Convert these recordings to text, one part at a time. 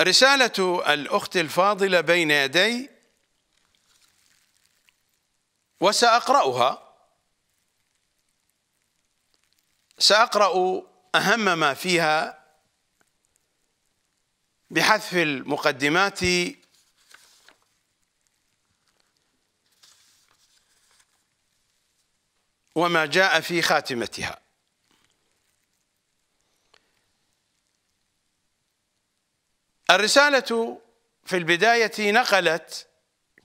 رسالة الأخت الفاضلة بين يدي وسأقرأها سأقرأ أهم ما فيها بحذف المقدمات وما جاء في خاتمتها الرسالة في البداية نقلت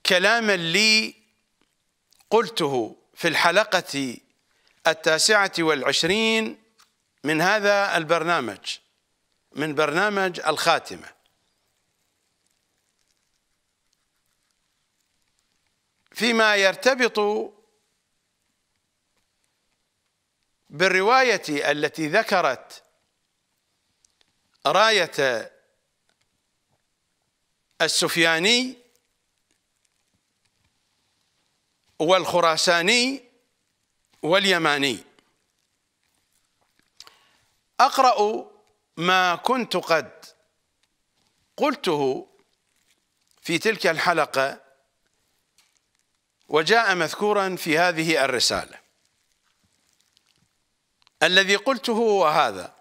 كلاما لي قلته في الحلقة التاسعة والعشرين من هذا البرنامج من برنامج الخاتمة فيما يرتبط بالرواية التي ذكرت راية السفياني والخراساني واليماني اقرا ما كنت قد قلته في تلك الحلقه وجاء مذكورا في هذه الرساله الذي قلته هو هذا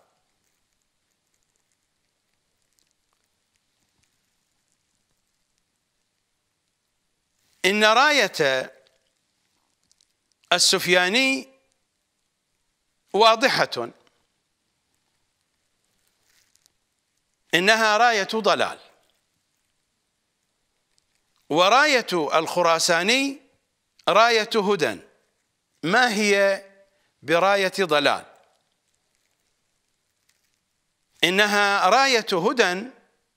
إن راية السفياني واضحة إنها راية ضلال وراية الخراساني راية هدى ما هي براية ضلال إنها راية هدى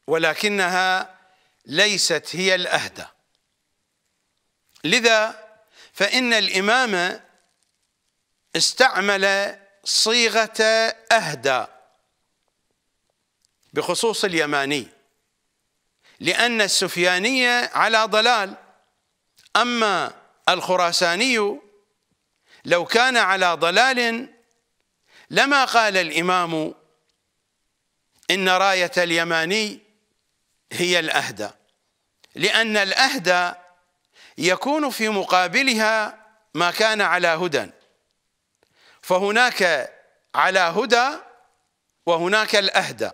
ولكنها ليست هي الأهدى لذا فإن الإمام استعمل صيغة أهدى بخصوص اليماني لأن السفياني على ضلال أما الخراساني لو كان على ضلال لما قال الإمام إن راية اليماني هي الأهدى لأن الأهدى يكون في مقابلها ما كان على هدى فهناك على هدى وهناك الأهدى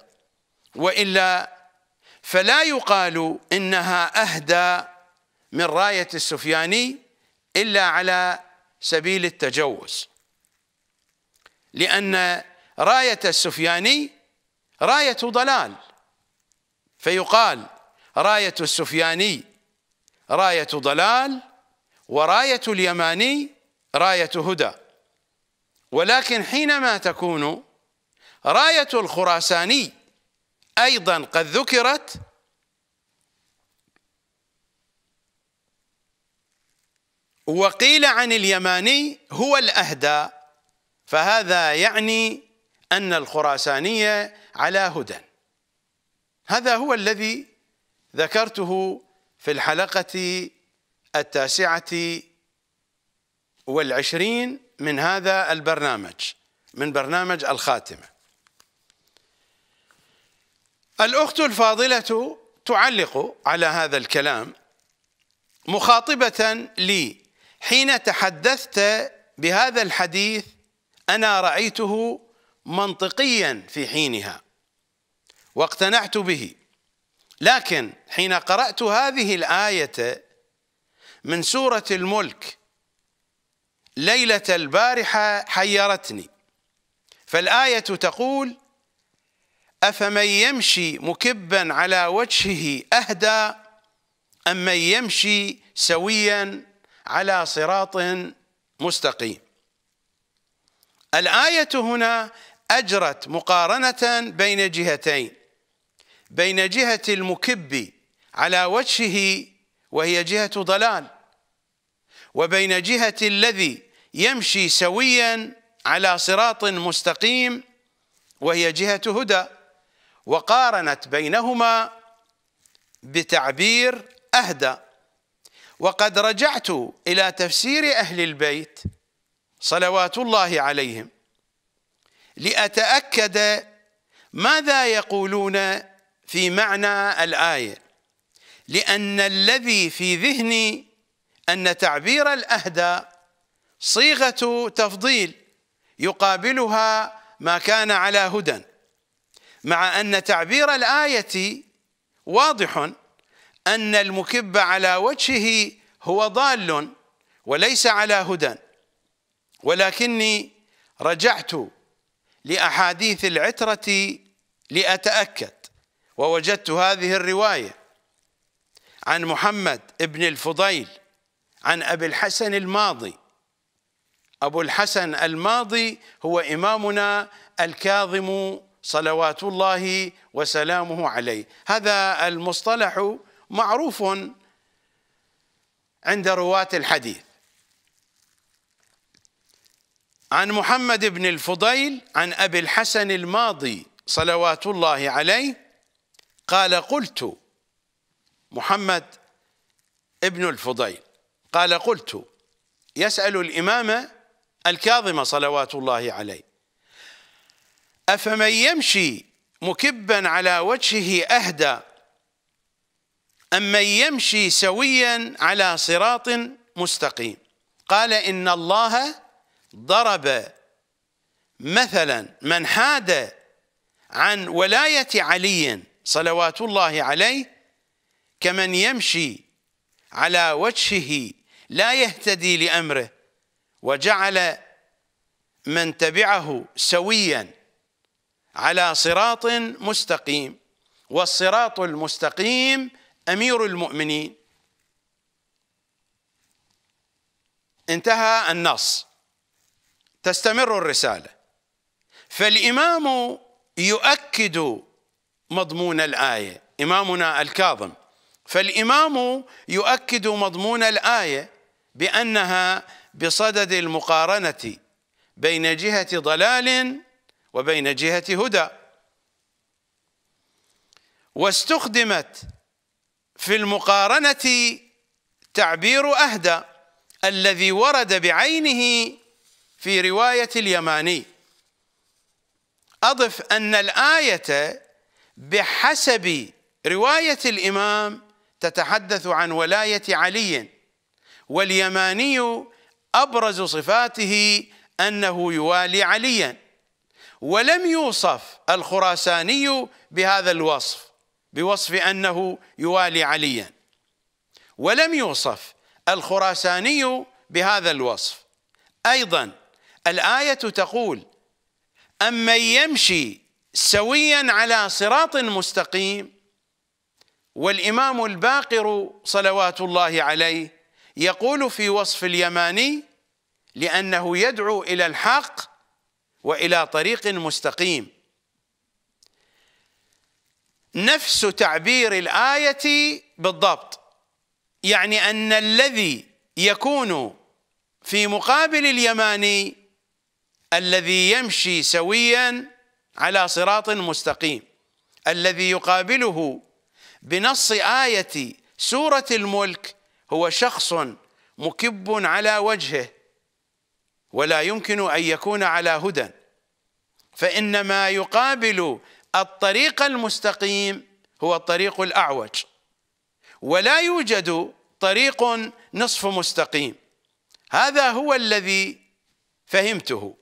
وإلا فلا يقال إنها أهدى من راية السفياني إلا على سبيل التجوز لأن راية السفياني راية ضلال فيقال راية السفياني راية ضلال وراية اليماني راية هدى ولكن حينما تكون راية الخراساني أيضا قد ذكرت وقيل عن اليماني هو الأهدى فهذا يعني أن الخراسانية على هدى هذا هو الذي ذكرته في الحلقة التاسعة والعشرين من هذا البرنامج من برنامج الخاتمة الأخت الفاضلة تعلق على هذا الكلام مخاطبة لي حين تحدثت بهذا الحديث أنا رأيته منطقيا في حينها واقتنعت به لكن حين قرأت هذه الآية من سورة الملك ليلة البارحة حيرتني فالآية تقول أفمن يمشي مكبا على وجهه أهدى أم من يمشي سويا على صراط مستقيم الآية هنا أجرت مقارنة بين جهتين بين جهة المكب على وجهه وهي جهة ضلال وبين جهة الذي يمشي سويا على صراط مستقيم وهي جهة هدى وقارنت بينهما بتعبير أهدى وقد رجعت إلى تفسير أهل البيت صلوات الله عليهم لأتأكد ماذا يقولون في معنى الآية لأن الذي في ذهني أن تعبير الأهدى صيغة تفضيل يقابلها ما كان على هدى مع أن تعبير الآية واضح أن المكب على وجهه هو ضال وليس على هدى ولكني رجعت لأحاديث العترة لأتأكد ووجدت هذه الرواية عن محمد بن الفضيل عن أبي الحسن الماضي أبو الحسن الماضي هو إمامنا الكاظم صلوات الله وسلامه عليه هذا المصطلح معروف عند رواة الحديث عن محمد بن الفضيل عن أبي الحسن الماضي صلوات الله عليه قال قلت محمد ابن الفضيل قال قلت يسأل الإمام الكاظم صلوات الله عليه أفمن يمشي مكبا على وجهه أهدى أم من يمشي سويا على صراط مستقيم قال إن الله ضرب مثلا من حاد عن ولاية علي صلوات الله عليه كمن يمشي على وجهه لا يهتدي لأمره وجعل من تبعه سويا على صراط مستقيم والصراط المستقيم أمير المؤمنين انتهى النص تستمر الرسالة فالإمام يؤكد مضمون الآية إمامنا الكاظم فالإمام يؤكد مضمون الآية بأنها بصدد المقارنة بين جهة ضلال وبين جهة هدى واستخدمت في المقارنة تعبير أهدى الذي ورد بعينه في رواية اليماني أضف أن الآية بحسب رواية الإمام تتحدث عن ولاية علي واليماني أبرز صفاته أنه يوالي عليا ولم يوصف الخراساني بهذا الوصف بوصف أنه يوالي عليا ولم يوصف الخراساني بهذا الوصف أيضا الآية تقول أمن يمشي سويا على صراط مستقيم والإمام الباقر صلوات الله عليه يقول في وصف اليماني لأنه يدعو إلى الحق وإلى طريق مستقيم نفس تعبير الآية بالضبط يعني أن الذي يكون في مقابل اليماني الذي يمشي سويا على صراط مستقيم الذي يقابله بنص آية سورة الملك هو شخص مكب على وجهه ولا يمكن أن يكون على هدى فإنما يقابل الطريق المستقيم هو الطريق الأعوج ولا يوجد طريق نصف مستقيم هذا هو الذي فهمته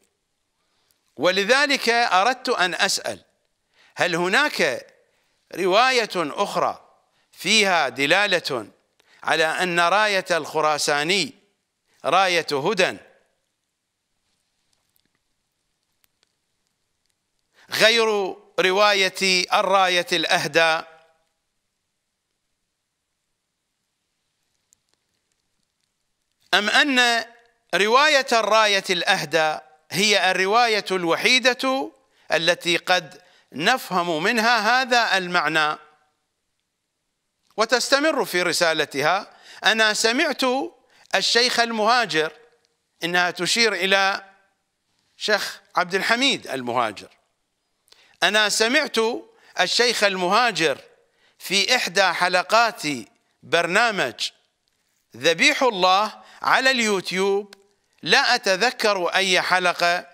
ولذلك أردت أن أسأل هل هناك رواية أخرى فيها دلالة على أن راية الخراساني راية هدى غير رواية الراية الأهدى أم أن رواية الراية الأهدى هي الرواية الوحيدة التي قد نفهم منها هذا المعنى وتستمر في رسالتها أنا سمعت الشيخ المهاجر إنها تشير إلى شيخ عبد الحميد المهاجر أنا سمعت الشيخ المهاجر في إحدى حلقات برنامج ذبيح الله على اليوتيوب لا أتذكر أي حلقة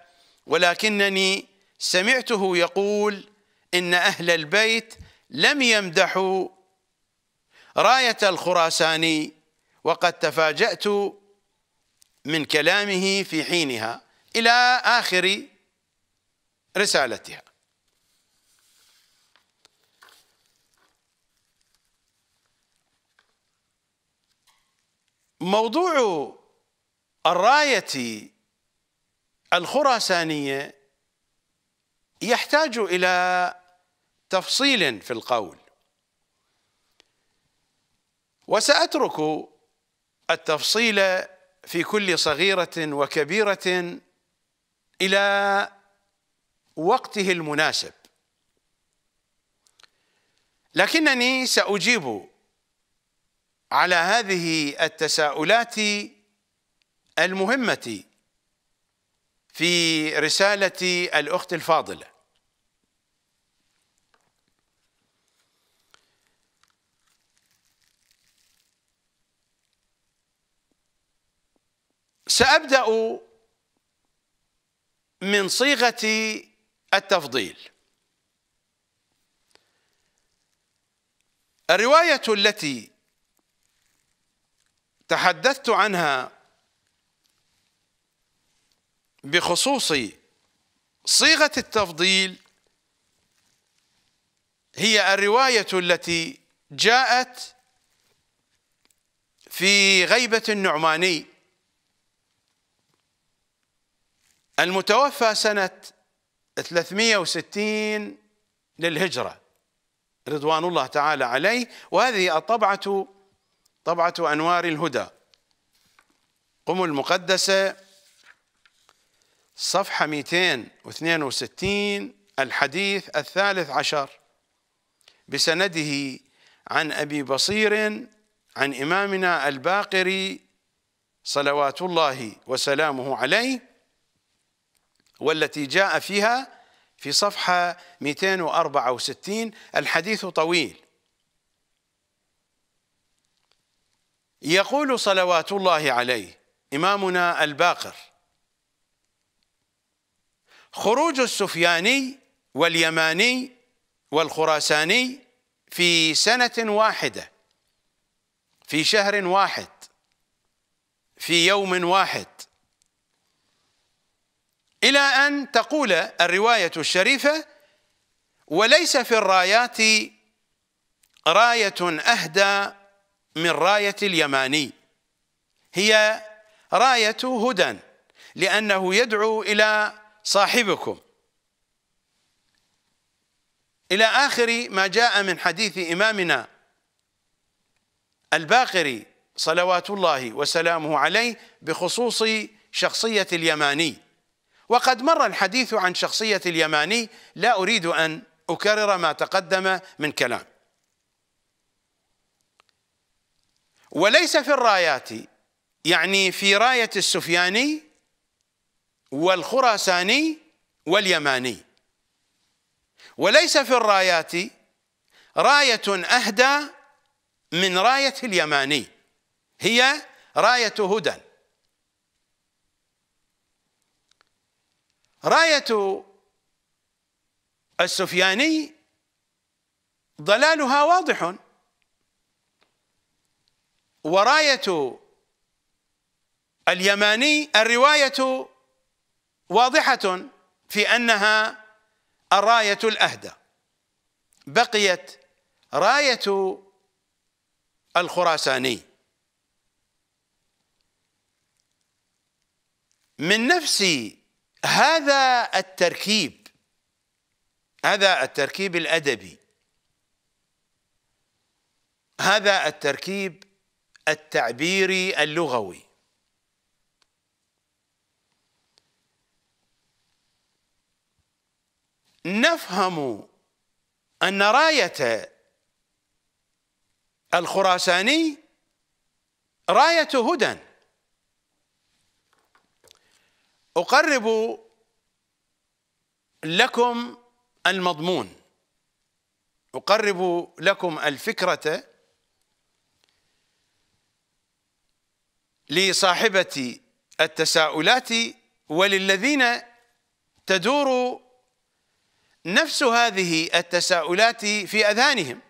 ولكنني سمعته يقول إن أهل البيت لم يمدحوا راية الخراساني وقد تفاجأت من كلامه في حينها إلى آخر رسالتها موضوع الراية الخراسانية يحتاج إلى تفصيل في القول وسأترك التفصيل في كل صغيرة وكبيرة إلى وقته المناسب لكنني سأجيب على هذه التساؤلات المهمة في رسالة الأخت الفاضلة سأبدأ من صيغة التفضيل الرواية التي تحدثت عنها بخصوص صيغة التفضيل هي الرواية التي جاءت في غيبة النعماني المتوفى سنة 360 للهجرة رضوان الله تعالى عليه وهذه الطبعة طبعة أنوار الهدى قم المقدسة صفحة 262 الحديث الثالث عشر بسنده عن أبي بصير عن إمامنا الباقري صلوات الله وسلامه عليه والتي جاء فيها في صفحة 264 الحديث طويل يقول صلوات الله عليه إمامنا الباقر خروج السفياني واليماني والخراساني في سنة واحدة في شهر واحد في يوم واحد إلى أن تقول الرواية الشريفة وليس في الرايات راية أهدى من راية اليماني هي راية هدى لأنه يدعو إلى صاحبكم إلى آخر ما جاء من حديث إمامنا الباقري صلوات الله وسلامه عليه بخصوص شخصية اليماني وقد مر الحديث عن شخصية اليماني لا أريد أن أكرر ما تقدم من كلام وليس في الرايات يعني في راية السفياني والخراساني واليماني وليس في الرايات راية أهدى من راية اليماني هي راية هدى راية السفياني ضلالها واضح وراية اليماني الرواية واضحة في أنها الراية الأهدى بقيت راية الخراساني من نفس هذا التركيب هذا التركيب الأدبي هذا التركيب التعبيري اللغوي نفهم أن راية الخراساني راية هدى أقرب لكم المضمون أقرب لكم الفكرة لصاحبة التساؤلات وللذين تدور نفس هذه التساؤلات في اذهانهم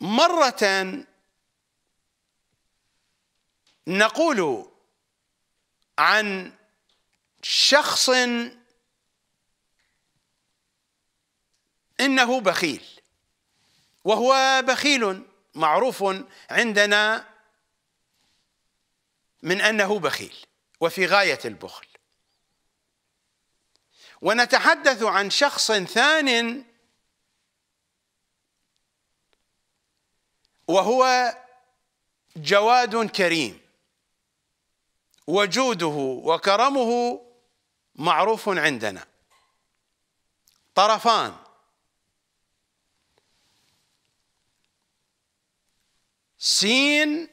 مرة نقول عن شخص انه بخيل وهو بخيل معروف عندنا من انه بخيل وفي غايه البخل ونتحدث عن شخص ثان وهو جواد كريم وجوده وكرمه معروف عندنا طرفان سين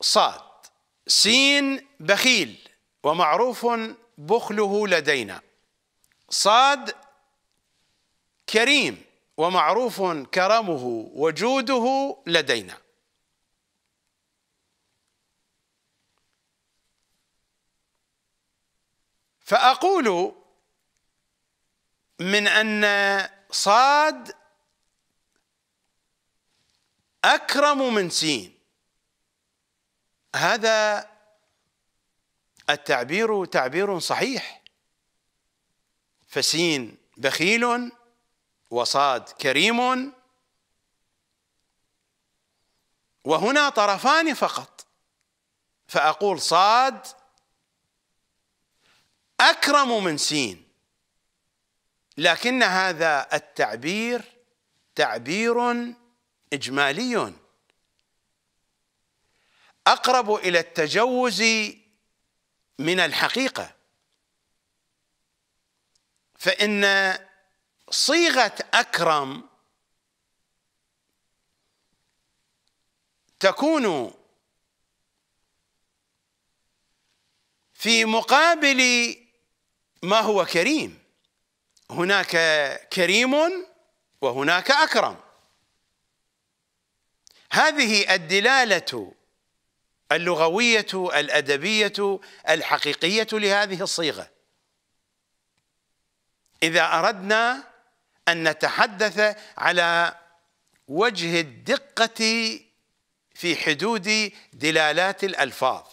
صاد سين بخيل ومعروف بخله لدينا صاد كريم ومعروف كرمه وجوده لدينا فأقول من أن صاد أكرم من سين هذا التعبير تعبير صحيح فسين بخيل وصاد كريم وهنا طرفان فقط فأقول صاد أكرم من سين لكن هذا التعبير تعبير إجمالي أقرب إلى التجوز من الحقيقة فإن صيغة أكرم تكون في مقابل ما هو كريم هناك كريم وهناك أكرم هذه الدلالة اللغوية الأدبية الحقيقية لهذه الصيغة إذا أردنا أن نتحدث على وجه الدقة في حدود دلالات الألفاظ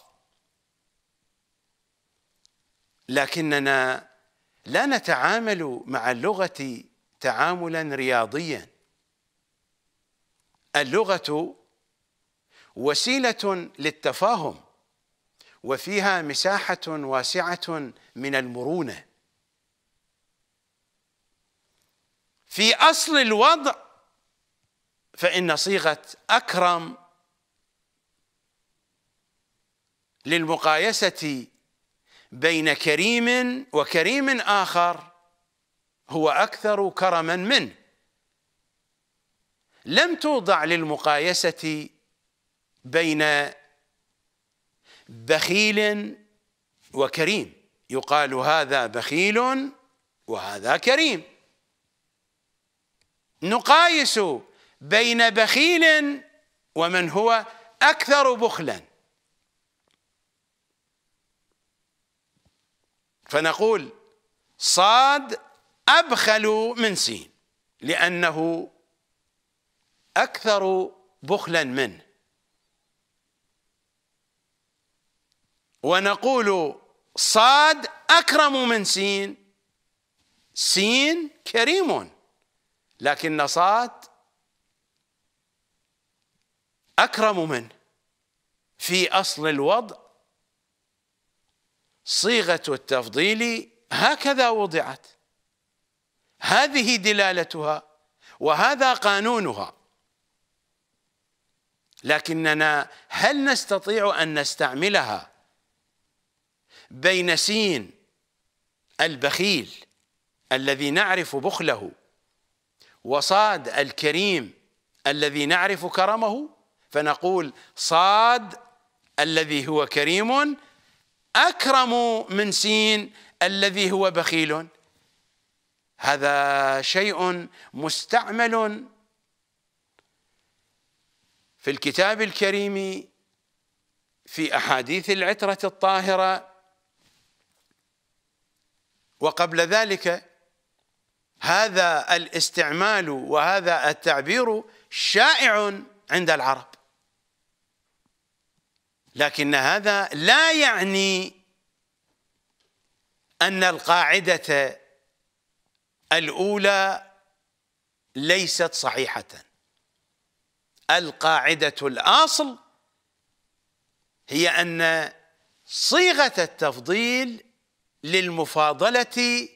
لكننا لا نتعامل مع اللغة تعاملا رياضيا اللغة وسيلة للتفاهم وفيها مساحة واسعة من المرونه في أصل الوضع فإن صيغة أكرم للمقايسة بين كريم وكريم آخر هو أكثر كرما منه لم توضع للمقايسة بين بخيل وكريم يقال هذا بخيل وهذا كريم نقايس بين بخيل ومن هو أكثر بخلا فنقول صاد أبخل من سين لأنه أكثر بخلا منه ونقول صاد أكرم من سين سين كريم لكن صاد أكرم منه في أصل الوضع صيغة التفضيل هكذا وضعت هذه دلالتها وهذا قانونها لكننا هل نستطيع أن نستعملها بين سين البخيل الذي نعرف بخله وصاد الكريم الذي نعرف كرمه فنقول صاد الذي هو كريم أكرم من سين الذي هو بخيل هذا شيء مستعمل في الكتاب الكريم في أحاديث العترة الطاهرة وقبل ذلك هذا الاستعمال وهذا التعبير شائع عند العرب لكن هذا لا يعني أن القاعدة الأولى ليست صحيحة القاعدة الأصل هي أن صيغة التفضيل للمفاضلة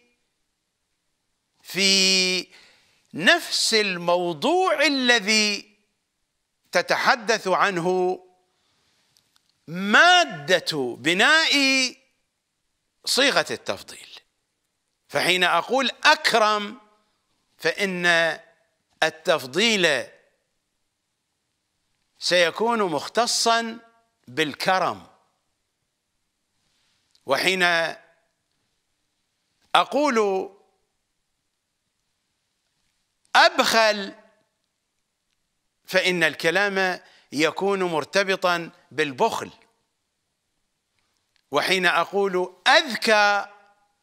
في نفس الموضوع الذي تتحدث عنه مادة بناء صيغة التفضيل فحين أقول أكرم فإن التفضيل سيكون مختصا بالكرم وحين أقول أبخل فإن الكلام يكون مرتبطا بالبخل وحين أقول أذكى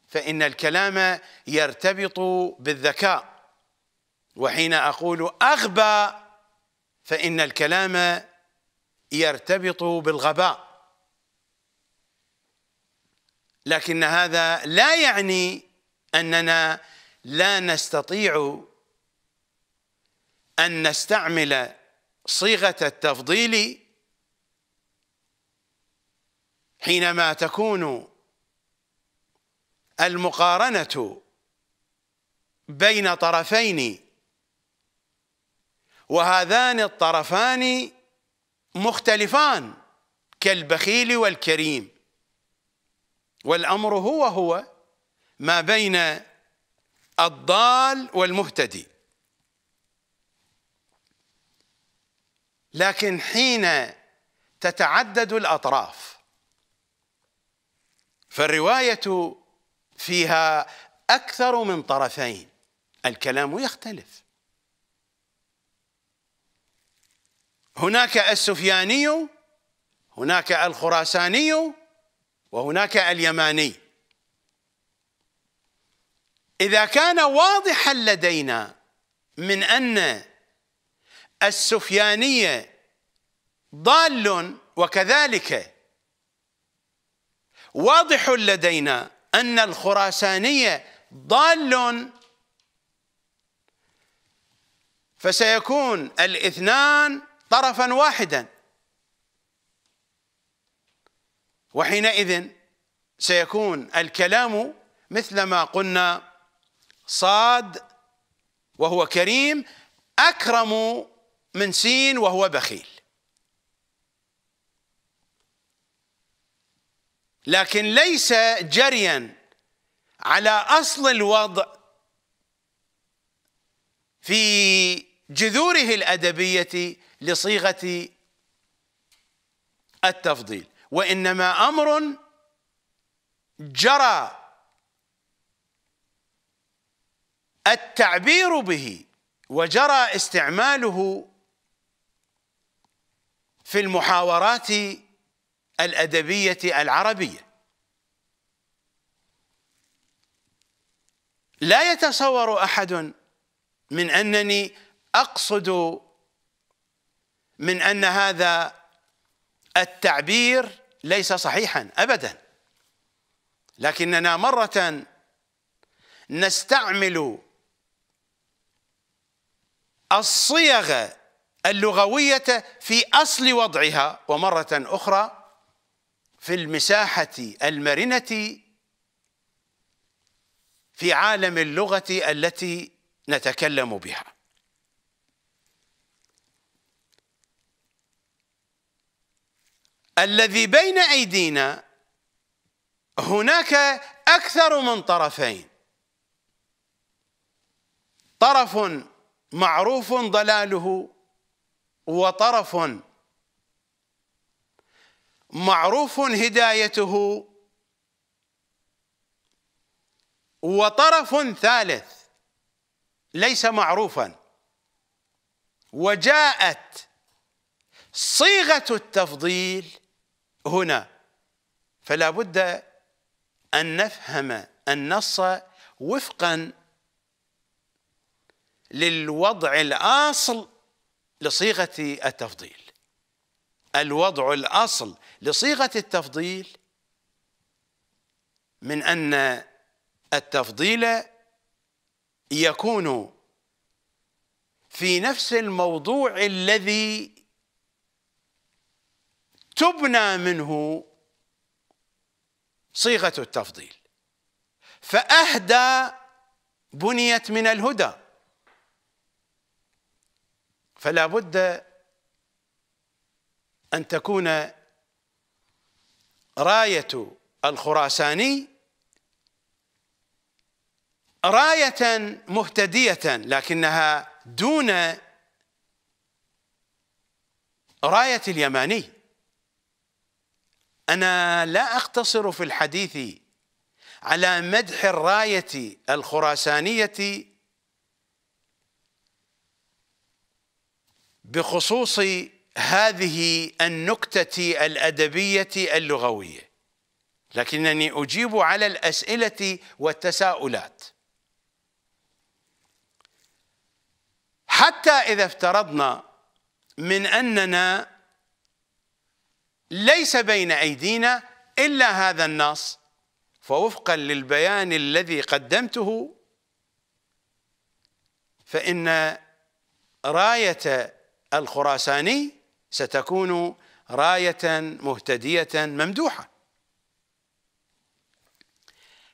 فإن الكلام يرتبط بالذكاء وحين أقول أغبى فإن الكلام يرتبط بالغباء لكن هذا لا يعني أننا لا نستطيع أن نستعمل صيغة التفضيل حينما تكون المقارنة بين طرفين وهذان الطرفان مختلفان كالبخيل والكريم والأمر هو هو ما بين الضال والمهتدي لكن حين تتعدد الاطراف فالروايه فيها اكثر من طرفين الكلام يختلف هناك السفياني هناك الخراساني وهناك اليماني اذا كان واضحا لدينا من ان السفيانية ضال وكذلك واضح لدينا أن الخراسانية ضال فسيكون الاثنان طرفا واحدا وحينئذ سيكون الكلام مثل ما قلنا صاد وهو كريم أكرم من سين وهو بخيل لكن ليس جريا على أصل الوضع في جذوره الأدبية لصيغة التفضيل وإنما أمر جرى التعبير به وجرى استعماله في المحاورات الأدبية العربية لا يتصور أحد من أنني أقصد من أن هذا التعبير ليس صحيحا أبدا لكننا مرة نستعمل الصيغ اللغوية في أصل وضعها ومرة أخرى في المساحة المرنة في عالم اللغة التي نتكلم بها الذي بين أيدينا هناك أكثر من طرفين طرف معروف ضلاله وطرف معروف هدايته وطرف ثالث ليس معروفا وجاءت صيغه التفضيل هنا فلا بد ان نفهم النص وفقا للوضع الاصل لصيغه التفضيل الوضع الاصل لصيغه التفضيل من ان التفضيل يكون في نفس الموضوع الذي تبنى منه صيغه التفضيل فاهدى بنيت من الهدى فلا بد أن تكون راية الخراساني راية مهتدية لكنها دون راية اليماني أنا لا أقتصر في الحديث على مدح الراية الخراسانية بخصوص هذه النكتة الأدبية اللغوية لكنني أجيب على الأسئلة والتساؤلات حتى إذا افترضنا من أننا ليس بين أيدينا إلا هذا النص فوفقا للبيان الذي قدمته فإن راية الخراساني ستكون راية مهتدية ممدوحة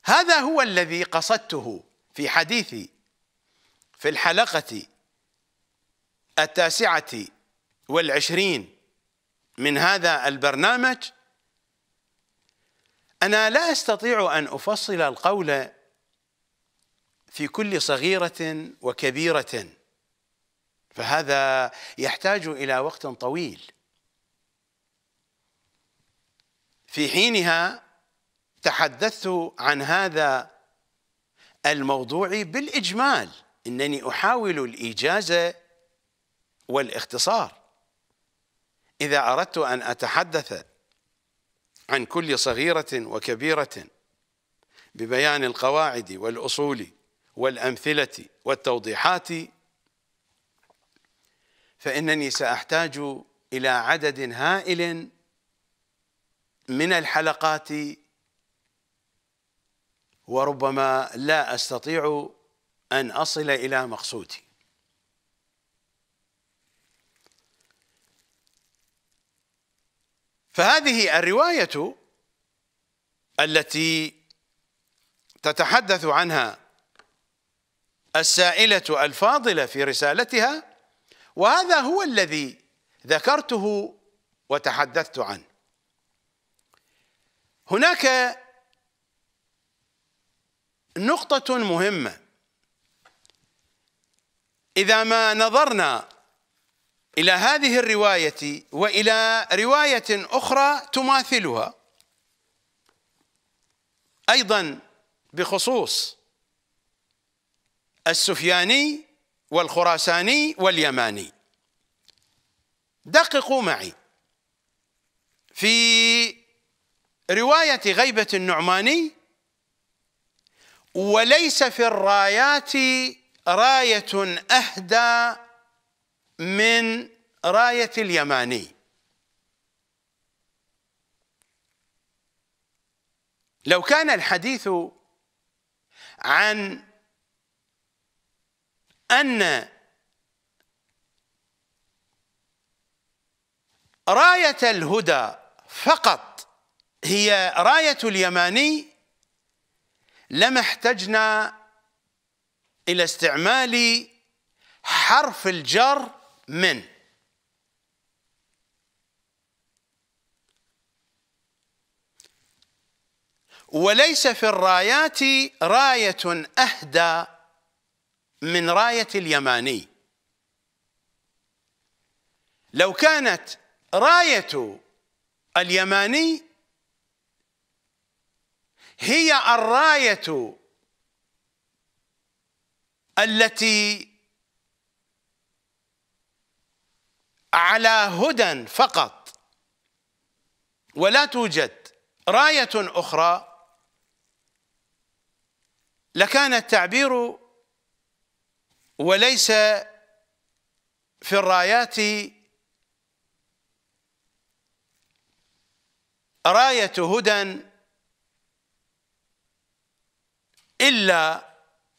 هذا هو الذي قصدته في حديثي في الحلقة التاسعة والعشرين من هذا البرنامج أنا لا أستطيع أن أفصل القول في كل صغيرة وكبيرة فهذا يحتاج الى وقت طويل في حينها تحدثت عن هذا الموضوع بالاجمال انني احاول الاجازه والاختصار اذا اردت ان اتحدث عن كل صغيره وكبيره ببيان القواعد والاصول والامثله والتوضيحات فإنني سأحتاج إلى عدد هائل من الحلقات وربما لا أستطيع أن أصل إلى مقصودي فهذه الرواية التي تتحدث عنها السائلة الفاضلة في رسالتها وهذا هو الذي ذكرته وتحدثت عنه هناك نقطة مهمة إذا ما نظرنا إلى هذه الرواية وإلى رواية أخرى تماثلها أيضا بخصوص السفياني والخراساني واليماني دققوا معي في رواية غيبة النعماني وليس في الرايات راية أهدى من راية اليماني لو كان الحديث عن أن راية الهدى فقط هي راية اليماني لما احتجنا إلى استعمال حرف الجر من وليس في الرايات راية أهدى من راية اليماني لو كانت راية اليماني هي الراية التي على هدى فقط ولا توجد راية أخرى لكان التعبير وليس في الرايات راية هدى إلا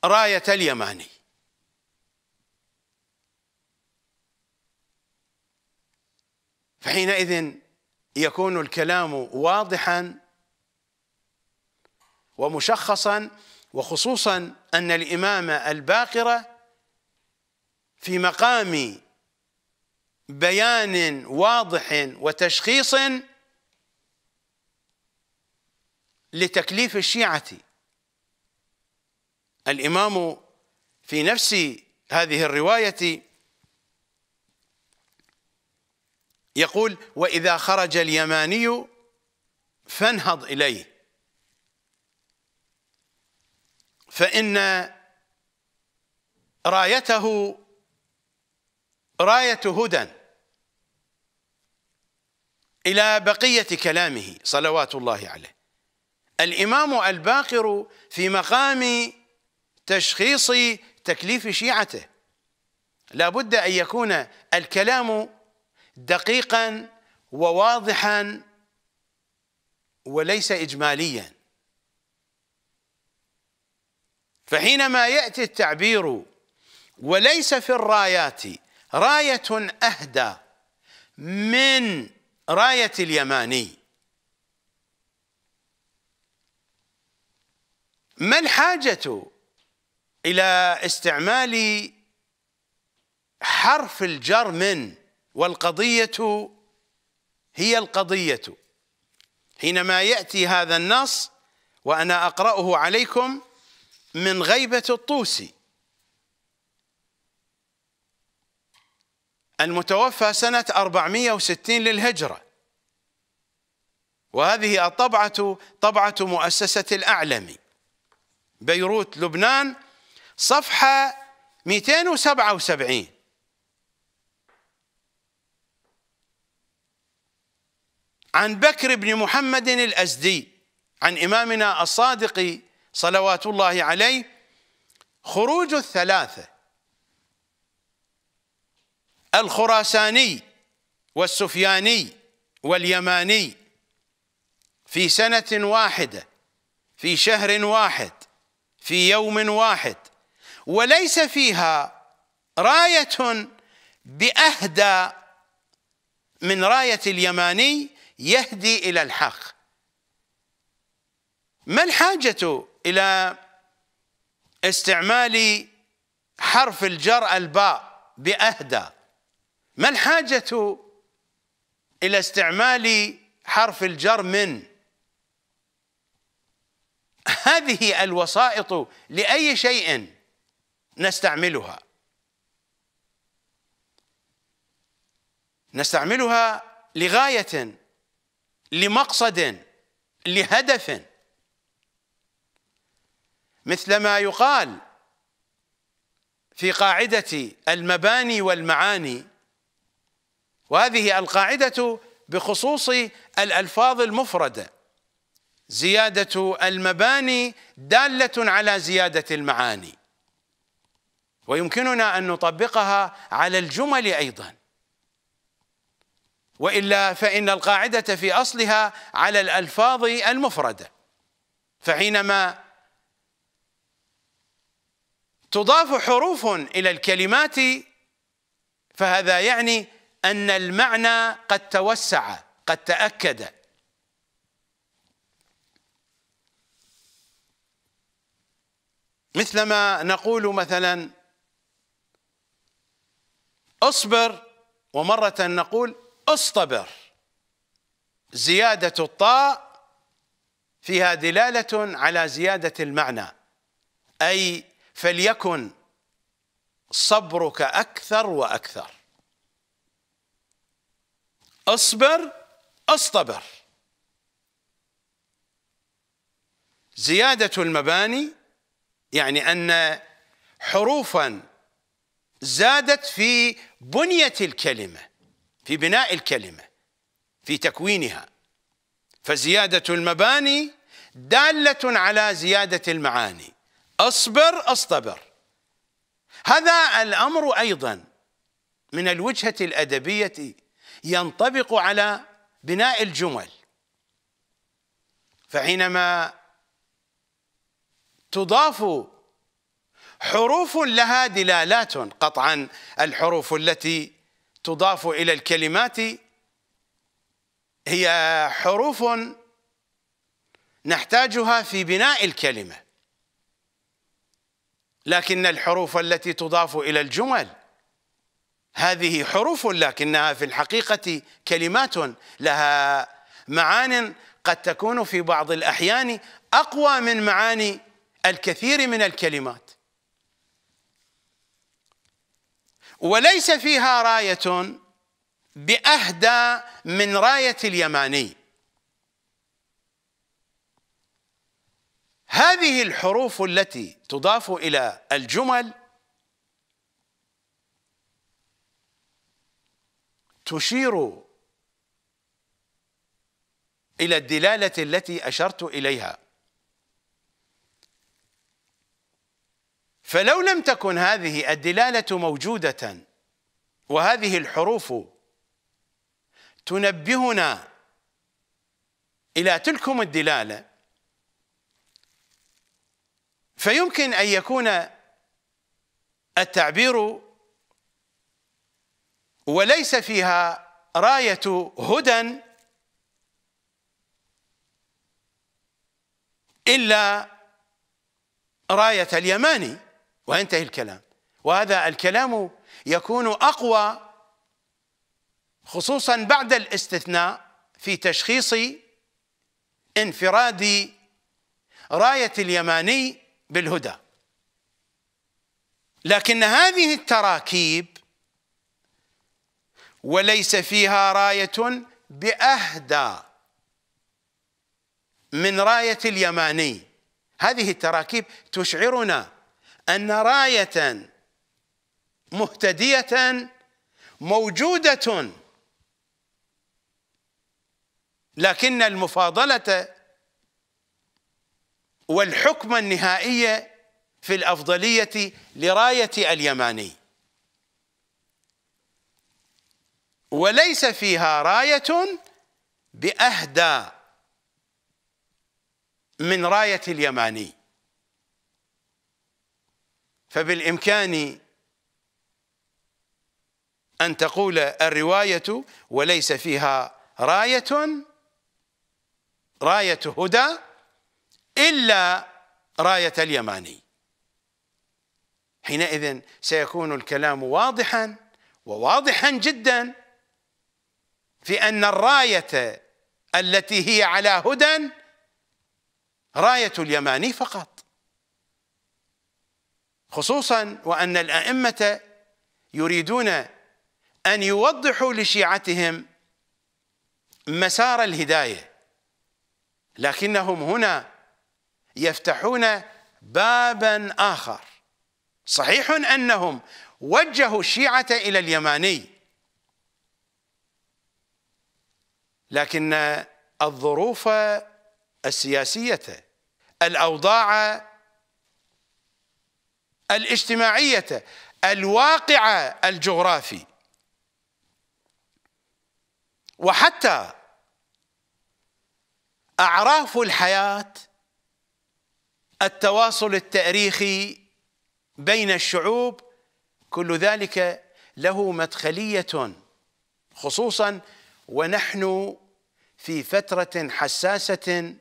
راية اليماني فحينئذ يكون الكلام واضحا ومشخصا وخصوصا أن الامام الباقرة في مقام بيان واضح وتشخيص لتكليف الشيعة الإمام في نفس هذه الرواية يقول وإذا خرج اليماني فانهض إليه فإن رايته راية هدى إلى بقية كلامه صلوات الله عليه الإمام الباقر في مقام تشخيص تكليف شيعته لا بد أن يكون الكلام دقيقا وواضحا وليس إجماليا فحينما يأتي التعبير وليس في الرايات رايه اهدى من رايه اليماني ما الحاجه الى استعمال حرف الجر من والقضيه هي القضيه حينما ياتي هذا النص وانا اقراه عليكم من غيبه الطوسي المتوفى سنة 460 للهجرة وهذه الطبعة طبعة مؤسسة الأعلمي بيروت لبنان صفحة 277 عن بكر بن محمد الأزدي عن إمامنا الصادق صلوات الله عليه خروج الثلاثة الخراساني والسفياني واليماني في سنة واحدة في شهر واحد في يوم واحد وليس فيها راية بأهدى من راية اليماني يهدي إلى الحق ما الحاجة إلى استعمال حرف الجر الباء بأهدى ما الحاجة إلى استعمال حرف الجر من هذه الوسائط لأي شيء نستعملها نستعملها لغاية لمقصد لهدف مثل ما يقال في قاعدة المباني والمعاني وهذه القاعدة بخصوص الألفاظ المفردة زيادة المباني دالة على زيادة المعاني ويمكننا أن نطبقها على الجمل أيضا وإلا فإن القاعدة في أصلها على الألفاظ المفردة فحينما تضاف حروف إلى الكلمات فهذا يعني أن المعنى قد توسع قد تأكد مثلما نقول مثلا اصبر ومرة نقول اصطبر زيادة الطاء فيها دلالة على زيادة المعنى أي فليكن صبرك أكثر وأكثر اصبر اصطبر زيادة المباني يعني أن حروفا زادت في بنية الكلمة في بناء الكلمة في تكوينها فزيادة المباني دالة على زيادة المعاني أصبر أصطبر هذا الأمر أيضا من الوجهة الأدبية ينطبق على بناء الجمل فحينما تضاف حروف لها دلالات قطعا الحروف التي تضاف الى الكلمات هي حروف نحتاجها في بناء الكلمه لكن الحروف التي تضاف الى الجمل هذه حروف لكنها في الحقيقة كلمات لها معان قد تكون في بعض الأحيان أقوى من معاني الكثير من الكلمات وليس فيها راية بأهدى من راية اليماني هذه الحروف التي تضاف إلى الجمل تشير إلى الدلالة التي أشرت إليها فلو لم تكن هذه الدلالة موجودة وهذه الحروف تنبهنا إلى تلكم الدلالة فيمكن أن يكون التعبير وليس فيها راية هدى إلا راية اليماني وينتهي الكلام وهذا الكلام يكون أقوى خصوصا بعد الاستثناء في تشخيص انفراد راية اليماني بالهدى لكن هذه التراكيب وليس فيها راية بأهدى من راية اليماني هذه التراكيب تشعرنا أن راية مهتدية موجودة لكن المفاضلة والحكم النهائي في الأفضلية لراية اليماني وليس فيها راية بأهدى من راية اليماني فبالإمكان أن تقول الرواية وليس فيها راية راية هدى إلا راية اليماني حينئذ سيكون الكلام واضحا وواضحا جدا في أن الراية التي هي على هدى راية اليماني فقط خصوصا وأن الأئمة يريدون أن يوضحوا لشيعتهم مسار الهداية لكنهم هنا يفتحون بابا آخر صحيح أنهم وجهوا الشيعة إلى اليماني لكن الظروف السياسية الأوضاع الاجتماعية الواقع الجغرافي وحتى أعراف الحياة التواصل التاريخي بين الشعوب كل ذلك له مدخلية خصوصا ونحن في فترة حساسة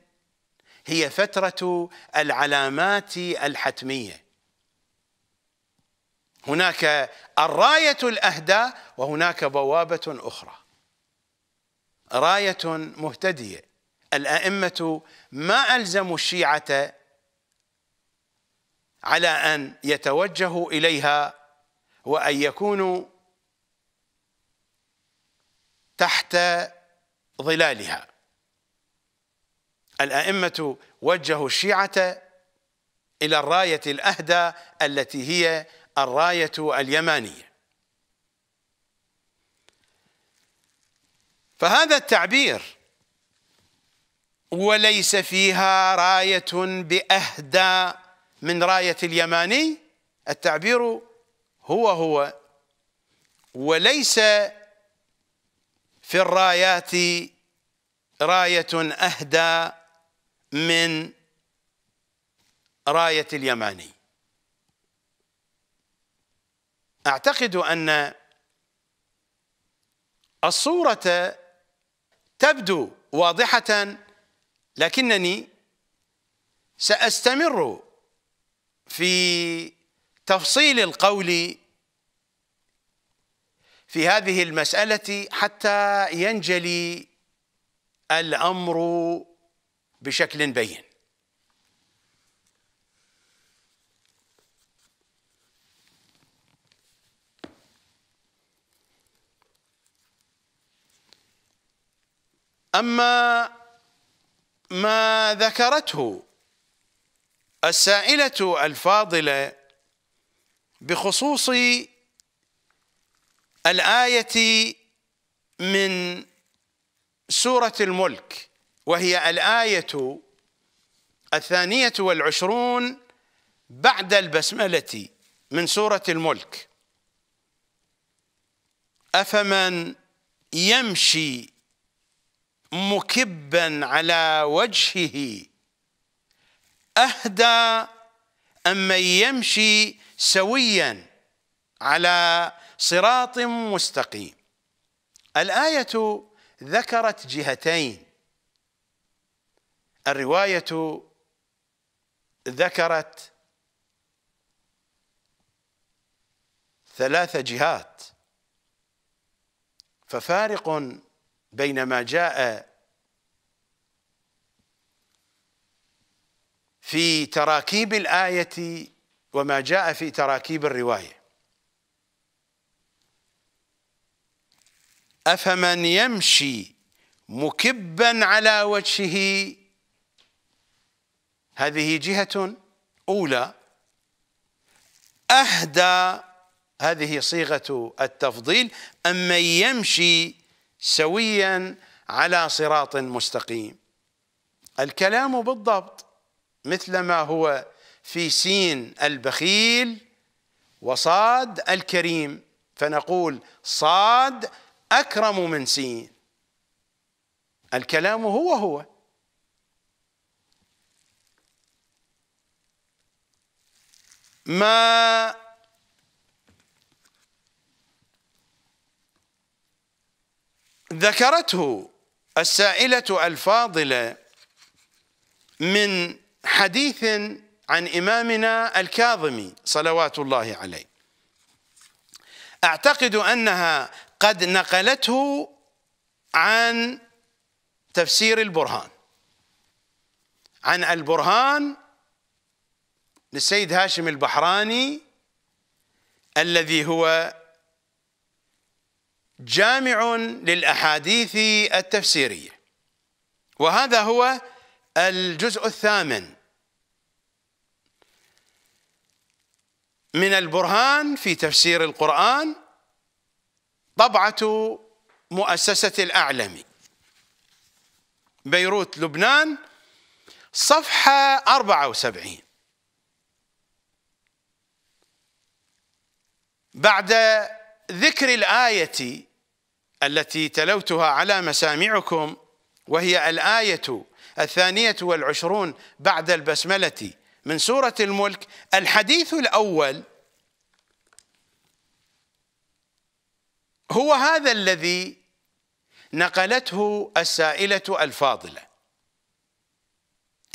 هي فترة العلامات الحتمية هناك الراية الأهدى وهناك بوابة أخرى راية مهتدية الأئمة ما ألزموا الشيعة على أن يتوجهوا إليها وأن يكونوا تحت ظلالها الأئمة وجهوا الشيعة إلى الراية الأهدى التي هي الراية اليمانية فهذا التعبير وليس فيها راية بأهدى من راية اليماني التعبير هو هو وليس في الرايات راية أهدى من راية اليماني أعتقد أن الصورة تبدو واضحة لكنني سأستمر في تفصيل القول في هذه المسألة حتى ينجلي الأمر بشكل بين أما ما ذكرته السائلة الفاضلة بخصوص الآية من سورة الملك وهي الآية الثانية والعشرون بعد البسملة من سورة الملك أفمن يمشي مكبا على وجهه أهدى أمن يمشي سويا على صراط مستقيم الآية ذكرت جهتين الرواية ذكرت ثلاث جهات ففارق بين ما جاء في تراكيب الآية وما جاء في تراكيب الرواية أفمن يمشي مكبا على وجهه هذه جهة أولى أهدى هذه صيغة التفضيل من يمشي سويا على صراط مستقيم الكلام بالضبط مثل ما هو في سين البخيل وصاد الكريم فنقول صاد أكرم من سين الكلام هو هو ما ذكرته السائلة الفاضلة من حديث عن إمامنا الكاظمي صلوات الله عليه أعتقد أنها قد نقلته عن تفسير البرهان عن البرهان للسيد هاشم البحراني الذي هو جامع للأحاديث التفسيرية وهذا هو الجزء الثامن من البرهان في تفسير القرآن طبعة مؤسسة الأعلمي بيروت لبنان صفحة 74 بعد ذكر الآية التي تلوتها على مسامعكم وهي الآية الثانية والعشرون بعد البسملة من سورة الملك الحديث الأول هو هذا الذي نقلته السائلة الفاضلة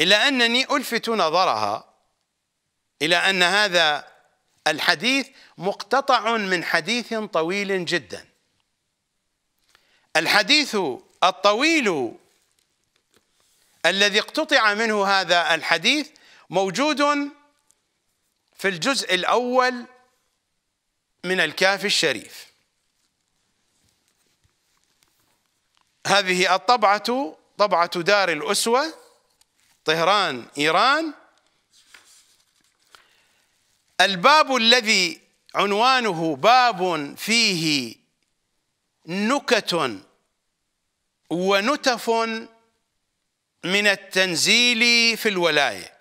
إلا أنني ألفت نظرها إلى أن هذا الحديث مقتطع من حديث طويل جدا الحديث الطويل الذي اقتطع منه هذا الحديث موجود في الجزء الأول من الكاف الشريف هذه الطبعة طبعة دار الأسوة طهران إيران الباب الذي عنوانه باب فيه نكت ونتف من التنزيل في الولايه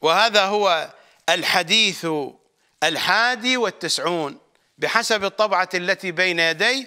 وهذا هو الحديث الحادي والتسعون بحسب الطبعه التي بين يدي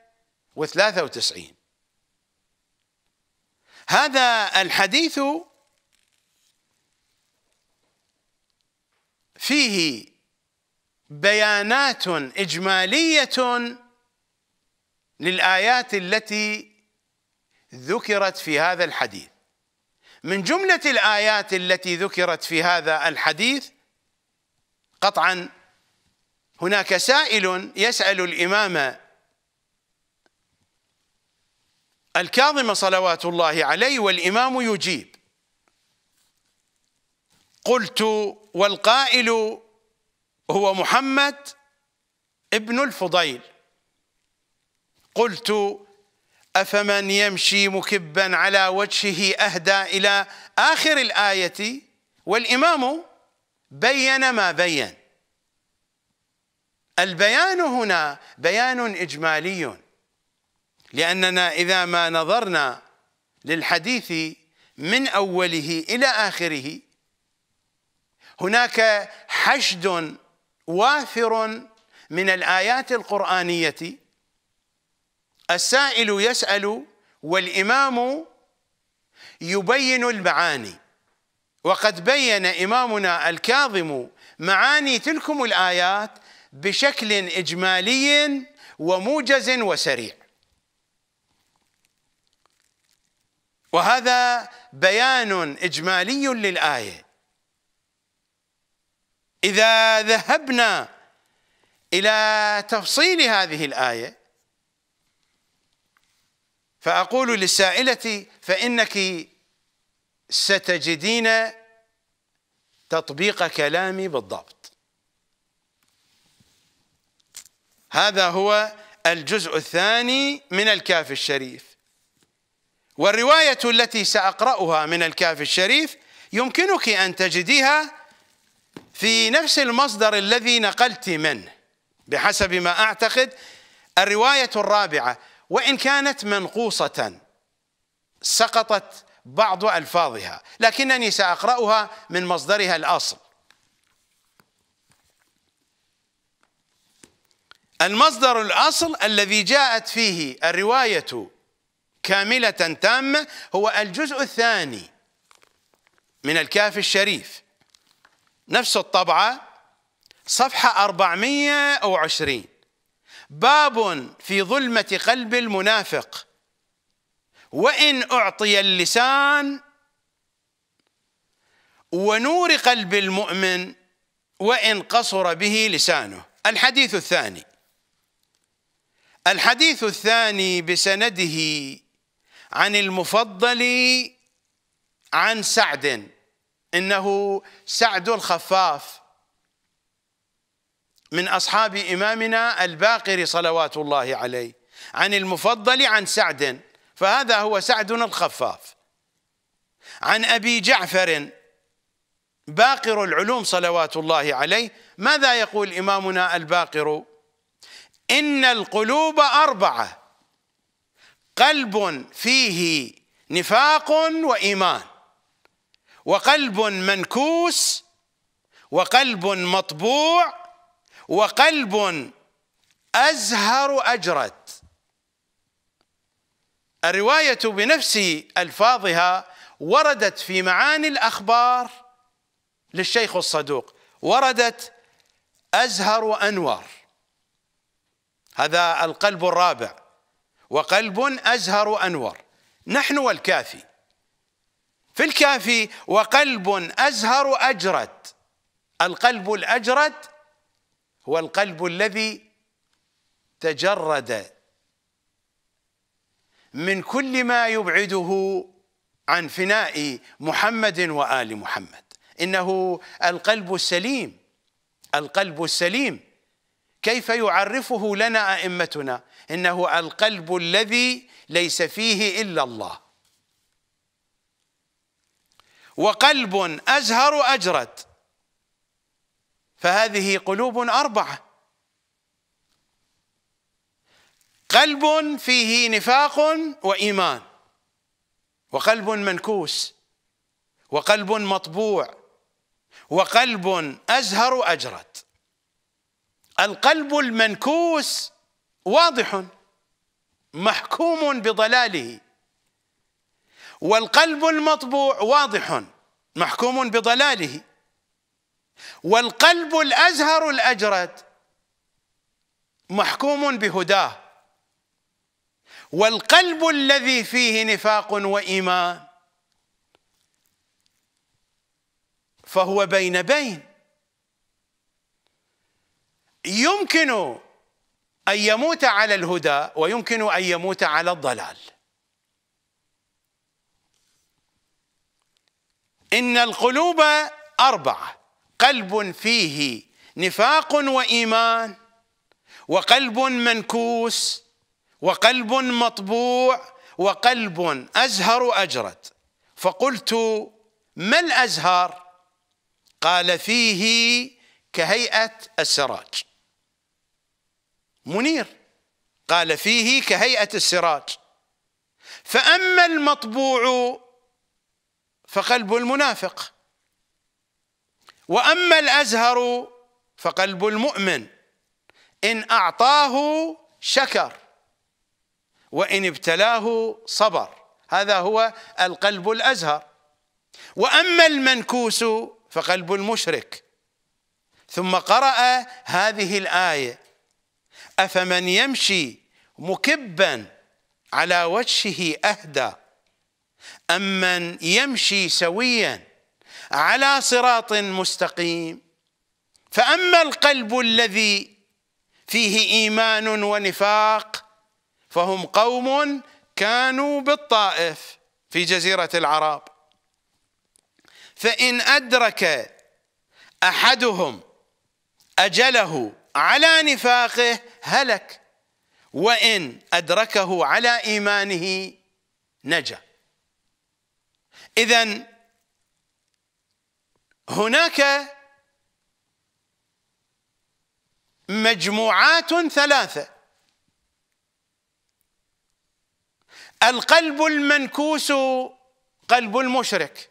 وثلاثة وتسعين هذا الحديث فيه بيانات إجمالية للآيات التي ذكرت في هذا الحديث من جملة الآيات التي ذكرت في هذا الحديث قطعا هناك سائل يسأل الإمام الكاظم صلوات الله عليه والإمام يجيب قلت والقائل هو محمد ابن الفضيل قلت أفمن يمشي مكبا على وجهه أهدى إلى آخر الآية والإمام بين ما بين البيان هنا بيان إجمالي لأننا إذا ما نظرنا للحديث من أوله إلى آخره هناك حشد وافر من الآيات القرآنية السائل يسأل والإمام يبين المعاني وقد بين إمامنا الكاظم معاني تلكم الآيات بشكل إجمالي وموجز وسريع وهذا بيان إجمالي للآية إذا ذهبنا إلى تفصيل هذه الآية فأقول للسائلة فإنك ستجدين تطبيق كلامي بالضبط هذا هو الجزء الثاني من الكاف الشريف والرواية التي سأقرأها من الكاف الشريف يمكنك أن تجديها في نفس المصدر الذي نقلت منه بحسب ما أعتقد الرواية الرابعة وإن كانت منقوصة سقطت بعض ألفاظها لكنني سأقرأها من مصدرها الأصل المصدر الأصل الذي جاءت فيه الرواية كاملة تامة هو الجزء الثاني من الكافي الشريف نفس الطبعة صفحة 420 باب في ظلمة قلب المنافق وإن أعطي اللسان ونور قلب المؤمن وإن قصر به لسانه الحديث الثاني الحديث الثاني بسنده عن المفضل عن سعد انه سعد الخفاف من اصحاب امامنا الباقر صلوات الله عليه عن المفضل عن سعد فهذا هو سعد الخفاف عن ابي جعفر باقر العلوم صلوات الله عليه ماذا يقول امامنا الباقر ان القلوب اربعه قلب فيه نفاق وايمان وقلب منكوس وقلب مطبوع وقلب ازهر اجرد الروايه بنفس الفاظها وردت في معاني الاخبار للشيخ الصدوق وردت ازهر وأنوار هذا القلب الرابع وقلب أزهر أنور نحن والكافي في الكافي وقلب أزهر أجرت القلب الأجرت هو القلب الذي تجرد من كل ما يبعده عن فناء محمد وآل محمد إنه القلب السليم القلب السليم كيف يعرفه لنا أئمتنا إنه القلب الذي ليس فيه إلا الله وقلب أزهر أجرت فهذه قلوب أربعة قلب فيه نفاق وإيمان وقلب منكوس وقلب مطبوع وقلب أزهر أجرت القلب المنكوس واضح محكوم بضلاله والقلب المطبوع واضح محكوم بضلاله والقلب الازهر الاجرد محكوم بهداه والقلب الذي فيه نفاق وايمان فهو بين بين يمكن أن يموت على الهدى ويمكن أن يموت على الضلال إن القلوب أربعة قلب فيه نفاق وإيمان وقلب منكوس وقلب مطبوع وقلب أزهر أجرد فقلت ما الأزهر قال فيه كهيئة السراج منير قال فيه كهيئة السراج فأما المطبوع فقلب المنافق وأما الأزهر فقلب المؤمن إن أعطاه شكر وإن ابتلاه صبر هذا هو القلب الأزهر وأما المنكوس فقلب المشرك ثم قرأ هذه الآية أفمن يمشي مكبا على وجهه أهدى أم من يمشي سويا على صراط مستقيم فأما القلب الذي فيه إيمان ونفاق فهم قوم كانوا بالطائف في جزيرة العرب فإن أدرك أحدهم أجله على نفاقه هلك وإن أدركه على إيمانه نجا إذا هناك مجموعات ثلاثة القلب المنكوس قلب المشرك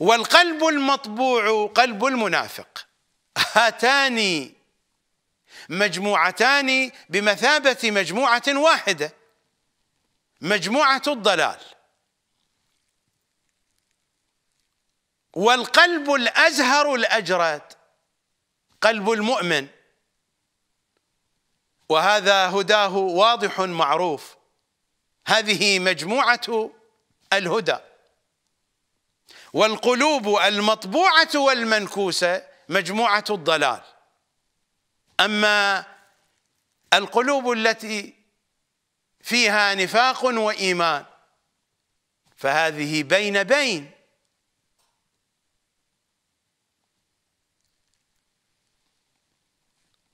والقلب المطبوع قلب المنافق هاتان مجموعتان بمثابة مجموعة واحدة مجموعة الضلال والقلب الأزهر الأجرد قلب المؤمن وهذا هداه واضح معروف هذه مجموعة الهدى والقلوب المطبوعة والمنكوسة مجموعة الضلال أما القلوب التي فيها نفاق وإيمان فهذه بين بين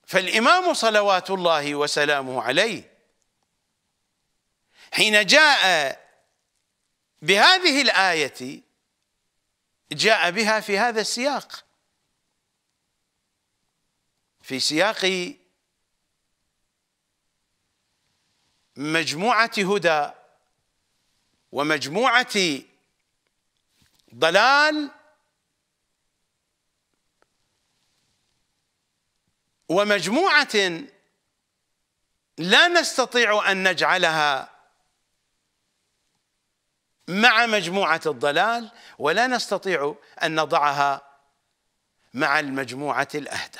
فالإمام صلوات الله وسلامه عليه حين جاء بهذه الآية جاء بها في هذا السياق في سياق مجموعة هدى ومجموعة ضلال ومجموعة لا نستطيع أن نجعلها مع مجموعة الضلال ولا نستطيع أن نضعها مع المجموعة الأهدى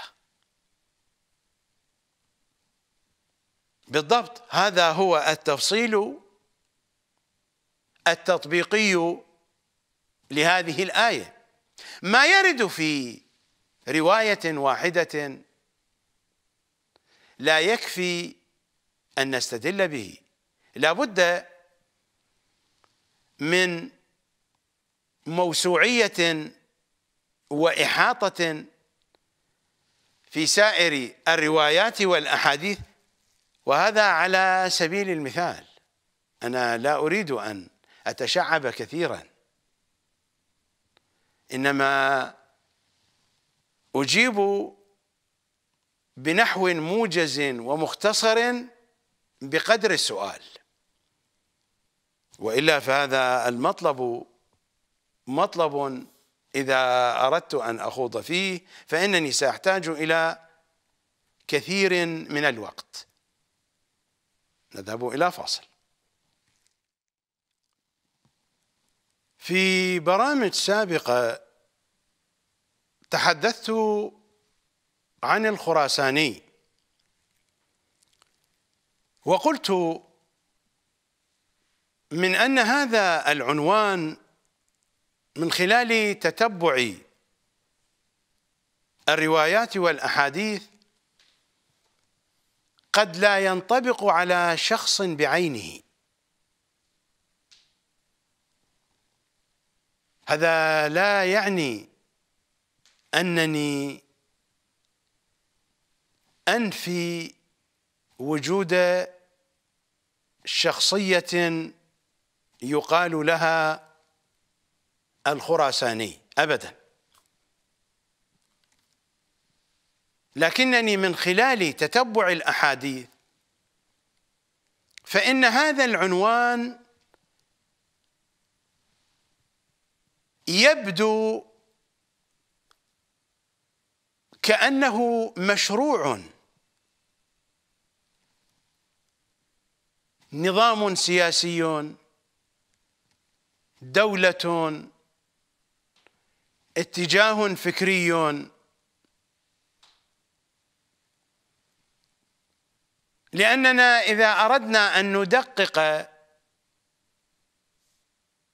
بالضبط هذا هو التفصيل التطبيقي لهذه الايه ما يرد في روايه واحده لا يكفي ان نستدل به لا بد من موسوعيه واحاطه في سائر الروايات والاحاديث وهذا على سبيل المثال أنا لا أريد أن أتشعب كثيرا إنما أجيب بنحو موجز ومختصر بقدر السؤال والا فهذا المطلب مطلب اذا اردت ان اخوض فيه فانني ساحتاج الى كثير من الوقت نذهب إلى فاصل في برامج سابقة تحدثت عن الخراساني وقلت من أن هذا العنوان من خلال تتبع الروايات والأحاديث قد لا ينطبق على شخص بعينه هذا لا يعني أنني أنفي وجود شخصية يقال لها الخراساني أبداً لكنني من خلال تتبع الاحاديث فان هذا العنوان يبدو كانه مشروع نظام سياسي دوله اتجاه فكري لأننا إذا أردنا أن ندقق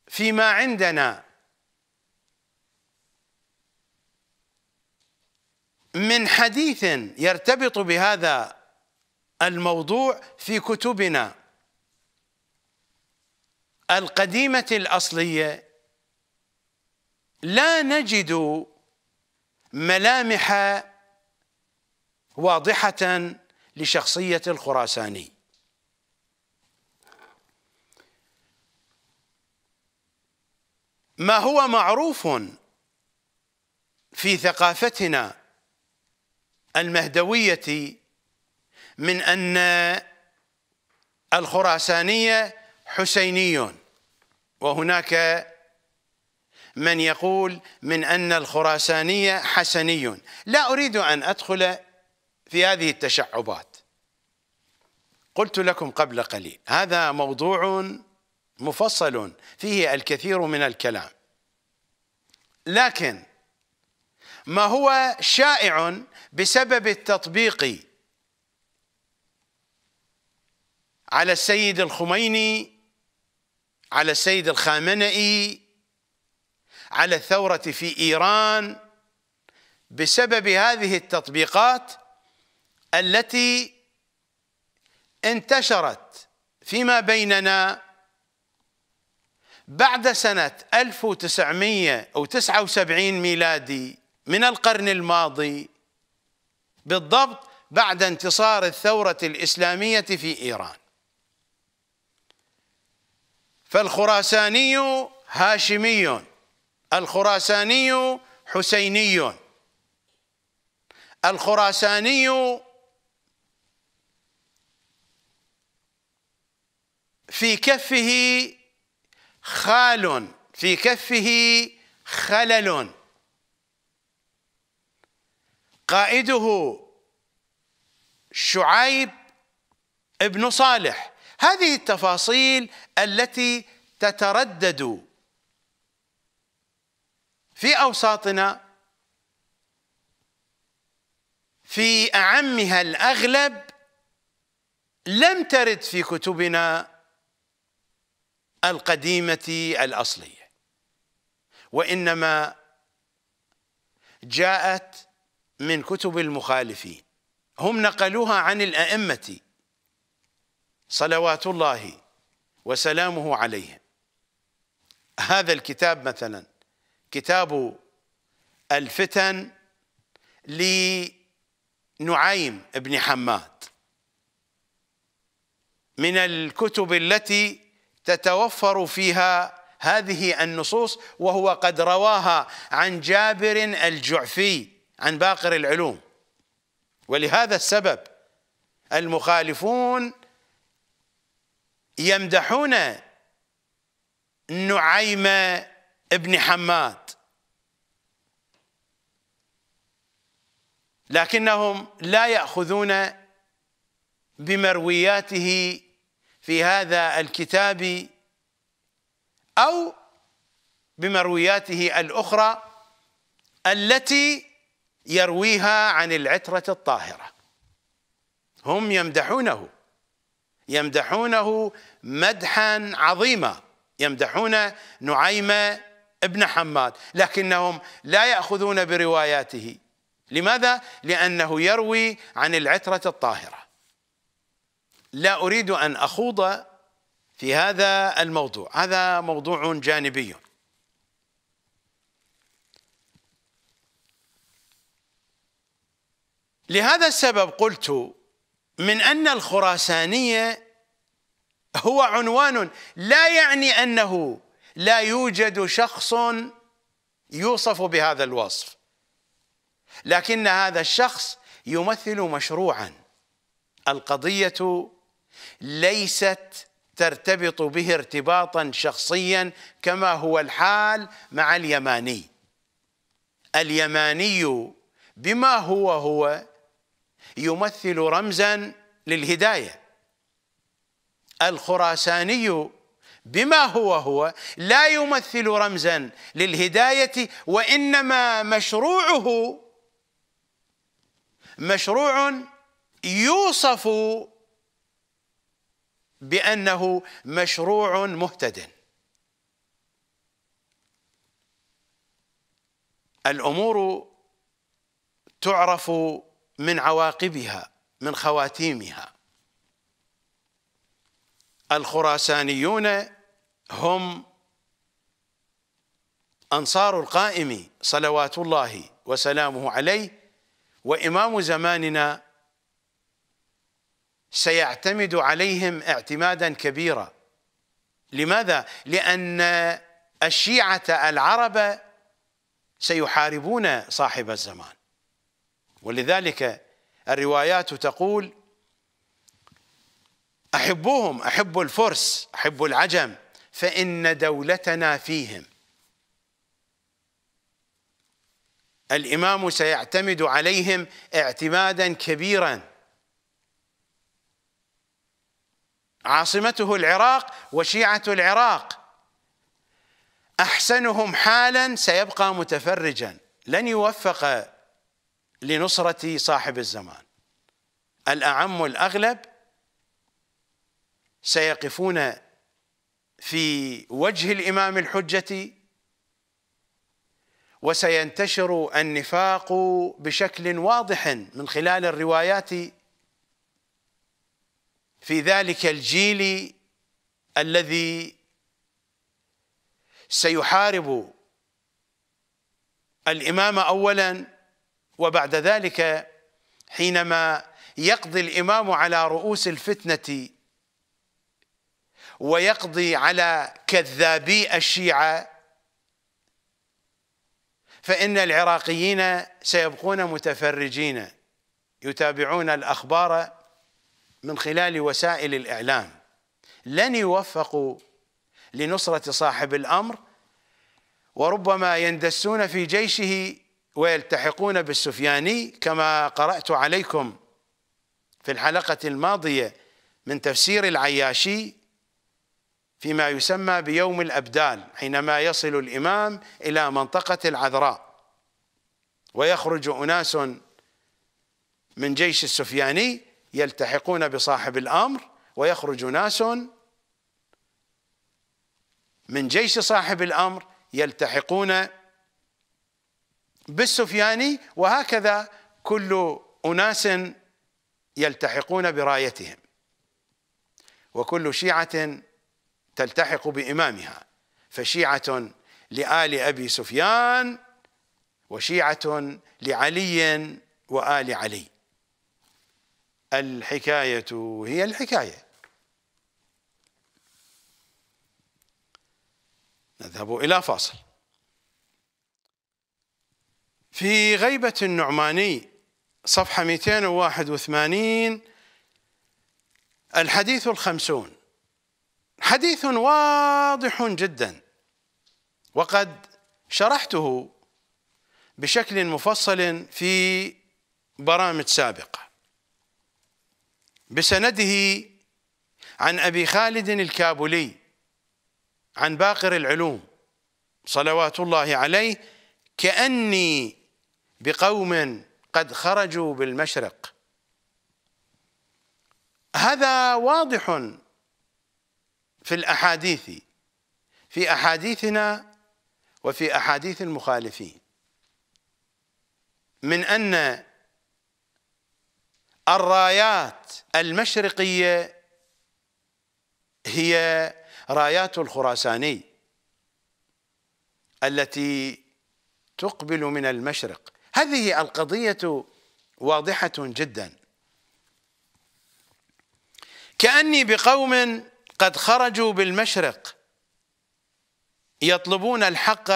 فيما عندنا من حديث يرتبط بهذا الموضوع في كتبنا القديمة الأصلية لا نجد ملامح واضحة لشخصية الخراساني ما هو معروف في ثقافتنا المهدوية من أن الخراسانية حسيني وهناك من يقول من أن الخراسانية حسني لا أريد أن أدخل في هذه التشعبات قلت لكم قبل قليل هذا موضوع مفصل فيه الكثير من الكلام لكن ما هو شائع بسبب التطبيق على السيد الخميني على السيد الخامنئي على الثورة في إيران بسبب هذه التطبيقات التي انتشرت فيما بيننا بعد سنة 1979 ميلادي من القرن الماضي بالضبط بعد انتصار الثورة الإسلامية في إيران فالخراساني هاشمي الخراساني حسيني الخراساني في كفه خال في كفه خلل قائده شعيب ابن صالح هذه التفاصيل التي تتردد في اوساطنا في اعمها الاغلب لم ترد في كتبنا القديمة الأصلية وإنما جاءت من كتب المخالفين هم نقلوها عن الأئمة صلوات الله وسلامه عليهم هذا الكتاب مثلا كتاب الفتن لنعيم بن حماد من الكتب التي تتوفر فيها هذه النصوص وهو قد رواها عن جابر الجعفي عن باقر العلوم ولهذا السبب المخالفون يمدحون نعيم ابن حماد لكنهم لا ياخذون بمروياته في هذا الكتاب أو بمروياته الأخرى التي يرويها عن العترة الطاهرة هم يمدحونه يمدحونه مدحا عظيما يمدحون نعيم ابن حماد لكنهم لا يأخذون برواياته لماذا؟ لأنه يروي عن العترة الطاهرة لا أريد أن أخوض في هذا الموضوع هذا موضوع جانبي لهذا السبب قلت من أن الخراسانية هو عنوان لا يعني أنه لا يوجد شخص يوصف بهذا الوصف لكن هذا الشخص يمثل مشروعا القضية ليست ترتبط به ارتباطا شخصيا كما هو الحال مع اليماني اليماني بما هو هو يمثل رمزا للهدايه الخراساني بما هو هو لا يمثل رمزا للهدايه وانما مشروعه مشروع يوصف بأنه مشروع مهتد الأمور تعرف من عواقبها من خواتيمها الخراسانيون هم أنصار القائم صلوات الله وسلامه عليه وإمام زماننا سيعتمد عليهم اعتمادا كبيرا لماذا؟ لأن الشيعة العرب سيحاربون صاحب الزمان ولذلك الروايات تقول أحبوهم أحب الفرس أحب العجم فإن دولتنا فيهم الإمام سيعتمد عليهم اعتمادا كبيرا عاصمته العراق وشيعة العراق أحسنهم حالا سيبقى متفرجا لن يوفق لنصرة صاحب الزمان الأعم الأغلب سيقفون في وجه الإمام الحجة وسينتشر النفاق بشكل واضح من خلال الروايات في ذلك الجيل الذي سيحارب الامام اولا وبعد ذلك حينما يقضي الامام على رؤوس الفتنه ويقضي على كذابي الشيعه فان العراقيين سيبقون متفرجين يتابعون الاخبار من خلال وسائل الإعلام لن يوفقوا لنصرة صاحب الأمر وربما يندسون في جيشه ويلتحقون بالسفياني كما قرأت عليكم في الحلقة الماضية من تفسير العياشي فيما يسمى بيوم الأبدال حينما يصل الإمام إلى منطقة العذراء ويخرج أناس من جيش السفياني يلتحقون بصاحب الامر ويخرج ناس من جيش صاحب الامر يلتحقون بالسفياني وهكذا كل اناس يلتحقون برايتهم وكل شيعه تلتحق بامامها فشيعه لال ابي سفيان وشيعه لعلي وال علي الحكاية هي الحكاية نذهب إلى فاصل في غيبة النعماني صفحة 281 الحديث الخمسون حديث واضح جدا وقد شرحته بشكل مفصل في برامج سابقه بسنده عن أبي خالد الكابولي عن باقر العلوم صلوات الله عليه كأني بقوم قد خرجوا بالمشرق هذا واضح في الأحاديث في أحاديثنا وفي أحاديث المخالفين من أن الرايات المشرقية هي رايات الخراساني التي تقبل من المشرق هذه القضية واضحة جدا كأني بقوم قد خرجوا بالمشرق يطلبون الحق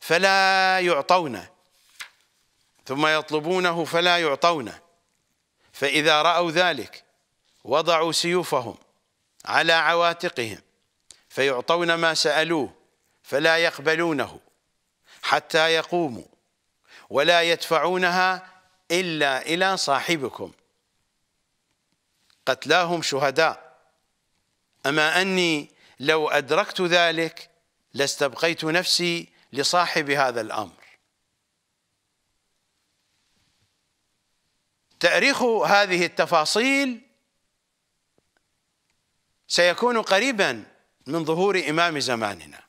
فلا يعطونه ثم يطلبونه فلا يعطونه فإذا رأوا ذلك وضعوا سيوفهم على عواتقهم فيعطون ما سألوه فلا يقبلونه حتى يقوموا ولا يدفعونها إلا إلى صاحبكم قتلاهم شهداء أما أني لو أدركت ذلك لاستبقيت نفسي لصاحب هذا الأمر تاريخ هذه التفاصيل سيكون قريبا من ظهور إمام زماننا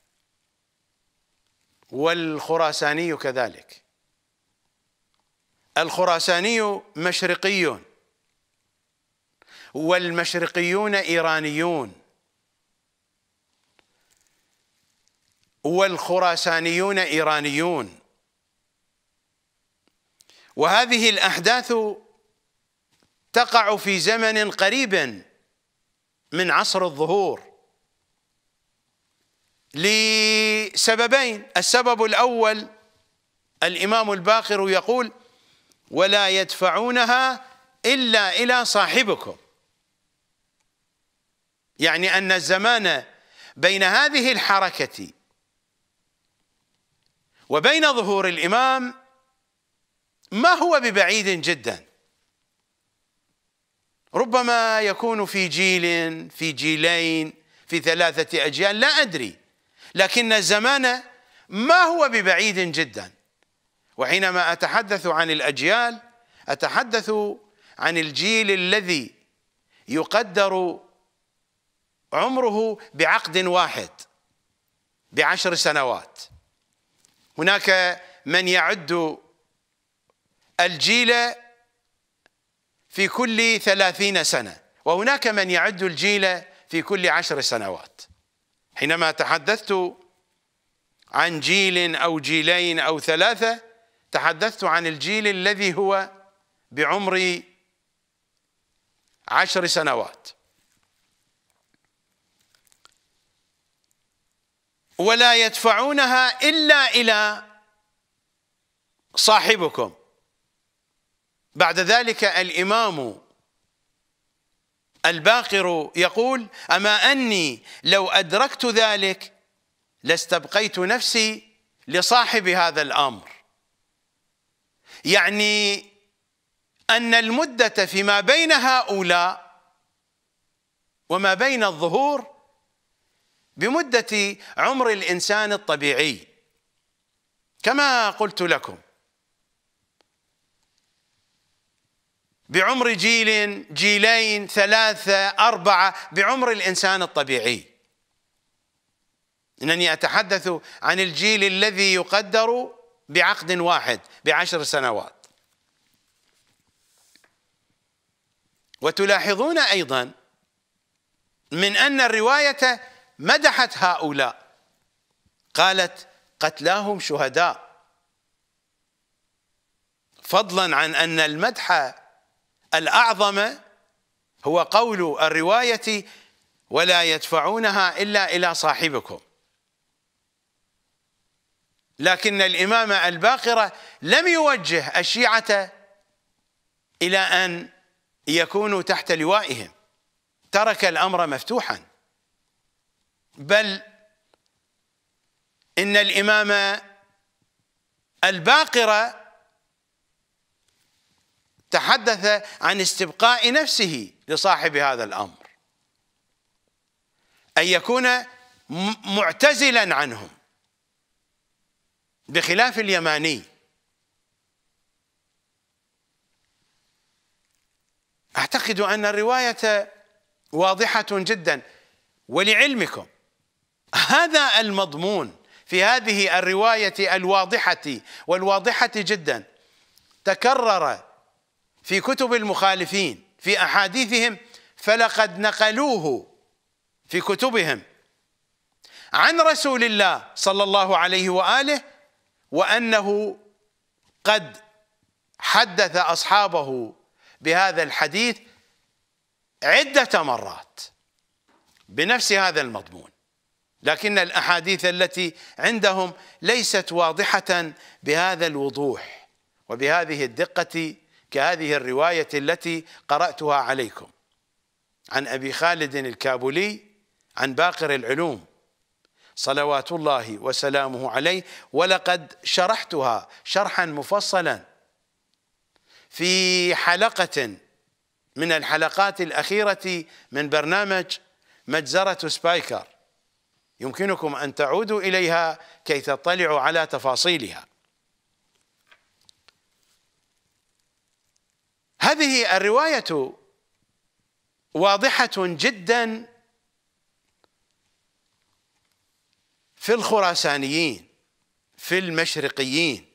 والخراساني كذلك الخراساني مشرقي والمشرقيون إيرانيون والخراسانيون إيرانيون وهذه الأحداث تقع في زمن قريب من عصر الظهور لسببين السبب الأول الإمام الباقر يقول ولا يدفعونها إلا إلى صاحبكم يعني أن الزمان بين هذه الحركة وبين ظهور الإمام ما هو ببعيد جدا ربما يكون في جيل في جيلين في ثلاثة أجيال لا أدري لكن الزمان ما هو ببعيد جدا وحينما أتحدث عن الأجيال أتحدث عن الجيل الذي يقدر عمره بعقد واحد بعشر سنوات هناك من يعد الجيل في كل ثلاثين سنة وهناك من يعد الجيل في كل عشر سنوات حينما تحدثت عن جيل أو جيلين أو ثلاثة تحدثت عن الجيل الذي هو بعمر عشر سنوات ولا يدفعونها إلا إلى صاحبكم بعد ذلك الامام الباقر يقول اما اني لو ادركت ذلك لاستبقيت نفسي لصاحب هذا الامر يعني ان المده فيما بين هؤلاء وما بين الظهور بمده عمر الانسان الطبيعي كما قلت لكم بعمر جيل جيلين ثلاثة أربعة بعمر الإنسان الطبيعي إنني أتحدث عن الجيل الذي يقدر بعقد واحد بعشر سنوات وتلاحظون أيضا من أن الرواية مدحت هؤلاء قالت قتلاهم شهداء فضلا عن أن المدح الأعظم هو قول الرواية ولا يدفعونها إلا إلى صاحبكم لكن الإمام الباقرة لم يوجه الشيعة إلى أن يكونوا تحت لوائهم ترك الأمر مفتوحا بل إن الإمام الباقرة تحدث عن استبقاء نفسه لصاحب هذا الامر ان يكون معتزلا عنهم بخلاف اليماني اعتقد ان الروايه واضحه جدا ولعلمكم هذا المضمون في هذه الروايه الواضحه والواضحه جدا تكرر في كتب المخالفين في احاديثهم فلقد نقلوه في كتبهم عن رسول الله صلى الله عليه واله وانه قد حدث اصحابه بهذا الحديث عده مرات بنفس هذا المضمون لكن الاحاديث التي عندهم ليست واضحه بهذا الوضوح وبهذه الدقه كهذه الرواية التي قرأتها عليكم عن أبي خالد الكابولي عن باقر العلوم صلوات الله وسلامه عليه ولقد شرحتها شرحا مفصلا في حلقة من الحلقات الأخيرة من برنامج مجزرة سبايكر يمكنكم أن تعودوا إليها كي تطلعوا على تفاصيلها هذه الرواية واضحة جدا في الخراسانيين في المشرقيين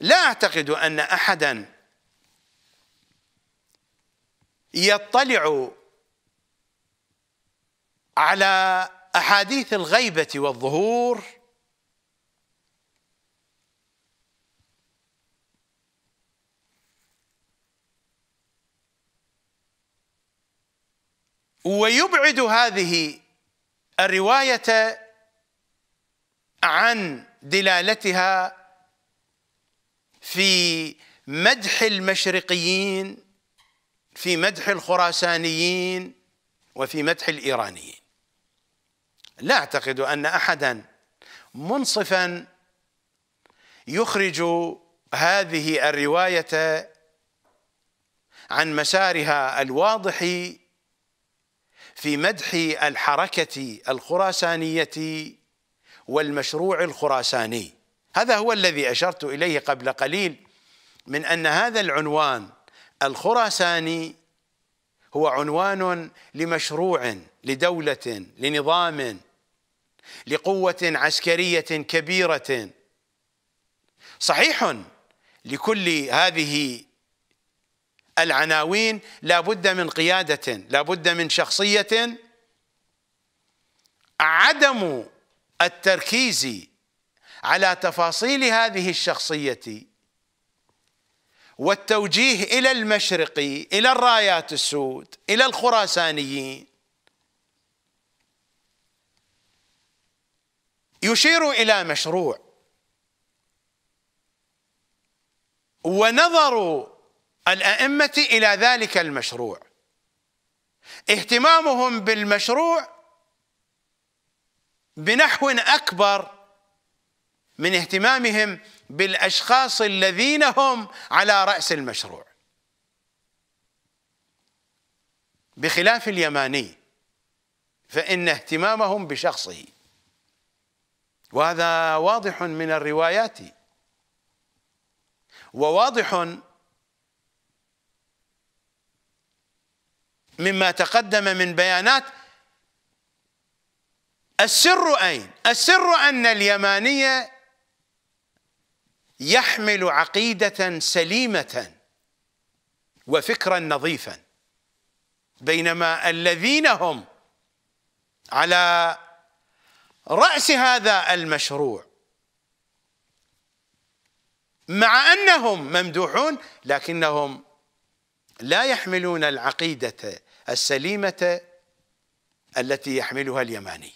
لا أعتقد أن أحدا يطلع على أحاديث الغيبة والظهور ويبعد هذه الروايه عن دلالتها في مدح المشرقيين في مدح الخراسانيين وفي مدح الايرانيين لا اعتقد ان احدا منصفا يخرج هذه الروايه عن مسارها الواضح في مدح الحركة الخراسانية والمشروع الخراساني هذا هو الذي أشرت إليه قبل قليل من أن هذا العنوان الخراساني هو عنوان لمشروع لدولة لنظام لقوة عسكرية كبيرة صحيح لكل هذه العناوين لا بد من قيادة لا بد من شخصية عدم التركيز على تفاصيل هذه الشخصية والتوجيه إلى المشرق إلى الرايات السود إلى الخراسانيين يشير إلى مشروع ونظر الأئمة إلى ذلك المشروع اهتمامهم بالمشروع بنحو أكبر من اهتمامهم بالأشخاص الذين هم على رأس المشروع بخلاف اليماني فإن اهتمامهم بشخصه وهذا واضح من الروايات وواضح مما تقدم من بيانات السر أين؟ السر أن اليمانية يحمل عقيدة سليمة وفكرا نظيفا بينما الذين هم على رأس هذا المشروع مع أنهم ممدوحون لكنهم لا يحملون العقيدة السليمة التي يحملها اليماني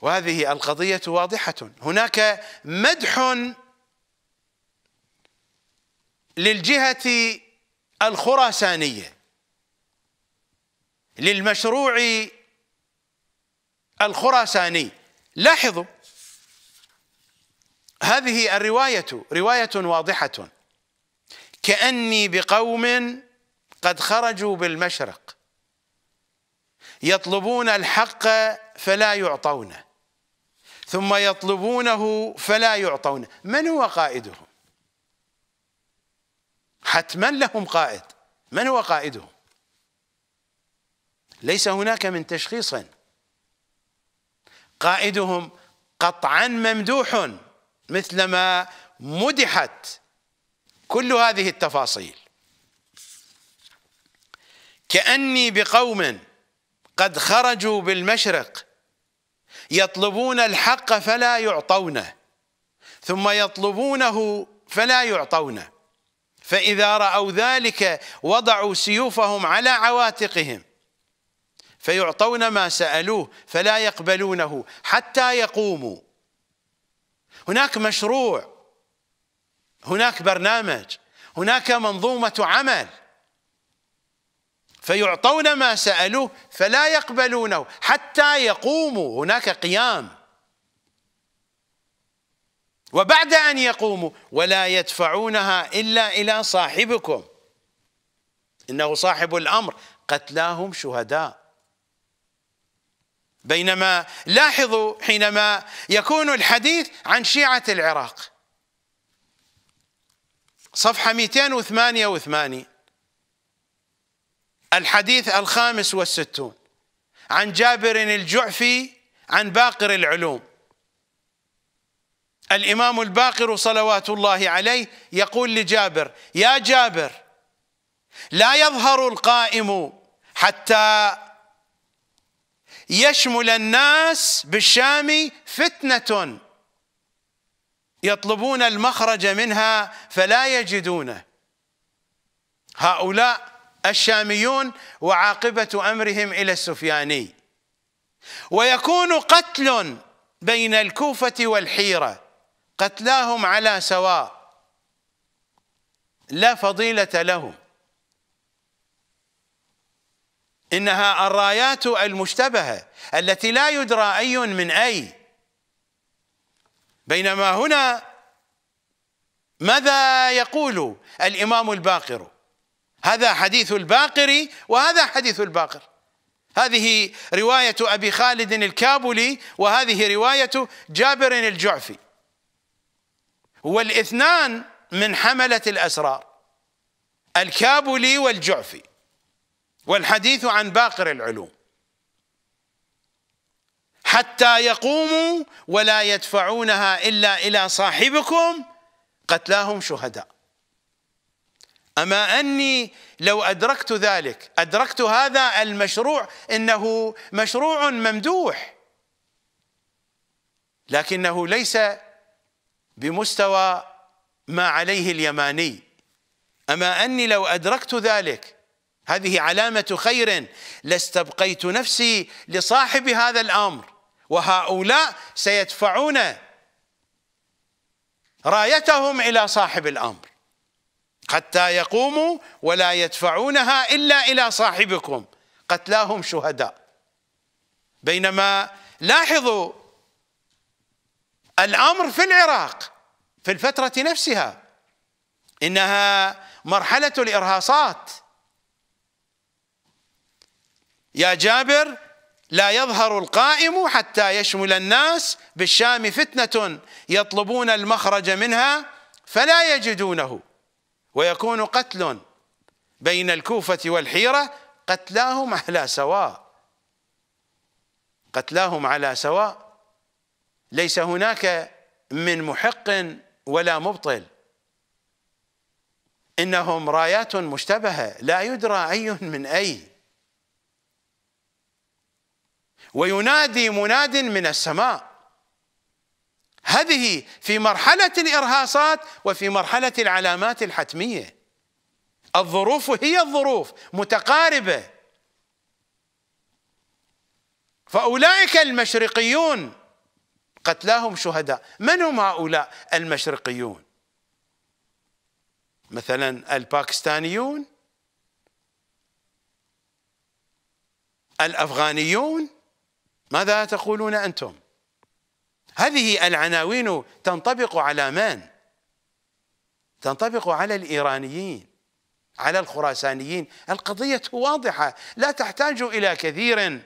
وهذه القضية واضحة هناك مدح للجهة الخراسانية للمشروع الخراساني لاحظوا هذه الرواية رواية واضحة كأني بقوم قد خرجوا بالمشرق يطلبون الحق فلا يعطونه ثم يطلبونه فلا يعطونه من هو قائدهم حتما لهم قائد من هو قائدهم ليس هناك من تشخيص قائدهم قطعا ممدوح مثلما مدحت كل هذه التفاصيل كأني بقوم قد خرجوا بالمشرق يطلبون الحق فلا يعطونه ثم يطلبونه فلا يعطونه فإذا رأوا ذلك وضعوا سيوفهم على عواتقهم فيعطون ما سألوه فلا يقبلونه حتى يقوموا هناك مشروع هناك برنامج هناك منظومة عمل فيعطون ما سألوه فلا يقبلونه حتى يقوموا هناك قيام وبعد أن يقوموا ولا يدفعونها إلا إلى صاحبكم إنه صاحب الأمر قتلاهم شهداء بينما لاحظوا حينما يكون الحديث عن شيعة العراق صفحة 288 الحديث الخامس والستون عن جابر الجعفي عن باقر العلوم الإمام الباقر صلوات الله عليه يقول لجابر يا جابر لا يظهر القائم حتى يشمل الناس بالشام فتنة يطلبون المخرج منها فلا يجدونه هؤلاء الشاميون وعاقبة أمرهم إلى السفياني ويكون قتل بين الكوفة والحيرة قتلاهم على سواء لا فضيلة لهم إنها الرايات المشتبهة التي لا يدرى أي من أي بينما هنا ماذا يقول الإمام الباقر هذا حديث الباقر وهذا حديث الباقر هذه رواية أبي خالد الكابلي وهذه رواية جابر الجعفي والاثنان من حملة الأسرار الكابلي والجعفي والحديث عن باقر العلوم حتى يقوموا ولا يدفعونها إلا إلى صاحبكم قتلاهم شهداء أما أني لو أدركت ذلك أدركت هذا المشروع إنه مشروع ممدوح لكنه ليس بمستوى ما عليه اليماني أما أني لو أدركت ذلك هذه علامة خير لاستبقيت نفسي لصاحب هذا الأمر وهؤلاء سيدفعون رايتهم الى صاحب الامر حتى يقوموا ولا يدفعونها الا الى صاحبكم قتلاهم شهداء بينما لاحظوا الامر في العراق في الفتره نفسها انها مرحله الارهاصات يا جابر لا يظهر القائم حتى يشمل الناس بالشام فتنة يطلبون المخرج منها فلا يجدونه ويكون قتل بين الكوفة والحيرة قتلاهم على سواء قتلاهم على سواء ليس هناك من محق ولا مبطل إنهم رايات مشتبهة لا يدرى أي من أي وينادي مناد من السماء هذه في مرحلة الإرهاصات وفي مرحلة العلامات الحتمية الظروف هي الظروف متقاربة فأولئك المشرقيون قتلاهم شهداء من هم هؤلاء المشرقيون مثلا الباكستانيون الأفغانيون ماذا تقولون أنتم هذه العناوين تنطبق على من تنطبق على الإيرانيين على الخراسانيين القضية واضحة لا تحتاج إلى كثير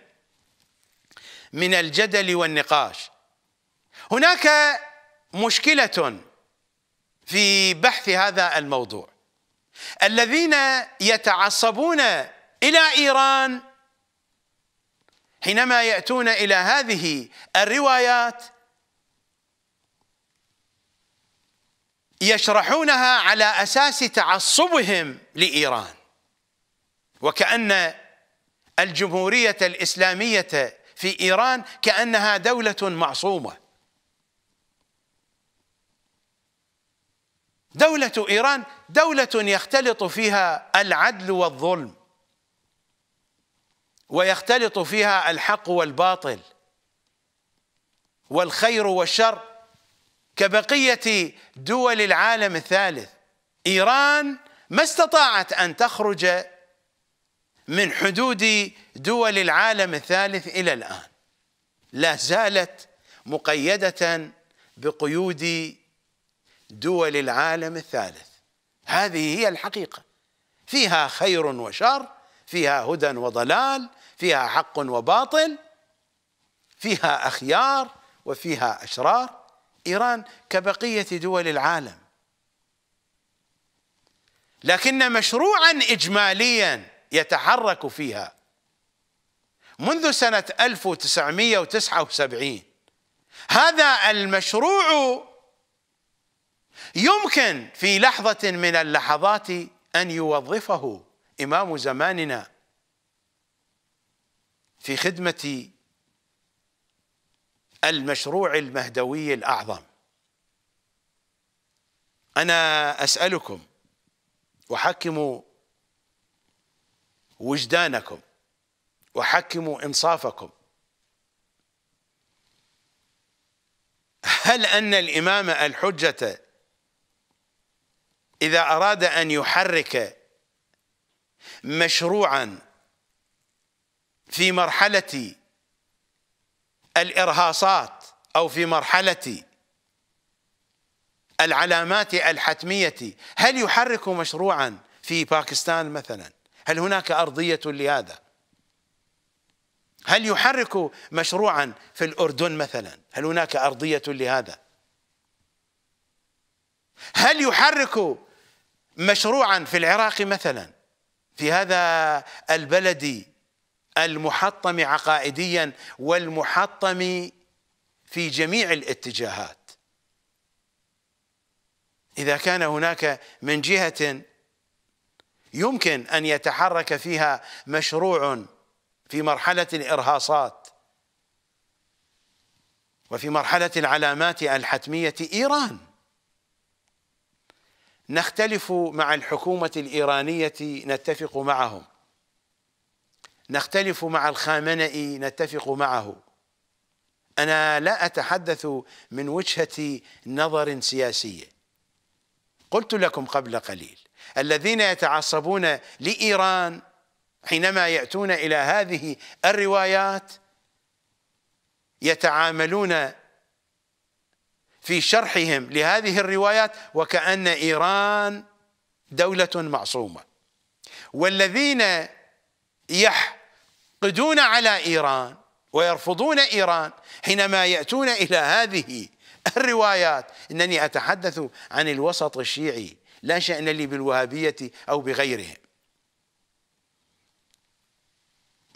من الجدل والنقاش هناك مشكلة في بحث هذا الموضوع الذين يتعصبون إلى إيران حينما يأتون إلى هذه الروايات يشرحونها على أساس تعصبهم لإيران وكأن الجمهورية الإسلامية في إيران كأنها دولة معصومة دولة إيران دولة يختلط فيها العدل والظلم ويختلط فيها الحق والباطل والخير والشر كبقية دول العالم الثالث إيران ما استطاعت أن تخرج من حدود دول العالم الثالث إلى الآن لا زالت مقيدة بقيود دول العالم الثالث هذه هي الحقيقة فيها خير وشر فيها هدى وضلال فيها حق وباطل فيها اخيار وفيها اشرار ايران كبقيه دول العالم لكن مشروعا اجماليا يتحرك فيها منذ سنه 1979 هذا المشروع يمكن في لحظه من اللحظات ان يوظفه امام زماننا في خدمة المشروع المهدوي الأعظم أنا أسألكم وحكموا وجدانكم وحكموا إنصافكم هل أن الإمام الحجة إذا أراد أن يحرك مشروعا في مرحلة الإرهاصات أو في مرحلة العلامات الحتمية هل يحرك مشروعا في باكستان مثلا هل هناك أرضية لهذا هل يحرك مشروعا في الأردن مثلا هل هناك أرضية لهذا هل يحرك مشروعا في العراق مثلا في هذا البلد المحطم عقائديا والمحطم في جميع الاتجاهات إذا كان هناك من جهة يمكن أن يتحرك فيها مشروع في مرحلة الإرهاصات وفي مرحلة العلامات الحتمية إيران نختلف مع الحكومة الإيرانية نتفق معهم نختلف مع الخامنئي نتفق معه أنا لا أتحدث من وجهة نظر سياسية قلت لكم قبل قليل الذين يتعصبون لإيران حينما يأتون إلى هذه الروايات يتعاملون في شرحهم لهذه الروايات وكأن إيران دولة معصومة والذين يح ينتقدون على إيران ويرفضون إيران حينما يأتون إلى هذه الروايات إنني أتحدث عن الوسط الشيعي لا شأن لي بالوهابية أو بغيرهم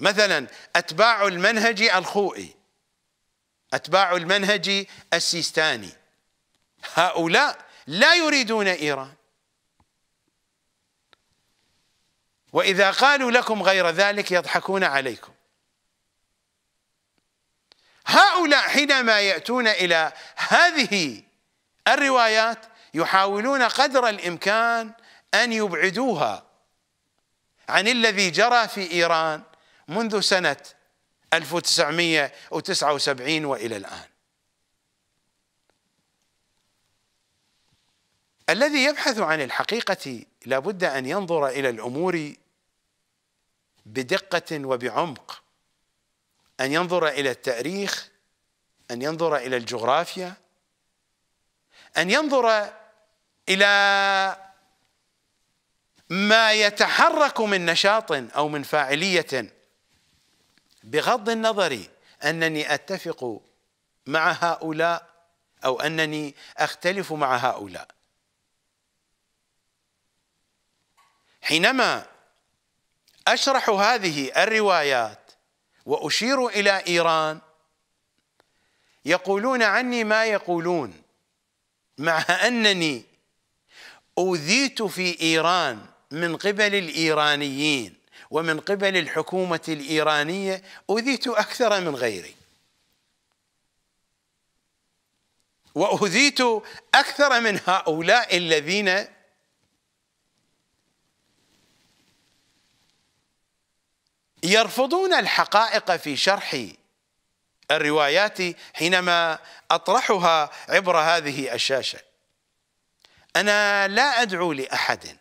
مثلا أتباع المنهج الخوئي أتباع المنهج السيستاني هؤلاء لا يريدون إيران وإذا قالوا لكم غير ذلك يضحكون عليكم هؤلاء حينما يأتون إلى هذه الروايات يحاولون قدر الإمكان أن يبعدوها عن الذي جرى في إيران منذ سنة 1979 وإلى الآن الذي يبحث عن الحقيقة لابد أن ينظر إلى الأمور بدقه وبعمق ان ينظر الى التاريخ ان ينظر الى الجغرافيا ان ينظر الى ما يتحرك من نشاط او من فاعليه بغض النظر انني اتفق مع هؤلاء او انني اختلف مع هؤلاء حينما أشرح هذه الروايات وأشير إلى إيران يقولون عني ما يقولون مع أنني أوذيت في إيران من قبل الإيرانيين ومن قبل الحكومة الإيرانية أوذيت أكثر من غيري وأوذيت أكثر من هؤلاء الذين يرفضون الحقائق في شرح الروايات حينما اطرحها عبر هذه الشاشه انا لا ادعو لاحد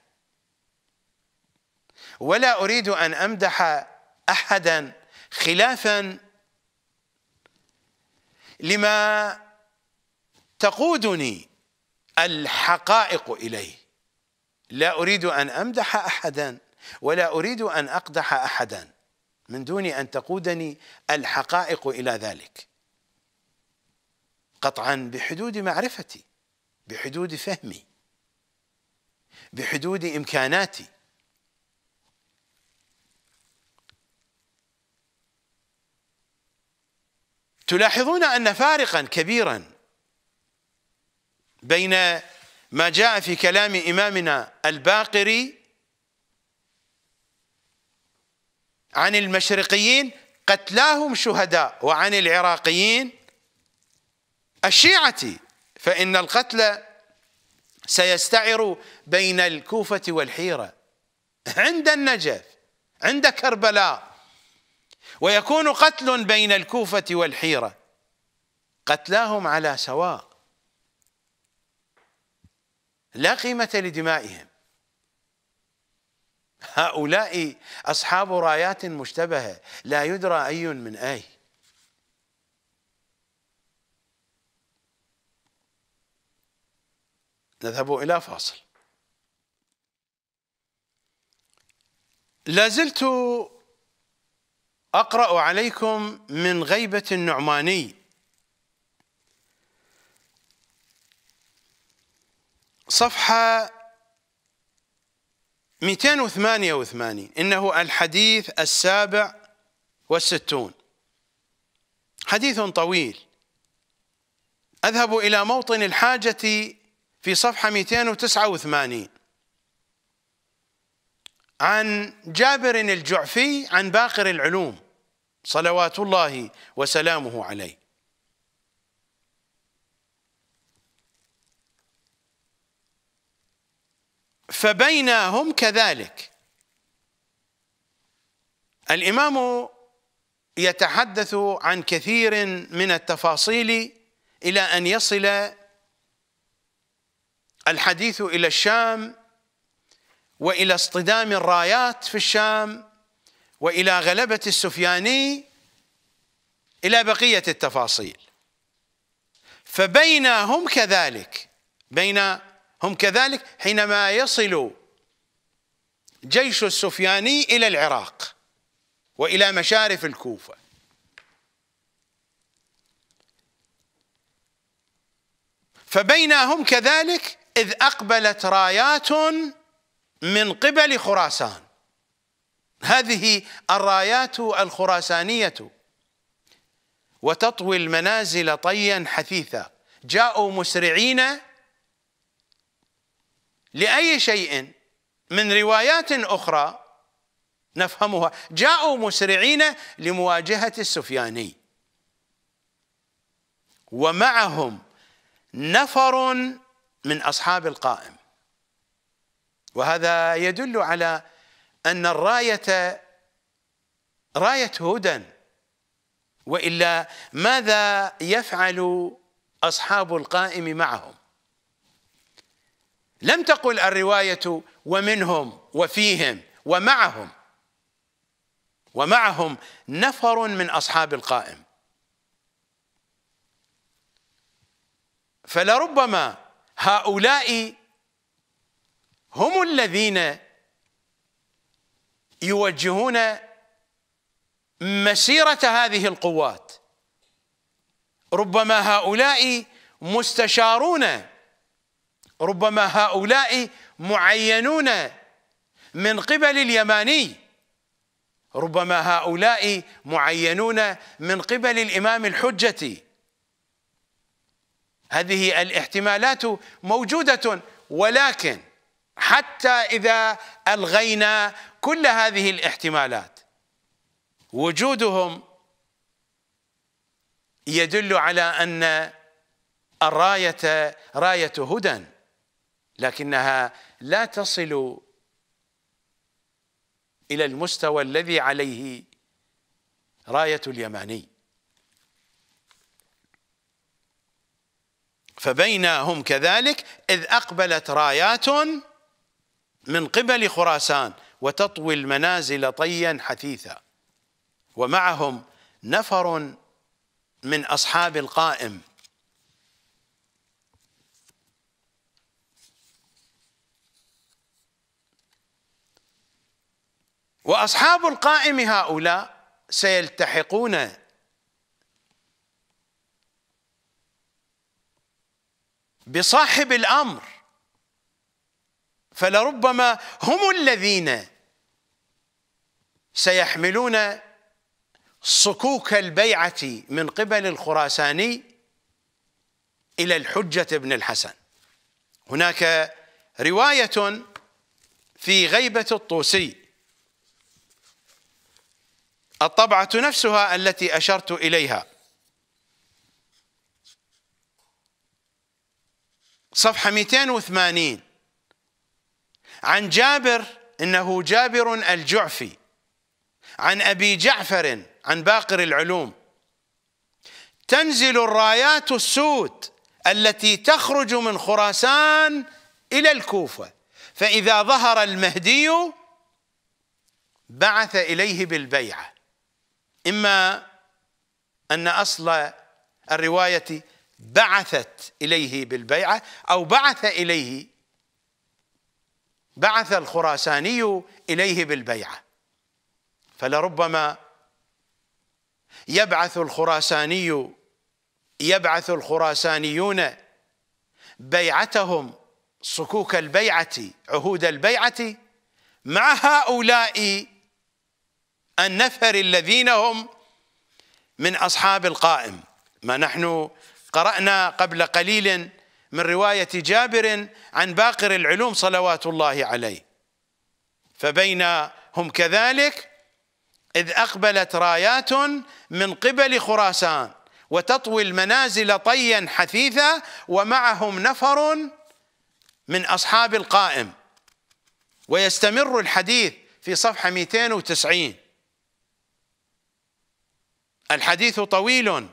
ولا اريد ان امدح احدا خلافا لما تقودني الحقائق اليه لا اريد ان امدح احدا ولا اريد ان اقدح احدا من دون أن تقودني الحقائق إلى ذلك قطعا بحدود معرفتي بحدود فهمي بحدود إمكاناتي تلاحظون أن فارقا كبيرا بين ما جاء في كلام إمامنا الباقري عن المشرقيين قتلاهم شهداء وعن العراقيين الشيعة فإن القتل سيستعر بين الكوفة والحيرة عند النجف عند كربلاء ويكون قتل بين الكوفة والحيرة قتلاهم على سواء لا قيمة لدمائهم هؤلاء أصحاب رايات مشتبهة لا يدرى أي من أي نذهب إلى فاصل لازلت أقرأ عليكم من غيبة النعماني صفحة 288 إنه الحديث السابع والستون حديث طويل أذهب إلى موطن الحاجة في صفحة 289 عن جابر الجعفي عن باقر العلوم صلوات الله وسلامه عليه فبينهم كذلك الامام يتحدث عن كثير من التفاصيل الى ان يصل الحديث الى الشام والى اصطدام الرايات في الشام والى غلبه السفياني الى بقيه التفاصيل فبينا هم كذلك بين هم كذلك حينما يصل جيش السفياني إلى العراق وإلى مشارف الكوفة فبينهم كذلك إذ أقبلت رايات من قبل خراسان هذه الرايات الخراسانية وتطوي المنازل طيا حثيثا جاءوا مسرعين لأي شيء من روايات أخرى نفهمها جاءوا مسرعين لمواجهة السفياني ومعهم نفر من أصحاب القائم وهذا يدل على أن الراية راية هدى وإلا ماذا يفعل أصحاب القائم معهم لم تقل الرواية ومنهم وفيهم ومعهم ومعهم نفر من أصحاب القائم فلربما هؤلاء هم الذين يوجهون مسيرة هذه القوات ربما هؤلاء مستشارون ربما هؤلاء معينون من قبل اليماني ربما هؤلاء معينون من قبل الإمام الحجة هذه الاحتمالات موجودة ولكن حتى إذا ألغينا كل هذه الاحتمالات وجودهم يدل على أن الراية راية هدى لكنها لا تصل إلى المستوى الذي عليه راية اليماني فبينهم هم كذلك إذ أقبلت رايات من قبل خراسان وتطوي المنازل طيا حثيثا ومعهم نفر من أصحاب القائم وأصحاب القائم هؤلاء سيلتحقون بصاحب الأمر فلربما هم الذين سيحملون صكوك البيعة من قبل الخراساني إلى الحجة بن الحسن هناك رواية في غيبة الطوسي الطبعة نفسها التي أشرت إليها صفحة 280 عن جابر إنه جابر الجعفي عن أبي جعفر عن باقر العلوم تنزل الرايات السود التي تخرج من خراسان إلى الكوفة فإذا ظهر المهدي بعث إليه بالبيعة إما أن أصل الرواية بعثت إليه بالبيعة أو بعث إليه بعث الخراساني إليه بالبيعة فلربما يبعث الخراساني يبعث الخراسانيون بيعتهم صكوك البيعة عهود البيعة مع هؤلاء النفر الذين هم من أصحاب القائم ما نحن قرأنا قبل قليل من رواية جابر عن باقر العلوم صلوات الله عليه فبين هم كذلك إذ أقبلت رايات من قبل خراسان وتطوي المنازل طيا حثيثا ومعهم نفر من أصحاب القائم ويستمر الحديث في صفحة 290 الحديث طويل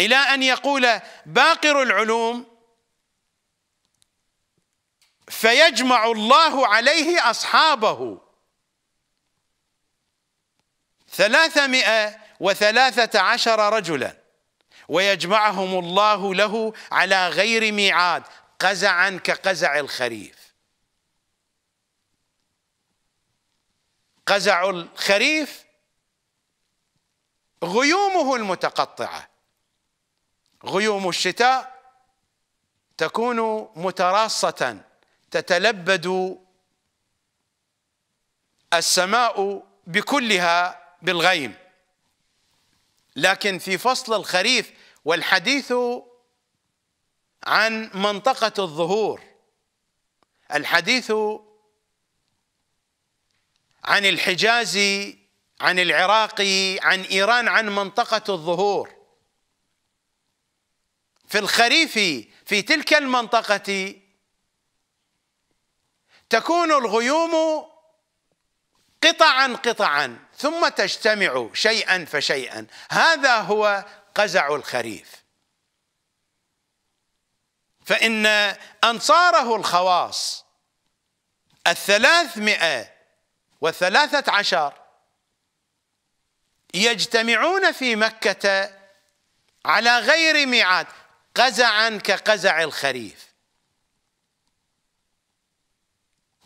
إلى أن يقول باقر العلوم فيجمع الله عليه أصحابه ثلاثمائة وثلاثة عشر رجلا ويجمعهم الله له على غير ميعاد قزعا كقزع الخريف قزع الخريف غيومه المتقطعه غيوم الشتاء تكون متراصه تتلبد السماء بكلها بالغيم لكن في فصل الخريف والحديث عن منطقه الظهور الحديث عن الحجاز عن العراقي عن ايران عن منطقه الظهور في الخريف في تلك المنطقه تكون الغيوم قطعا قطعا ثم تجتمع شيئا فشيئا هذا هو قزع الخريف فإن أنصاره الخواص الثلاثمائة وثلاثة عشر يجتمعون في مكة على غير ميعاد قزعا كقزع الخريف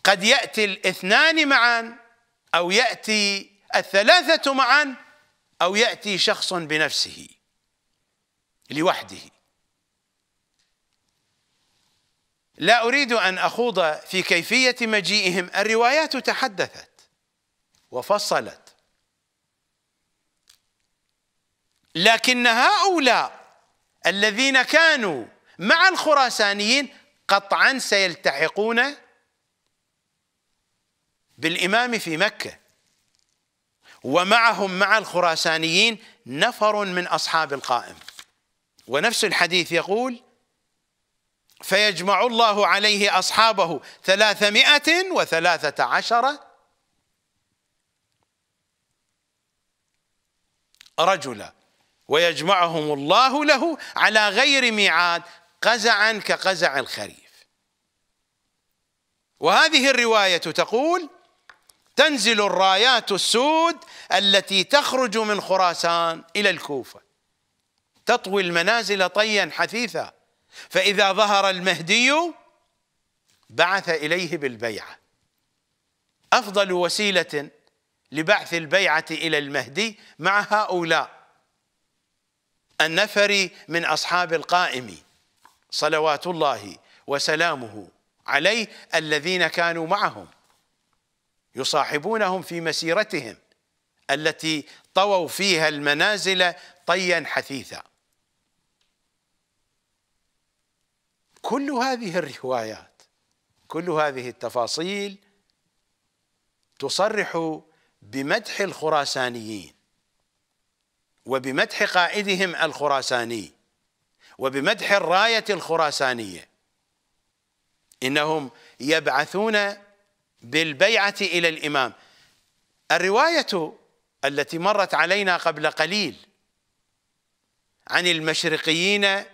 قد يأتي الاثنان معا أو يأتي الثلاثة معا أو يأتي شخص بنفسه لوحده لا أريد أن أخوض في كيفية مجيئهم الروايات تحدثت وفصلت لكن هؤلاء الذين كانوا مع الخراسانيين قطعا سيلتحقون بالإمام في مكة ومعهم مع الخراسانيين نفر من أصحاب القائم ونفس الحديث يقول فيجمع الله عليه أصحابه ثلاثمائة وثلاثة عشر رجلا ويجمعهم الله له على غير ميعاد قزعا كقزع الخريف وهذه الرواية تقول تنزل الرايات السود التي تخرج من خراسان إلى الكوفة تطوي المنازل طيا حثيثا فإذا ظهر المهدي بعث إليه بالبيعة أفضل وسيلة لبعث البيعة إلى المهدي مع هؤلاء النفر من أصحاب القائم صلوات الله وسلامه عليه الذين كانوا معهم يصاحبونهم في مسيرتهم التي طووا فيها المنازل طيا حثيثا كل هذه الروايات كل هذه التفاصيل تصرح بمدح الخراسانيين وبمدح قائدهم الخراساني وبمدح الراية الخراسانية إنهم يبعثون بالبيعة إلى الإمام الرواية التي مرت علينا قبل قليل عن المشرقيين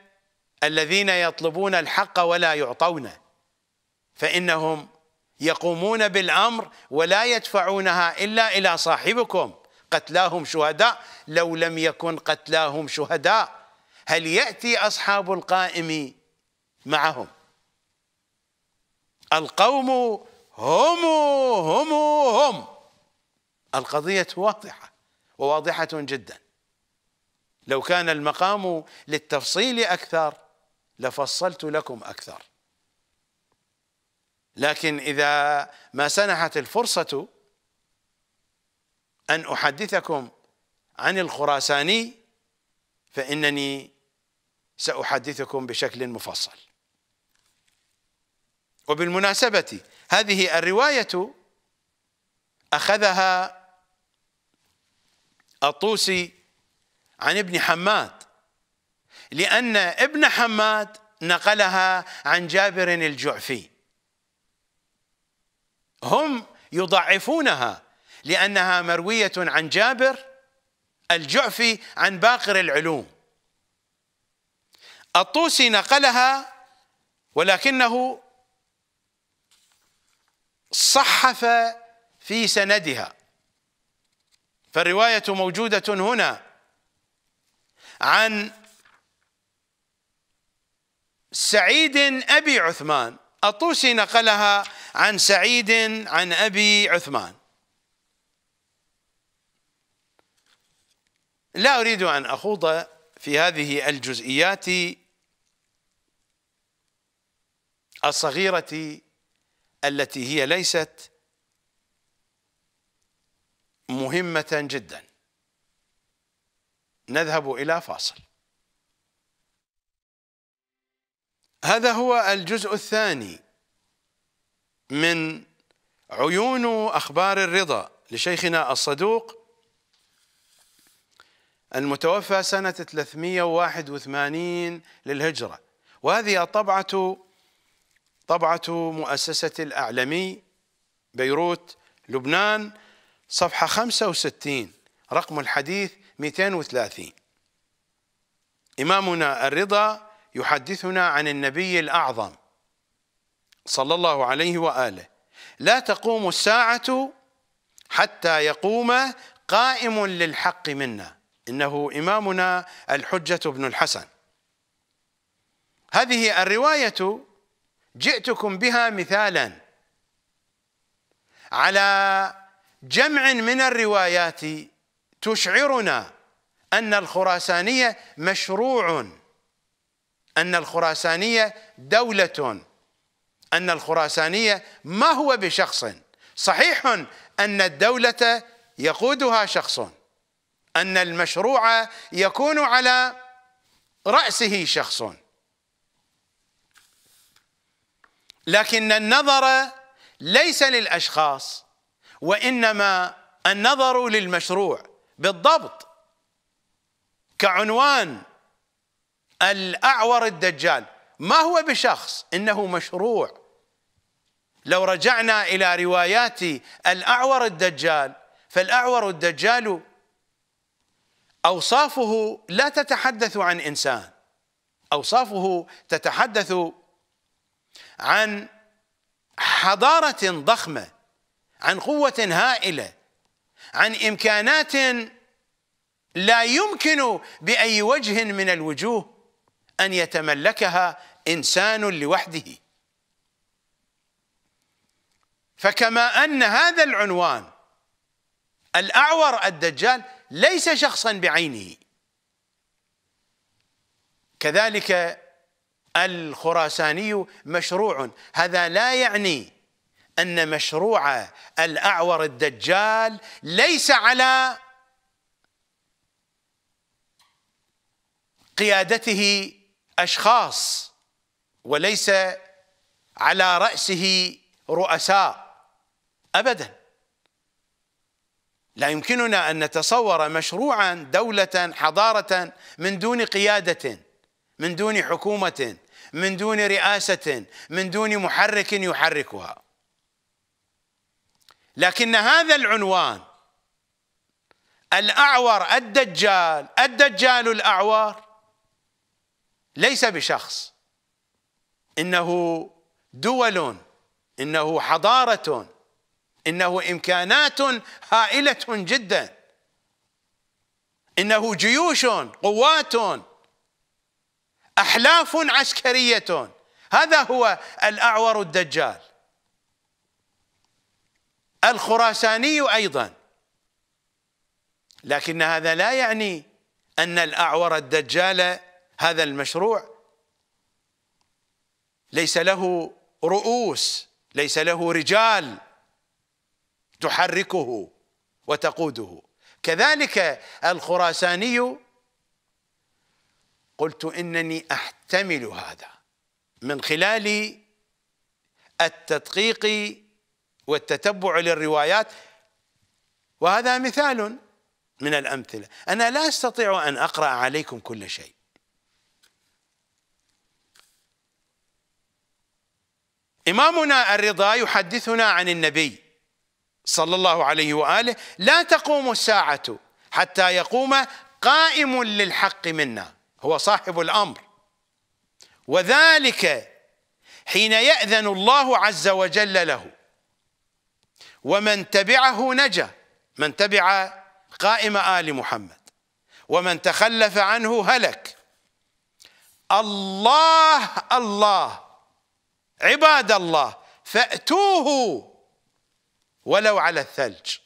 الذين يطلبون الحق ولا يعطونه فإنهم يقومون بالأمر ولا يدفعونها إلا إلى صاحبكم قتلاهم شهداء لو لم يكن قتلاهم شهداء هل يأتي أصحاب القائم معهم القوم هم هم هم القضية واضحة وواضحة جدا لو كان المقام للتفصيل أكثر لفصلت لكم أكثر لكن إذا ما سنحت الفرصة أن أحدثكم عن الخراساني فإنني سأحدثكم بشكل مفصل وبالمناسبة هذه الرواية أخذها الطوسي عن ابن حماد لأن ابن حماد نقلها عن جابر الجعفي هم يضعفونها لأنها مروية عن جابر الجعفي عن باقر العلوم الطوسي نقلها ولكنه صحف في سندها فالرواية موجودة هنا عن سعيد أبي عثمان الطوسي نقلها عن سعيد عن أبي عثمان لا أريد أن أخوض في هذه الجزئيات الصغيرة التي هي ليست مهمة جدا نذهب إلى فاصل هذا هو الجزء الثاني من عيون أخبار الرضا لشيخنا الصدوق المتوفى سنة 381 للهجرة وهذه طبعة طبعة مؤسسة الأعلمي بيروت لبنان صفحة 65 رقم الحديث 230 إمامنا الرضا يحدثنا عن النبي الأعظم صلى الله عليه وآله لا تقوم الساعة حتى يقوم قائم للحق منا إنه إمامنا الحجة بن الحسن هذه الرواية جئتكم بها مثالا على جمع من الروايات تشعرنا أن الخراسانية مشروع أن الخراسانية دولة أن الخراسانية ما هو بشخص صحيح أن الدولة يقودها شخص أن المشروع يكون على رأسه شخص لكن النظر ليس للأشخاص وإنما النظر للمشروع بالضبط كعنوان الأعور الدجال ما هو بشخص إنه مشروع لو رجعنا إلى روايات الأعور الدجال فالأعور الدجال أوصافه لا تتحدث عن إنسان أوصافه تتحدث عن حضارة ضخمة عن قوة هائلة عن إمكانات لا يمكن بأي وجه من الوجوه أن يتملكها إنسان لوحده فكما أن هذا العنوان الأعور الدجال ليس شخصا بعينه كذلك الخراساني مشروع هذا لا يعني أن مشروع الأعور الدجال ليس على قيادته أشخاص وليس على رأسه رؤساء أبداً لا يمكننا أن نتصور مشروعا دولة حضارة من دون قيادة من دون حكومة من دون رئاسة من دون محرك يحركها لكن هذا العنوان الأعور الدجال الدجال الأعور ليس بشخص إنه دول إنه حضارة إنه إمكانات هائلة جدا إنه جيوش قوات أحلاف عسكرية هذا هو الأعور الدجال الخراساني أيضا لكن هذا لا يعني أن الأعور الدجال هذا المشروع ليس له رؤوس ليس له رجال تحركه وتقوده كذلك الخراساني قلت انني احتمل هذا من خلال التدقيق والتتبع للروايات وهذا مثال من الامثله انا لا استطيع ان اقرا عليكم كل شيء امامنا الرضا يحدثنا عن النبي صلى الله عليه واله لا تقوم الساعه حتى يقوم قائم للحق منا هو صاحب الامر وذلك حين ياذن الله عز وجل له ومن تبعه نجا من تبع قائم ال محمد ومن تخلف عنه هلك الله الله عباد الله فاتوه ولو على الثلج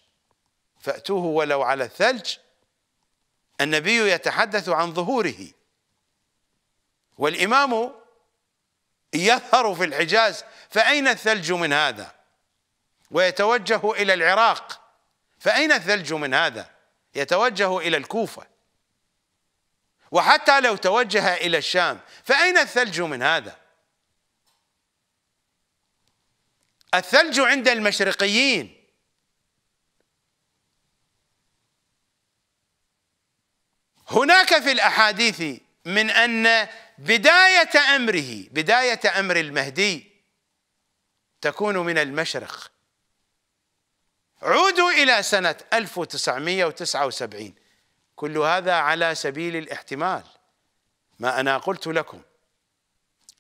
فأتوه ولو على الثلج النبي يتحدث عن ظهوره والإمام يظهر في الحجاز فأين الثلج من هذا ويتوجه إلى العراق فأين الثلج من هذا يتوجه إلى الكوفة وحتى لو توجه إلى الشام فأين الثلج من هذا الثلج عند المشرقيين هناك في الاحاديث من ان بدايه امره بدايه امر المهدي تكون من المشرق عودوا الى سنه 1979 كل هذا على سبيل الاحتمال ما انا قلت لكم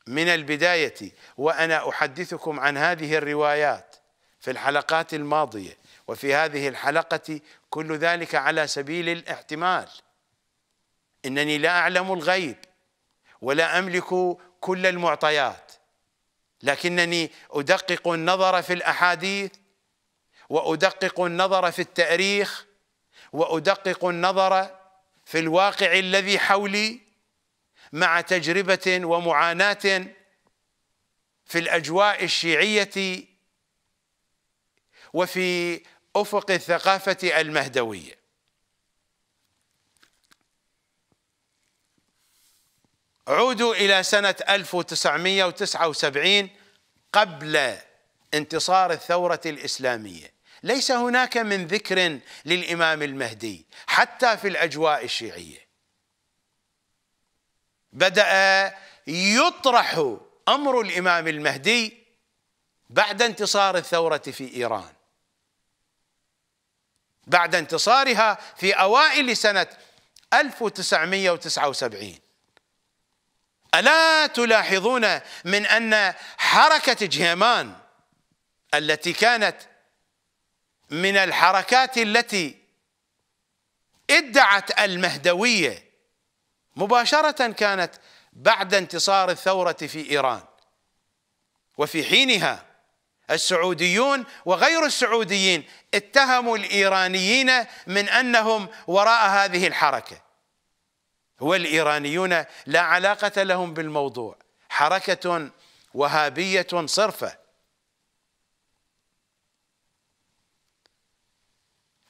من البداية وأنا أحدثكم عن هذه الروايات في الحلقات الماضية وفي هذه الحلقة كل ذلك على سبيل الاحتمال إنني لا أعلم الغيب ولا أملك كل المعطيات لكنني أدقق النظر في الأحاديث وأدقق النظر في التاريخ وأدقق النظر في الواقع الذي حولي مع تجربة ومعاناة في الأجواء الشيعية وفي أفق الثقافة المهدوية عودوا إلى سنة 1979 قبل انتصار الثورة الإسلامية ليس هناك من ذكر للإمام المهدي حتى في الأجواء الشيعية بدأ يطرح أمر الإمام المهدي بعد انتصار الثورة في إيران بعد انتصارها في أوائل سنة 1979 ألا تلاحظون من أن حركة جهيمان التي كانت من الحركات التي ادعت المهدويه مباشرة كانت بعد انتصار الثورة في إيران وفي حينها السعوديون وغير السعوديين اتهموا الإيرانيين من أنهم وراء هذه الحركة والإيرانيون لا علاقة لهم بالموضوع حركة وهابية صرفة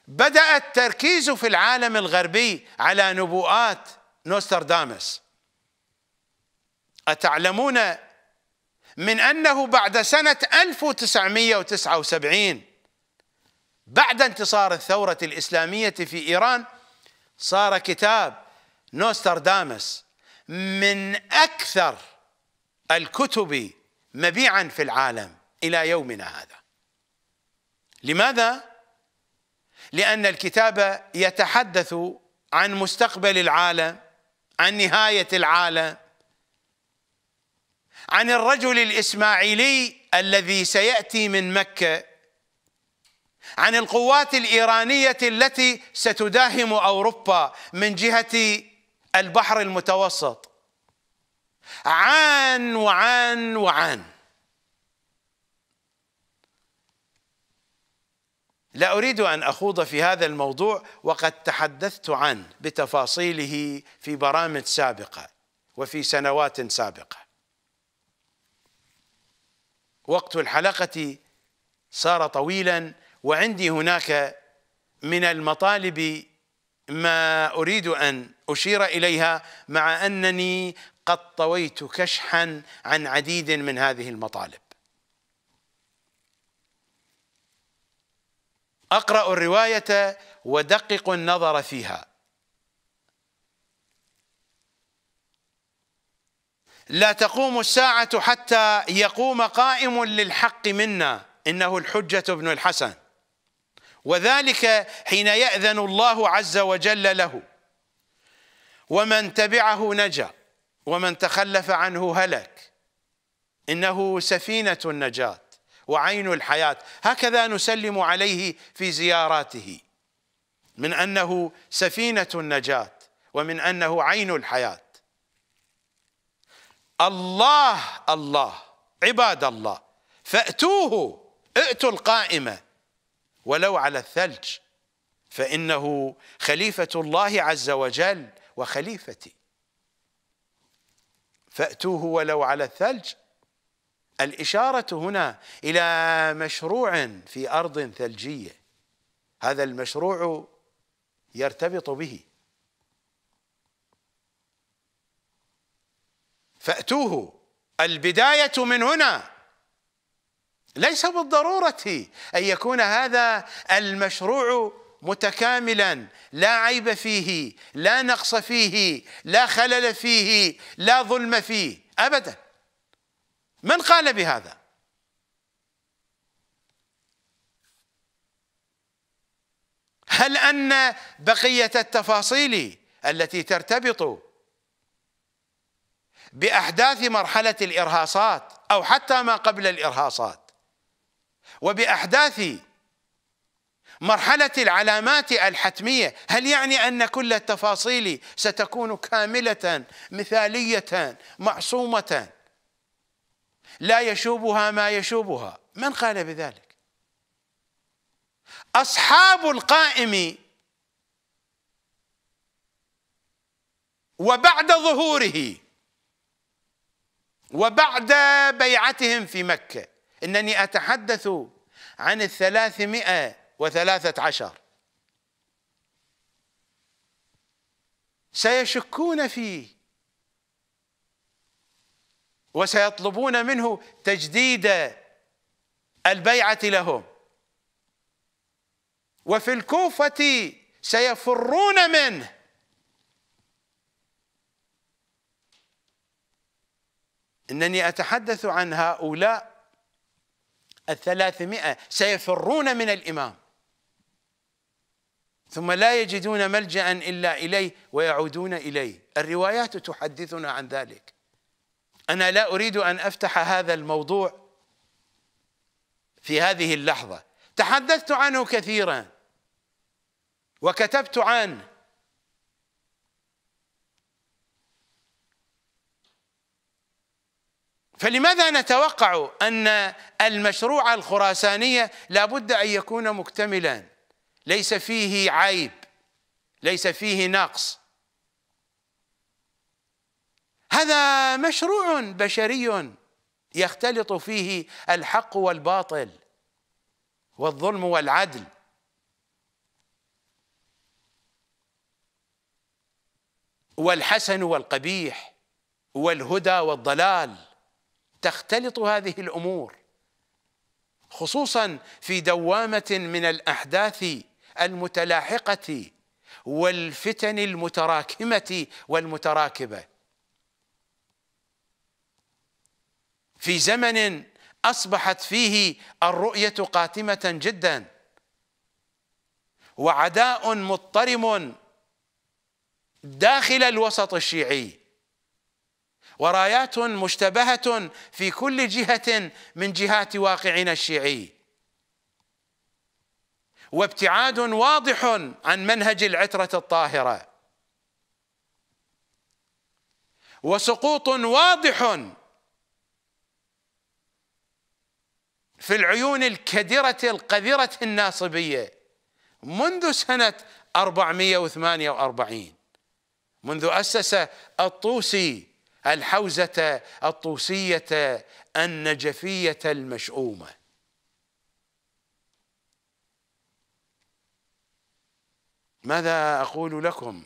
بدأ التركيز في العالم الغربي على نبوءات نوستردامس أتعلمون من أنه بعد سنة 1979 بعد انتصار الثورة الإسلامية في إيران صار كتاب نوستردامس من أكثر الكتب مبيعا في العالم إلى يومنا هذا لماذا؟ لأن الكتاب يتحدث عن مستقبل العالم عن نهاية العالم عن الرجل الإسماعيلي الذي سيأتي من مكة عن القوات الإيرانية التي ستداهم أوروبا من جهة البحر المتوسط عن وعن وعن لا اريد ان اخوض في هذا الموضوع وقد تحدثت عنه بتفاصيله في برامج سابقه وفي سنوات سابقه. وقت الحلقه صار طويلا وعندي هناك من المطالب ما اريد ان اشير اليها مع انني قد طويت كشحا عن عديد من هذه المطالب. أقرأ الرواية ودقق النظر فيها لا تقوم الساعة حتى يقوم قائم للحق منا إنه الحجة بن الحسن وذلك حين يأذن الله عز وجل له ومن تبعه نجا ومن تخلف عنه هلك إنه سفينة النجاة وعين الحياة هكذا نسلم عليه في زياراته من أنه سفينة النجاة ومن أنه عين الحياة الله الله عباد الله فأتوه ائتوا القائمة ولو على الثلج فإنه خليفة الله عز وجل وخليفتي فأتوه ولو على الثلج الإشارة هنا إلى مشروع في أرض ثلجية هذا المشروع يرتبط به فأتوه البداية من هنا ليس بالضرورة أن يكون هذا المشروع متكاملا لا عيب فيه لا نقص فيه لا خلل فيه لا ظلم فيه أبداً من قال بهذا هل ان بقيه التفاصيل التي ترتبط باحداث مرحله الارهاصات او حتى ما قبل الارهاصات وباحداث مرحله العلامات الحتميه هل يعني ان كل التفاصيل ستكون كامله مثاليه معصومه لا يشوبها ما يشوبها من قال بذلك أصحاب القائم وبعد ظهوره وبعد بيعتهم في مكة إنني أتحدث عن الثلاثمائة وثلاثة عشر سيشكون فيه وسيطلبون منه تجديد البيعة لهم وفي الكوفة سيفرون منه إنني أتحدث عن هؤلاء الثلاثمائة سيفرون من الإمام ثم لا يجدون ملجأ إلا إليه ويعودون إليه الروايات تحدثنا عن ذلك أنا لا أريد أن أفتح هذا الموضوع في هذه اللحظة تحدثت عنه كثيرا وكتبت عنه فلماذا نتوقع أن المشروع الخراسانية لابد أن يكون مكتملا ليس فيه عيب ليس فيه نقص هذا مشروع بشري يختلط فيه الحق والباطل والظلم والعدل والحسن والقبيح والهدى والضلال تختلط هذه الامور خصوصا في دوامه من الاحداث المتلاحقه والفتن المتراكمه والمتراكبه في زمن أصبحت فيه الرؤية قاتمة جدا وعداء مضطرم داخل الوسط الشيعي ورايات مشتبهة في كل جهة من جهات واقعنا الشيعي وابتعاد واضح عن منهج العترة الطاهرة وسقوط واضح في العيون الكدرة القذرة الناصبية منذ سنة 448 منذ أسس الطوسي الحوزة الطوسية النجفية المشؤومة ماذا أقول لكم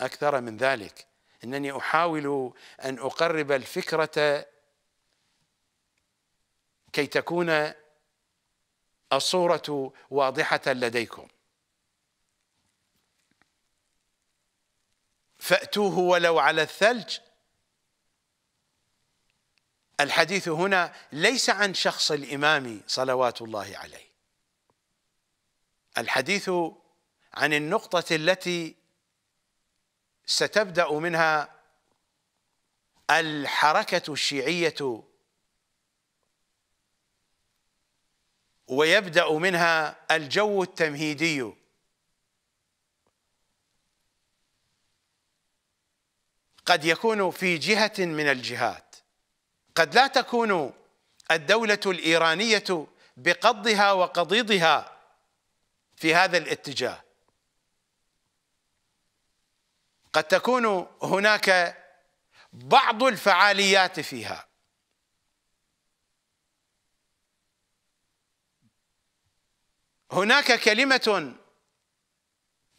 أكثر من ذلك إنني أحاول أن أقرب الفكرة كي تكون الصورة واضحة لديكم فأتوه ولو على الثلج الحديث هنا ليس عن شخص الإمام صلوات الله عليه الحديث عن النقطة التي ستبدأ منها الحركة الشيعية ويبدأ منها الجو التمهيدي قد يكون في جهة من الجهات قد لا تكون الدولة الإيرانية بقضها وقضيضها في هذا الاتجاه قد تكون هناك بعض الفعاليات فيها هناك كلمة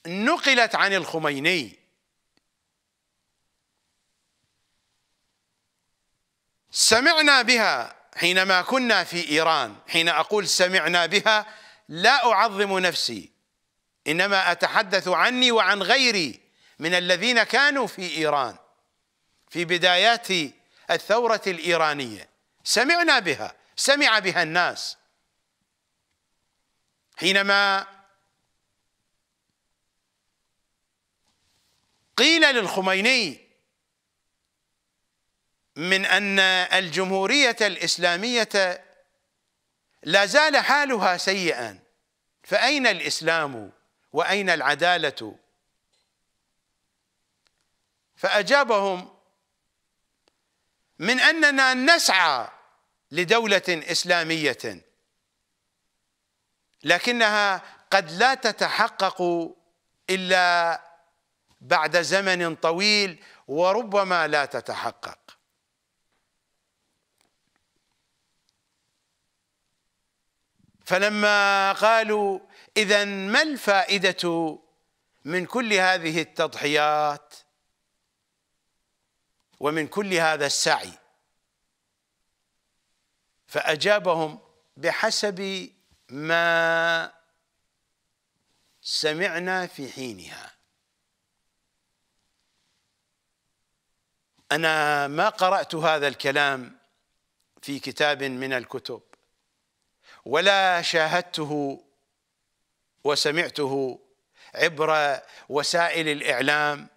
نقلت عن الخميني سمعنا بها حينما كنا في إيران حين أقول سمعنا بها لا أعظم نفسي إنما أتحدث عني وعن غيري من الذين كانوا في إيران في بدايات الثورة الإيرانية سمعنا بها سمع بها الناس حينما قيل للخميني من ان الجمهوريه الاسلاميه لا زال حالها سيئا فاين الاسلام واين العداله فاجابهم من اننا نسعى لدوله اسلاميه لكنها قد لا تتحقق الا بعد زمن طويل وربما لا تتحقق فلما قالوا اذا ما الفائده من كل هذه التضحيات ومن كل هذا السعي فاجابهم بحسب ما سمعنا في حينها انا ما قرات هذا الكلام في كتاب من الكتب ولا شاهدته وسمعته عبر وسائل الاعلام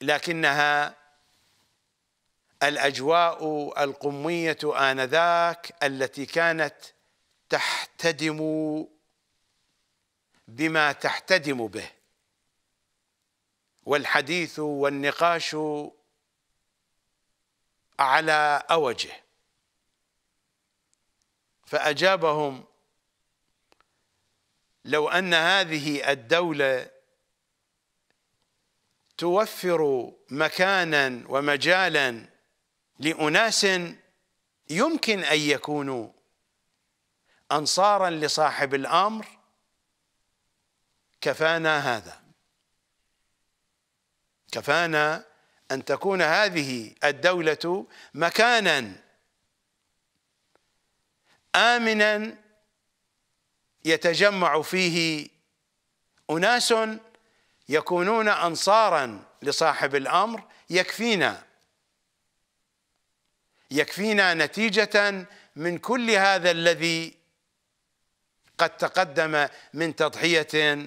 لكنها الاجواء القميه انذاك التي كانت تحتدم بما تحتدم به والحديث والنقاش على اوجه فاجابهم لو ان هذه الدوله توفر مكانا ومجالا لاناس يمكن ان يكونوا انصارا لصاحب الامر كفانا هذا كفانا ان تكون هذه الدوله مكانا امنا يتجمع فيه اناس يكونون انصارا لصاحب الامر يكفينا يكفينا نتيجه من كل هذا الذي قد تقدم من تضحية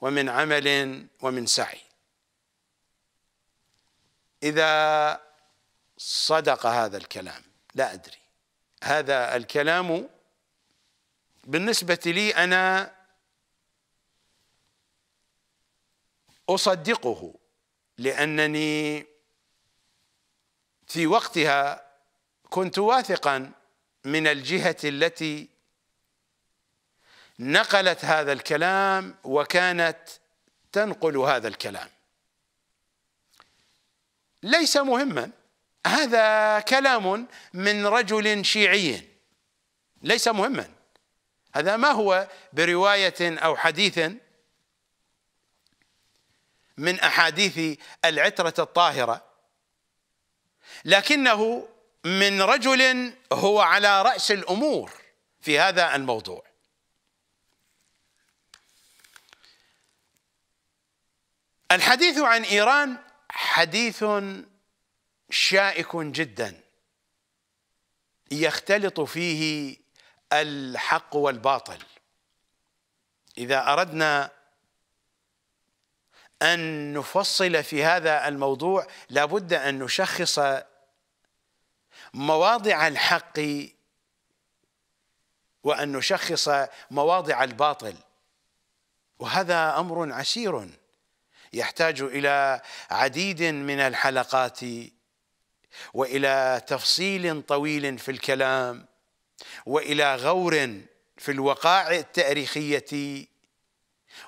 ومن عمل ومن سعي إذا صدق هذا الكلام لا أدري هذا الكلام بالنسبة لي أنا أصدقه لأنني في وقتها كنت واثقا من الجهة التي نقلت هذا الكلام وكانت تنقل هذا الكلام ليس مهما هذا كلام من رجل شيعي ليس مهما هذا ما هو بروايه او حديث من احاديث العتره الطاهره لكنه من رجل هو على راس الامور في هذا الموضوع الحديث عن ايران حديث شائك جدا يختلط فيه الحق والباطل اذا اردنا ان نفصل في هذا الموضوع لابد ان نشخص مواضع الحق وان نشخص مواضع الباطل وهذا امر عسير يحتاج إلى عديد من الحلقات وإلى تفصيل طويل في الكلام وإلى غور في الوقائع التاريخية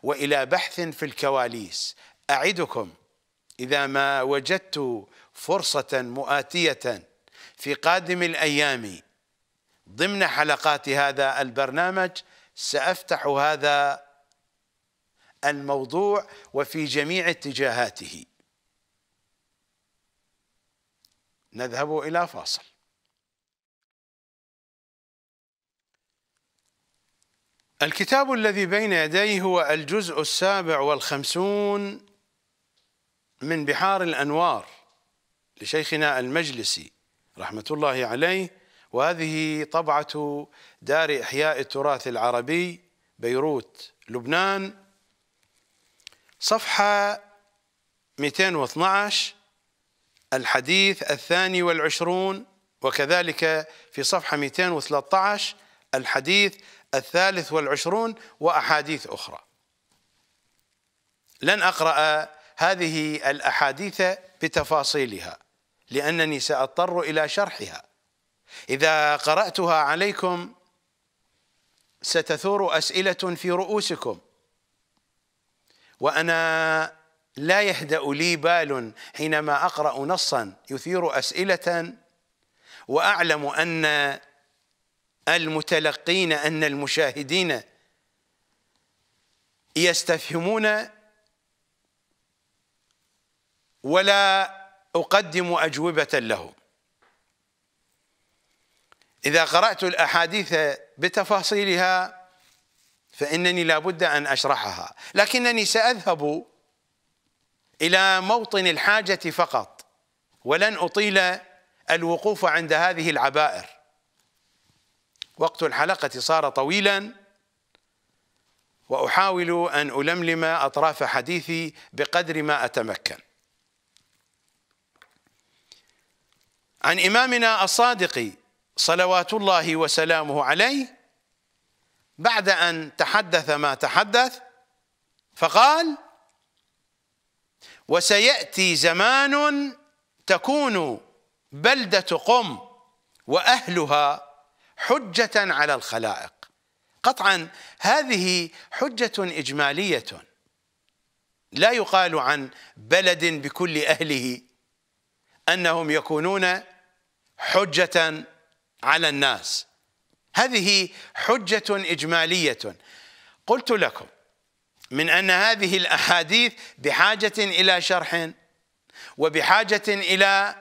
وإلى بحث في الكواليس أعدكم إذا ما وجدت فرصة مؤاتية في قادم الأيام ضمن حلقات هذا البرنامج سأفتح هذا الموضوع وفي جميع اتجاهاته نذهب الى فاصل الكتاب الذي بين يديه هو الجزء السابع والخمسون من بحار الانوار لشيخنا المجلسي رحمه الله عليه وهذه طبعه دار احياء التراث العربي بيروت لبنان صفحة 212 الحديث الثاني والعشرون وكذلك في صفحة 213 الحديث الثالث والعشرون وأحاديث أخرى لن أقرأ هذه الأحاديث بتفاصيلها لأنني سأضطر إلى شرحها إذا قرأتها عليكم ستثور أسئلة في رؤوسكم وأنا لا يهدأ لي بال حينما أقرأ نصا يثير أسئلة وأعلم أن المتلقين أن المشاهدين يستفهمون ولا أقدم أجوبة لهم إذا قرأت الأحاديث بتفاصيلها فإنني لابد أن أشرحها لكنني سأذهب إلى موطن الحاجة فقط ولن أطيل الوقوف عند هذه العبائر وقت الحلقة صار طويلا وأحاول أن ألملم أطراف حديثي بقدر ما أتمكن عن إمامنا الصادق صلوات الله وسلامه عليه بعد أن تحدث ما تحدث فقال وسيأتي زمان تكون بلدة قم وأهلها حجة على الخلائق قطعا هذه حجة إجمالية لا يقال عن بلد بكل أهله أنهم يكونون حجة على الناس هذه حجة إجمالية قلت لكم من أن هذه الأحاديث بحاجة إلى شرح وبحاجة إلى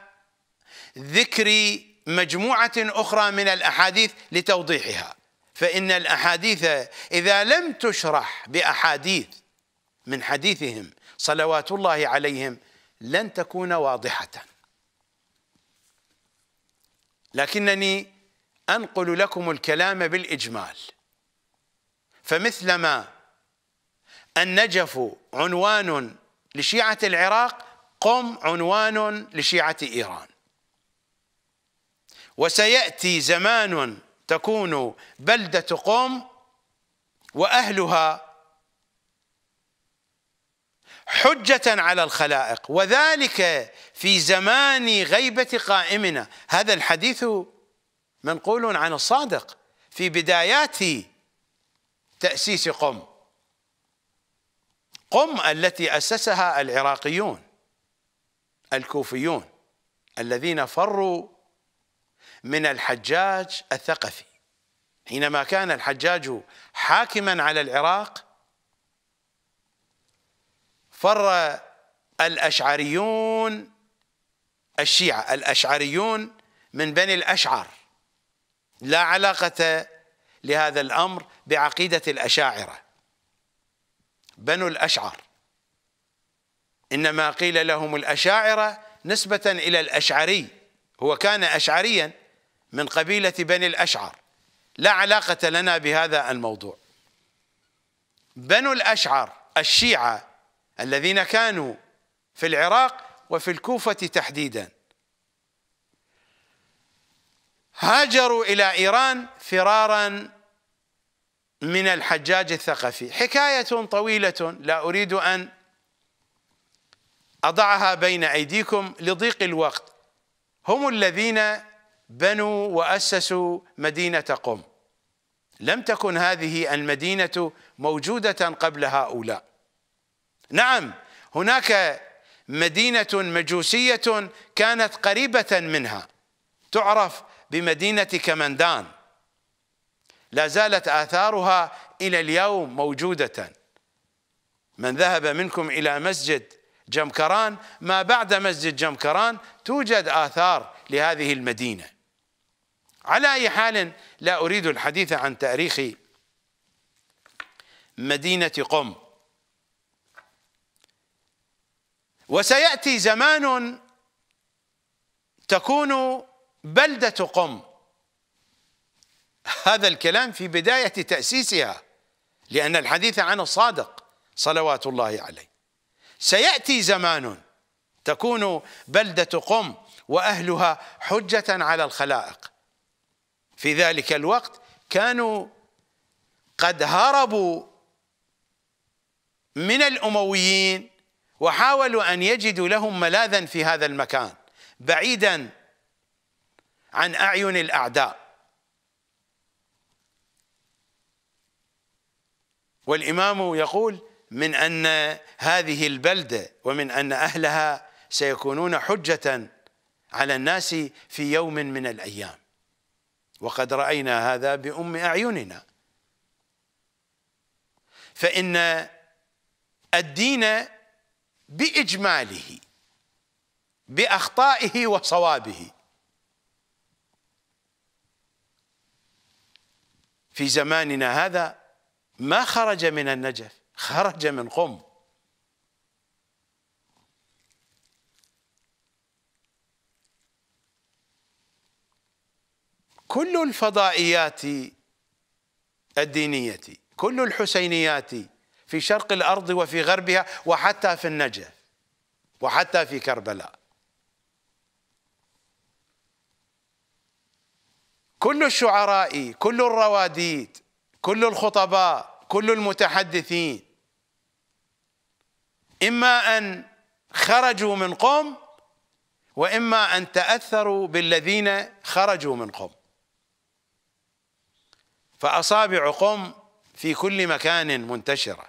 ذكر مجموعة أخرى من الأحاديث لتوضيحها فإن الأحاديث إذا لم تشرح بأحاديث من حديثهم صلوات الله عليهم لن تكون واضحة لكنني أنقل لكم الكلام بالإجمال فمثلما النجف عنوان لشيعة العراق قم عنوان لشيعة إيران وسيأتي زمان تكون بلدة قم وأهلها حجة على الخلائق وذلك في زمان غيبة قائمنا هذا الحديث منقول عن الصادق في بدايات تأسيس قم قم التي أسسها العراقيون الكوفيون الذين فروا من الحجاج الثقفي حينما كان الحجاج حاكما على العراق فر الأشعريون الشيعة الأشعريون من بني الأشعر لا علاقة لهذا الأمر بعقيدة الأشاعرة بنو الأشعر إنما قيل لهم الأشاعرة نسبة إلى الأشعري هو كان أشعريا من قبيلة بني الأشعر لا علاقة لنا بهذا الموضوع بنو الأشعر الشيعة الذين كانوا في العراق وفي الكوفة تحديدا هاجروا إلى إيران فرارا من الحجاج الثقفي حكاية طويلة لا أريد أن أضعها بين أيديكم لضيق الوقت هم الذين بنوا وأسسوا مدينة قم لم تكن هذه المدينة موجودة قبل هؤلاء نعم هناك مدينة مجوسية كانت قريبة منها تعرف بمدينة كمندان لا زالت آثارها إلى اليوم موجودة من ذهب منكم إلى مسجد جمكران ما بعد مسجد جمكران توجد آثار لهذه المدينة على أي حال لا أريد الحديث عن تاريخ مدينة قم وسيأتي زمان تكون بلدة قم هذا الكلام في بداية تأسيسها لأن الحديث عن الصادق صلوات الله عليه سيأتي زمان تكون بلدة قم وأهلها حجة على الخلائق في ذلك الوقت كانوا قد هربوا من الأمويين وحاولوا أن يجدوا لهم ملاذا في هذا المكان بعيدا عن اعين الاعداء والامام يقول من ان هذه البلده ومن ان اهلها سيكونون حجه على الناس في يوم من الايام وقد راينا هذا بام اعيننا فان الدين باجماله باخطائه وصوابه في زماننا هذا ما خرج من النجف خرج من قم كل الفضائيات الدينية كل الحسينيات في شرق الأرض وفي غربها وحتى في النجف وحتى في كربلاء كل الشعراء كل الرواديد كل الخطباء كل المتحدثين إما أن خرجوا من قوم وإما أن تأثروا بالذين خرجوا من قوم فأصابع قوم في كل مكان منتشرة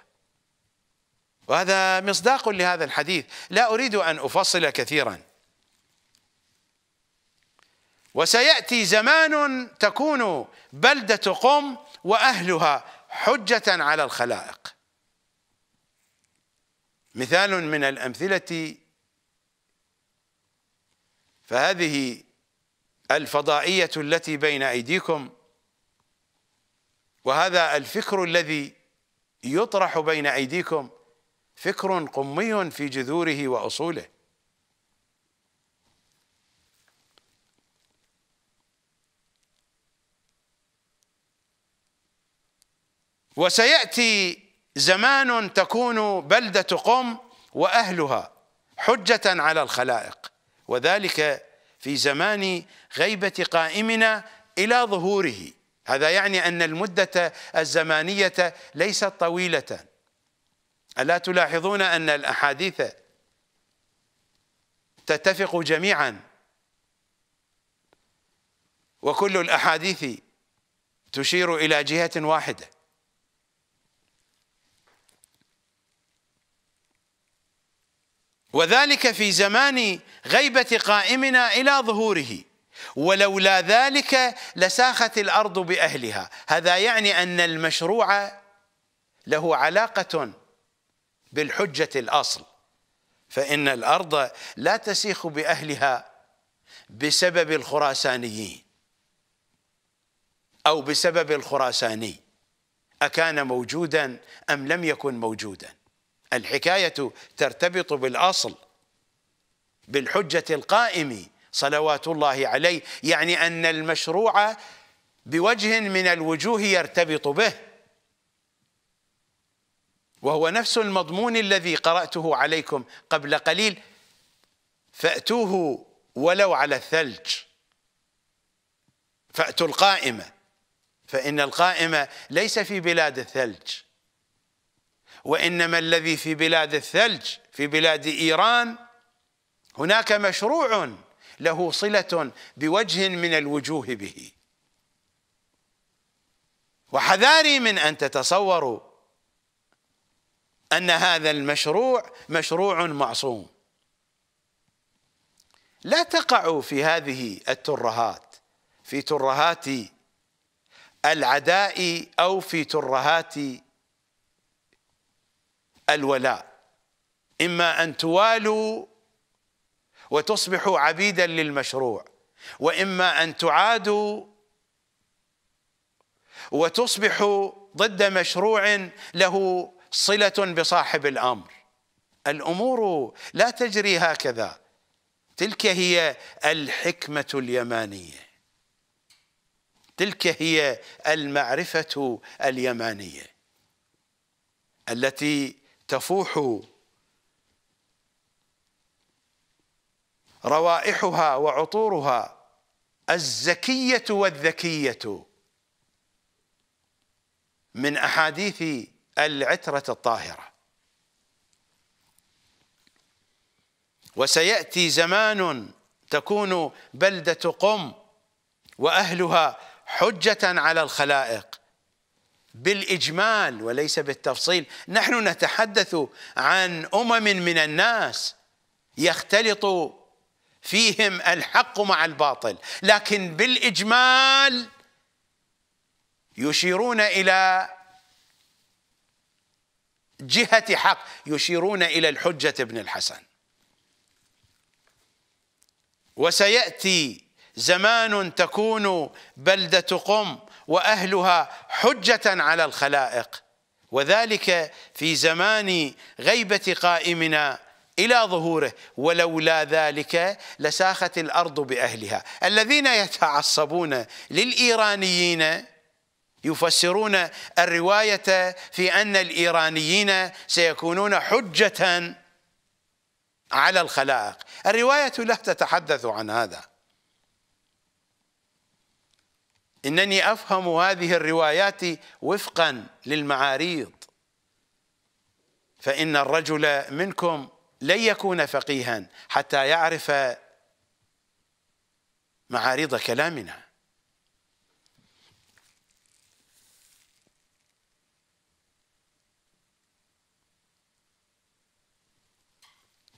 وهذا مصداق لهذا الحديث لا أريد أن أفصل كثيراً وسياتي زمان تكون بلده قم واهلها حجه على الخلائق مثال من الامثله فهذه الفضائيه التي بين ايديكم وهذا الفكر الذي يطرح بين ايديكم فكر قمي في جذوره واصوله وسياتي زمان تكون بلده قم واهلها حجه على الخلائق وذلك في زمان غيبه قائمنا الى ظهوره هذا يعني ان المده الزمانيه ليست طويله الا تلاحظون ان الاحاديث تتفق جميعا وكل الاحاديث تشير الى جهه واحده وذلك في زمان غيبة قائمنا إلى ظهوره ولولا ذلك لساخت الأرض بأهلها هذا يعني أن المشروع له علاقة بالحجة الأصل فإن الأرض لا تسيخ بأهلها بسبب الخراسانيين أو بسبب الخراساني أكان موجودا أم لم يكن موجودا الحكاية ترتبط بالأصل بالحجة القائم صلوات الله عليه يعني أن المشروع بوجه من الوجوه يرتبط به وهو نفس المضمون الذي قرأته عليكم قبل قليل فأتوه ولو على الثلج فأتوا القائمة فإن القائمة ليس في بلاد الثلج وإنما الذي في بلاد الثلج في بلاد إيران هناك مشروع له صلة بوجه من الوجوه به وحذاري من أن تتصوروا أن هذا المشروع مشروع معصوم لا تقعوا في هذه الترهات في ترهات العداء أو في ترهات الولاء إما أن توالوا وتصبحوا عبيدا للمشروع وإما أن تعادوا وتصبحوا ضد مشروع له صلة بصاحب الأمر الأمور لا تجري هكذا تلك هي الحكمة اليمانية تلك هي المعرفة اليمانية التي تفوح روائحها وعطورها الزكية والذكية من أحاديث العترة الطاهرة وسيأتي زمان تكون بلدة قم وأهلها حجة على الخلائق بالاجمال وليس بالتفصيل نحن نتحدث عن امم من الناس يختلط فيهم الحق مع الباطل لكن بالاجمال يشيرون الى جهه حق يشيرون الى الحجه ابن الحسن وسياتي زمان تكون بلده قم واهلها حجه على الخلائق وذلك في زمان غيبه قائمنا الى ظهوره ولولا ذلك لساخت الارض باهلها الذين يتعصبون للايرانيين يفسرون الروايه في ان الايرانيين سيكونون حجه على الخلائق الروايه لا تتحدث عن هذا إنني أفهم هذه الروايات وفقا للمعاريض فإن الرجل منكم لن يكون فقيها حتى يعرف معارض كلامنا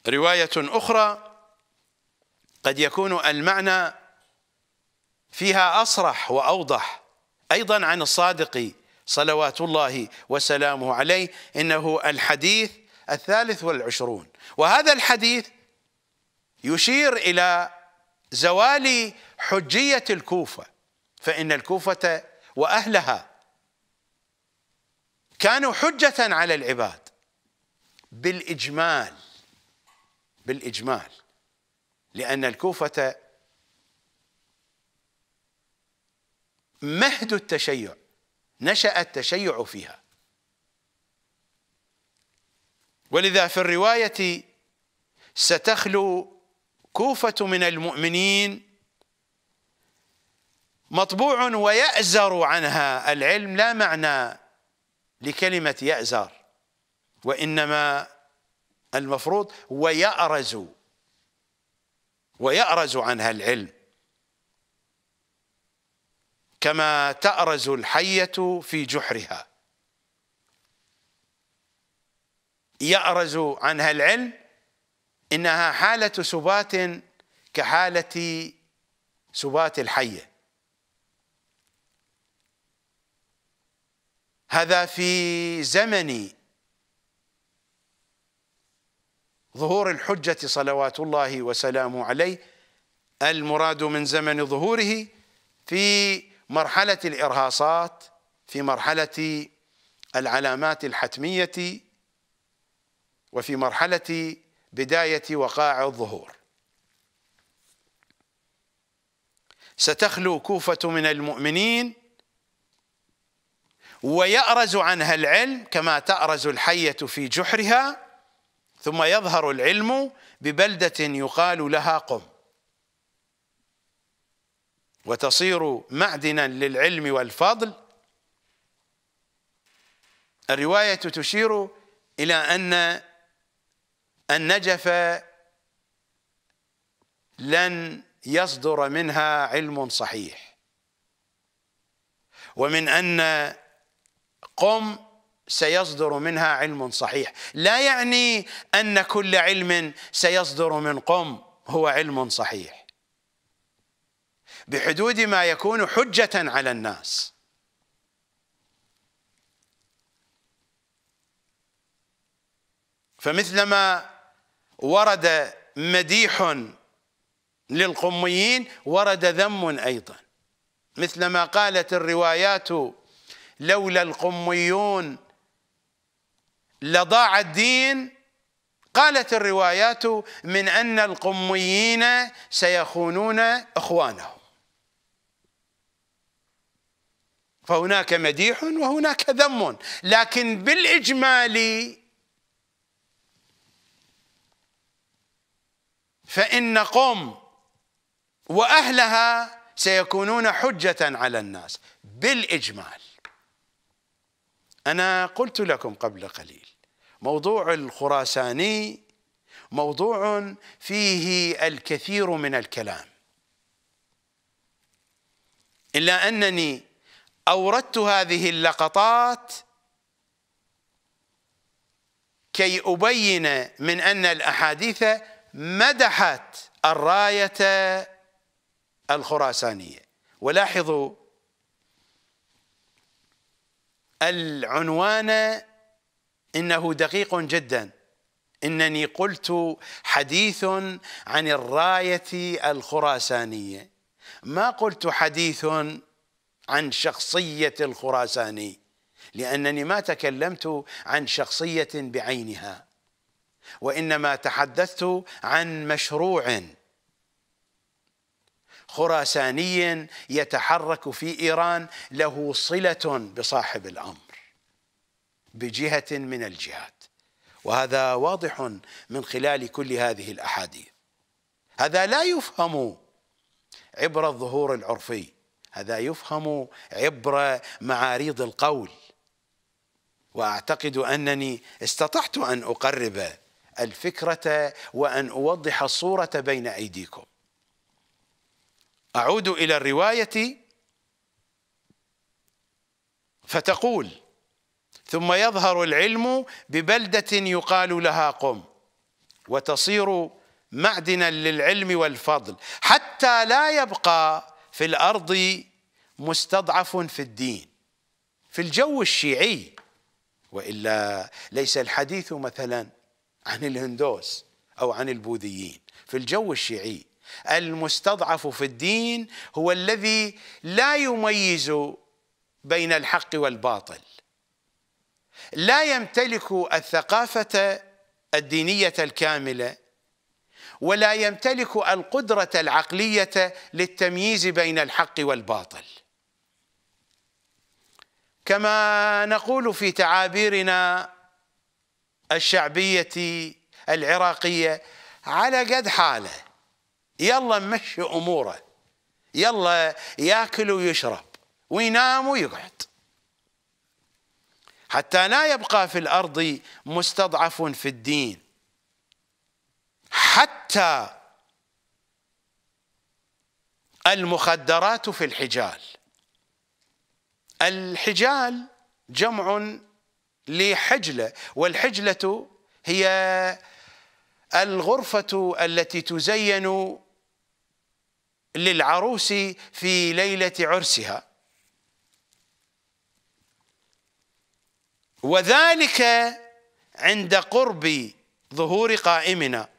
رواية أخرى قد يكون المعنى فيها أصرح وأوضح أيضا عن الصادق صلوات الله وسلامه عليه إنه الحديث الثالث والعشرون وهذا الحديث يشير إلى زوال حجية الكوفة فإن الكوفة وأهلها كانوا حجة على العباد بالإجمال بالإجمال لأن الكوفة مهد التشيع نشأ التشيع فيها ولذا في الرواية ستخلو كوفة من المؤمنين مطبوع ويأزر عنها العلم لا معنى لكلمة يأزر وإنما المفروض ويأرز ويأرز عنها العلم كما تأرز الحية في جحرها يأرز عنها العلم إنها حالة سبات كحالة سبات الحية هذا في زمن ظهور الحجة صلوات الله وسلامه عليه المراد من زمن ظهوره في مرحلة الإرهاصات في مرحلة العلامات الحتمية وفي مرحلة بداية وقائع الظهور ستخلو كوفة من المؤمنين ويأرز عنها العلم كما تأرز الحية في جحرها ثم يظهر العلم ببلدة يقال لها قم وتصير معدنا للعلم والفضل الرواية تشير إلى أن النجف لن يصدر منها علم صحيح ومن أن قم سيصدر منها علم صحيح لا يعني أن كل علم سيصدر من قم هو علم صحيح بحدود ما يكون حجة على الناس فمثلما ورد مديح للقميين ورد ذم أيضا مثلما قالت الروايات لولا القميون لضاع الدين قالت الروايات من أن القميين سيخونون إخوانهم فهناك مديح وهناك ذم لكن بالإجمال فإن قم وأهلها سيكونون حجة على الناس بالإجمال أنا قلت لكم قبل قليل موضوع الخراساني موضوع فيه الكثير من الكلام إلا أنني اوردت هذه اللقطات كي ابين من ان الاحاديث مدحت الرايه الخراسانيه ولاحظوا العنوان انه دقيق جدا انني قلت حديث عن الرايه الخراسانيه ما قلت حديث عن شخصية الخراساني لأنني ما تكلمت عن شخصية بعينها وإنما تحدثت عن مشروع خراساني يتحرك في إيران له صلة بصاحب الأمر بجهة من الجهات وهذا واضح من خلال كل هذه الأحاديث هذا لا يفهم عبر الظهور العرفي هذا يفهم عبر معاريض القول واعتقد انني استطعت ان اقرب الفكره وان اوضح الصوره بين ايديكم اعود الى الروايه فتقول ثم يظهر العلم ببلده يقال لها قم وتصير معدنا للعلم والفضل حتى لا يبقى في الأرض مستضعف في الدين في الجو الشيعي وإلا ليس الحديث مثلا عن الهندوس أو عن البوذيين في الجو الشيعي المستضعف في الدين هو الذي لا يميز بين الحق والباطل لا يمتلك الثقافة الدينية الكاملة ولا يمتلك القدرة العقلية للتمييز بين الحق والباطل كما نقول في تعابيرنا الشعبية العراقية على قد حاله يلا مشي أموره يلا ياكل ويشرب وينام ويقعد حتى لا يبقى في الأرض مستضعف في الدين حتى المخدرات في الحجال الحجال جمع لحجله والحجله هي الغرفه التي تزين للعروس في ليله عرسها وذلك عند قرب ظهور قائمنا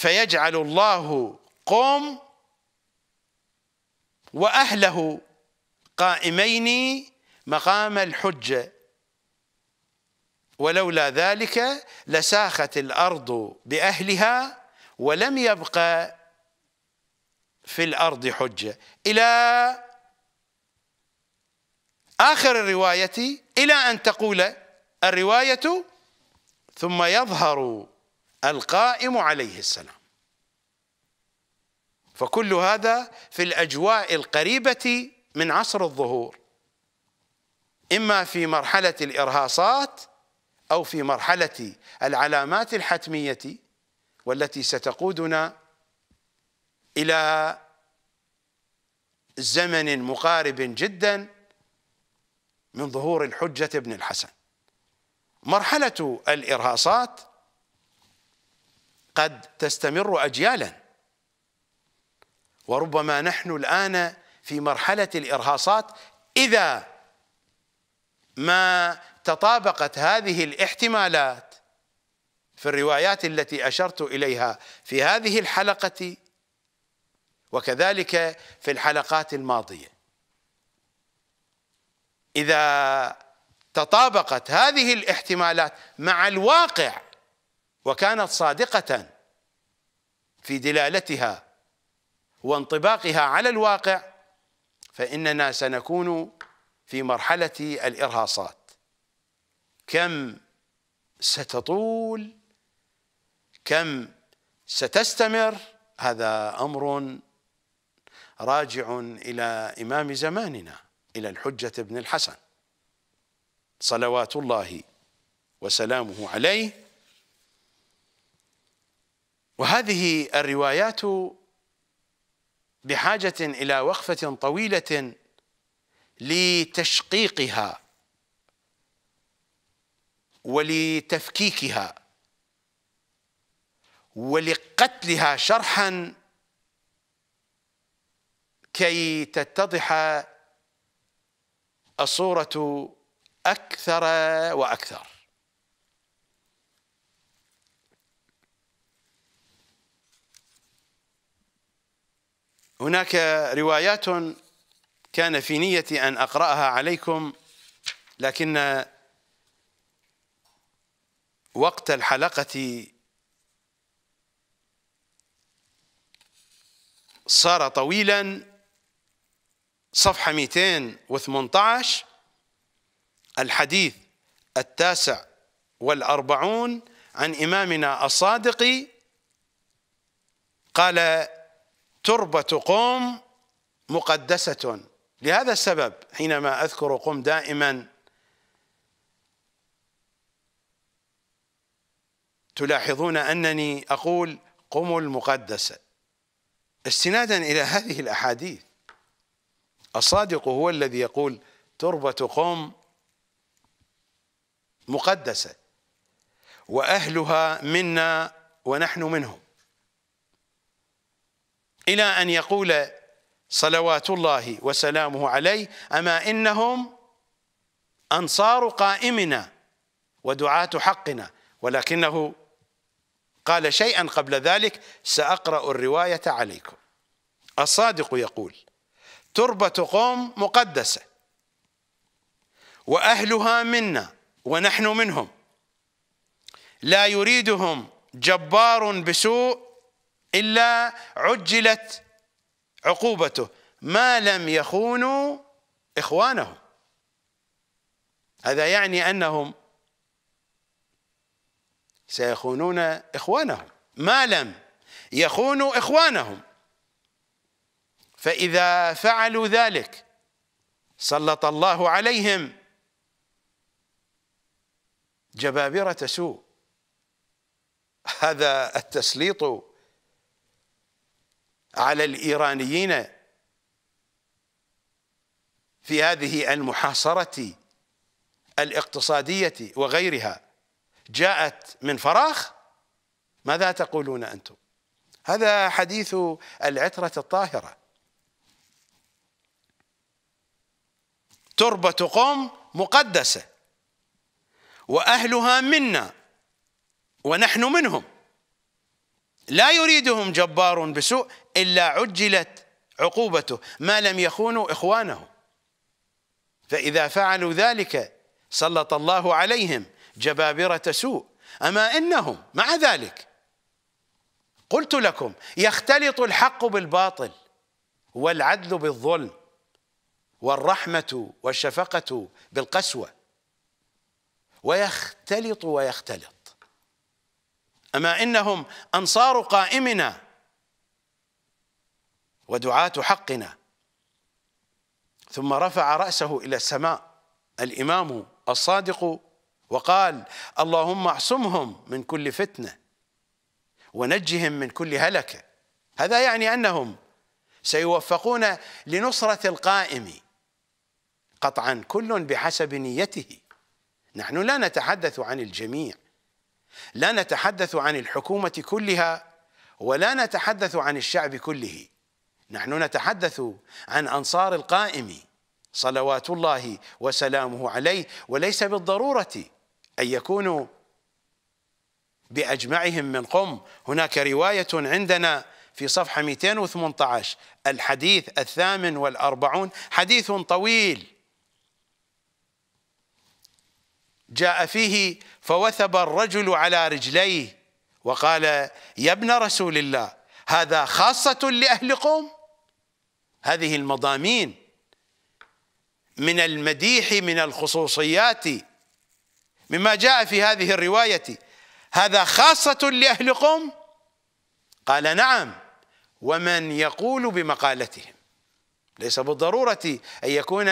فيجعل الله قم واهله قائمين مقام الحجه ولولا ذلك لساخت الارض باهلها ولم يبق في الارض حجه الى اخر الروايه الى ان تقول الروايه ثم يظهر القائم عليه السلام فكل هذا في الأجواء القريبة من عصر الظهور إما في مرحلة الإرهاصات أو في مرحلة العلامات الحتمية والتي ستقودنا إلى زمن مقارب جدا من ظهور الحجة ابن الحسن مرحلة الإرهاصات قد تستمر أجيالا وربما نحن الآن في مرحلة الإرهاصات إذا ما تطابقت هذه الاحتمالات في الروايات التي أشرت إليها في هذه الحلقة وكذلك في الحلقات الماضية إذا تطابقت هذه الاحتمالات مع الواقع وكانت صادقة في دلالتها وانطباقها على الواقع فإننا سنكون في مرحلة الإرهاصات كم ستطول كم ستستمر هذا أمر راجع إلى إمام زماننا إلى الحجة بن الحسن صلوات الله وسلامه عليه وهذه الروايات بحاجة إلى وقفة طويلة لتشقيقها ولتفكيكها ولقتلها شرحا كي تتضح الصورة أكثر وأكثر هناك روايات كان في نيتي أن أقرأها عليكم لكن وقت الحلقة صار طويلا صفحة 218 الحديث التاسع والأربعون عن إمامنا الصادق قال تربة قم مقدسة لهذا السبب حينما أذكر قم دائما تلاحظون أنني أقول قم المقدسة استنادا إلى هذه الأحاديث الصادق هو الذي يقول تربة قم مقدسة وأهلها منا ونحن منهم إلى أن يقول صلوات الله وسلامه عليه أما إنهم أنصار قائمنا ودعاة حقنا ولكنه قال شيئا قبل ذلك سأقرأ الرواية عليكم الصادق يقول تربة قوم مقدسة وأهلها منا ونحن منهم لا يريدهم جبار بسوء إلا عجلت عقوبته ما لم يخونوا إخوانهم هذا يعني أنهم سيخونون إخوانهم ما لم يخونوا إخوانهم فإذا فعلوا ذلك سلط الله عليهم جبابرة سوء هذا التسليط على الإيرانيين في هذه المحاصرة الاقتصادية وغيرها جاءت من فراغ ماذا تقولون أنتم هذا حديث العترة الطاهرة تربة قوم مقدسة وأهلها منا ونحن منهم لا يريدهم جبار بسوء إلا عجلت عقوبته ما لم يخونوا إخوانه فإذا فعلوا ذلك سلط الله عليهم جبابرة سوء أما إنهم مع ذلك قلت لكم يختلط الحق بالباطل والعدل بالظلم والرحمة والشفقة بالقسوة ويختلط ويختلط أما إنهم أنصار قائمنا ودعاة حقنا ثم رفع رأسه إلى السماء الإمام الصادق وقال اللهم اعصمهم من كل فتنة ونجهم من كل هلكة هذا يعني أنهم سيوفقون لنصرة القائم قطعا كل بحسب نيته نحن لا نتحدث عن الجميع لا نتحدث عن الحكومة كلها ولا نتحدث عن الشعب كله نحن نتحدث عن أنصار القائم صلوات الله وسلامه عليه وليس بالضرورة أن يكونوا بأجمعهم من قم هناك رواية عندنا في صفحة 218 الحديث الثامن والأربعون حديث طويل جاء فيه فوثب الرجل على رجليه وقال يا ابن رسول الله هذا خاصة لأهل قوم هذه المضامين من المديح من الخصوصيات مما جاء في هذه الرواية هذا خاصة لأهل قوم قال نعم ومن يقول بمقالتهم ليس بالضرورة أن يكون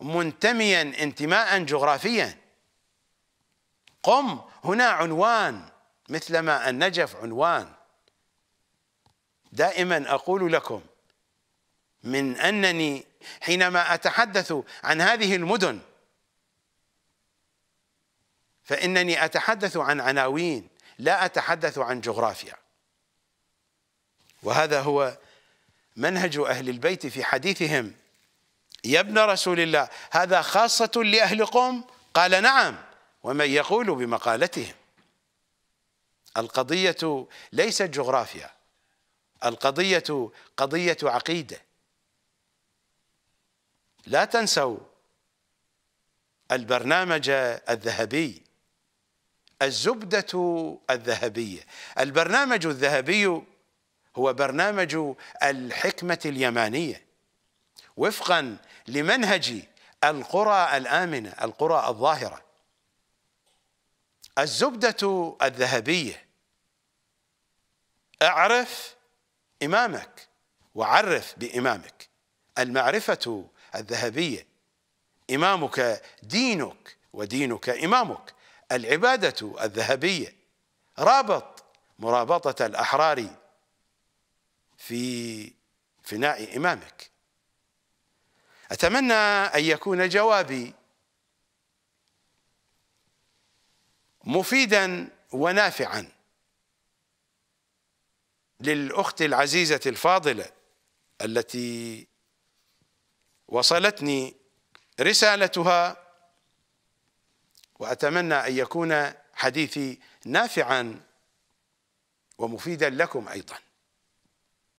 منتميا انتماء جغرافيا قم هنا عنوان مثلما النجف عنوان دائما أقول لكم من انني حينما اتحدث عن هذه المدن فانني اتحدث عن عناوين لا اتحدث عن جغرافيا وهذا هو منهج اهل البيت في حديثهم يا ابن رسول الله هذا خاصه لاهل قوم قال نعم ومن يقول بمقالتهم القضيه ليست جغرافيا القضيه قضيه عقيده لا تنسوا البرنامج الذهبي الزبدة الذهبية البرنامج الذهبي هو برنامج الحكمة اليمانية وفقا لمنهج القرى الآمنة القرى الظاهرة الزبدة الذهبية اعرف إمامك وعرف بإمامك المعرفة الذهبية إمامك دينك ودينك إمامك العبادة الذهبية رابط مرابطة الأحرار في فناء إمامك أتمنى أن يكون جوابي مفيدا ونافعا للأخت العزيزة الفاضلة التي وصلتني رسالتها واتمنى ان يكون حديثي نافعا ومفيدا لكم ايضا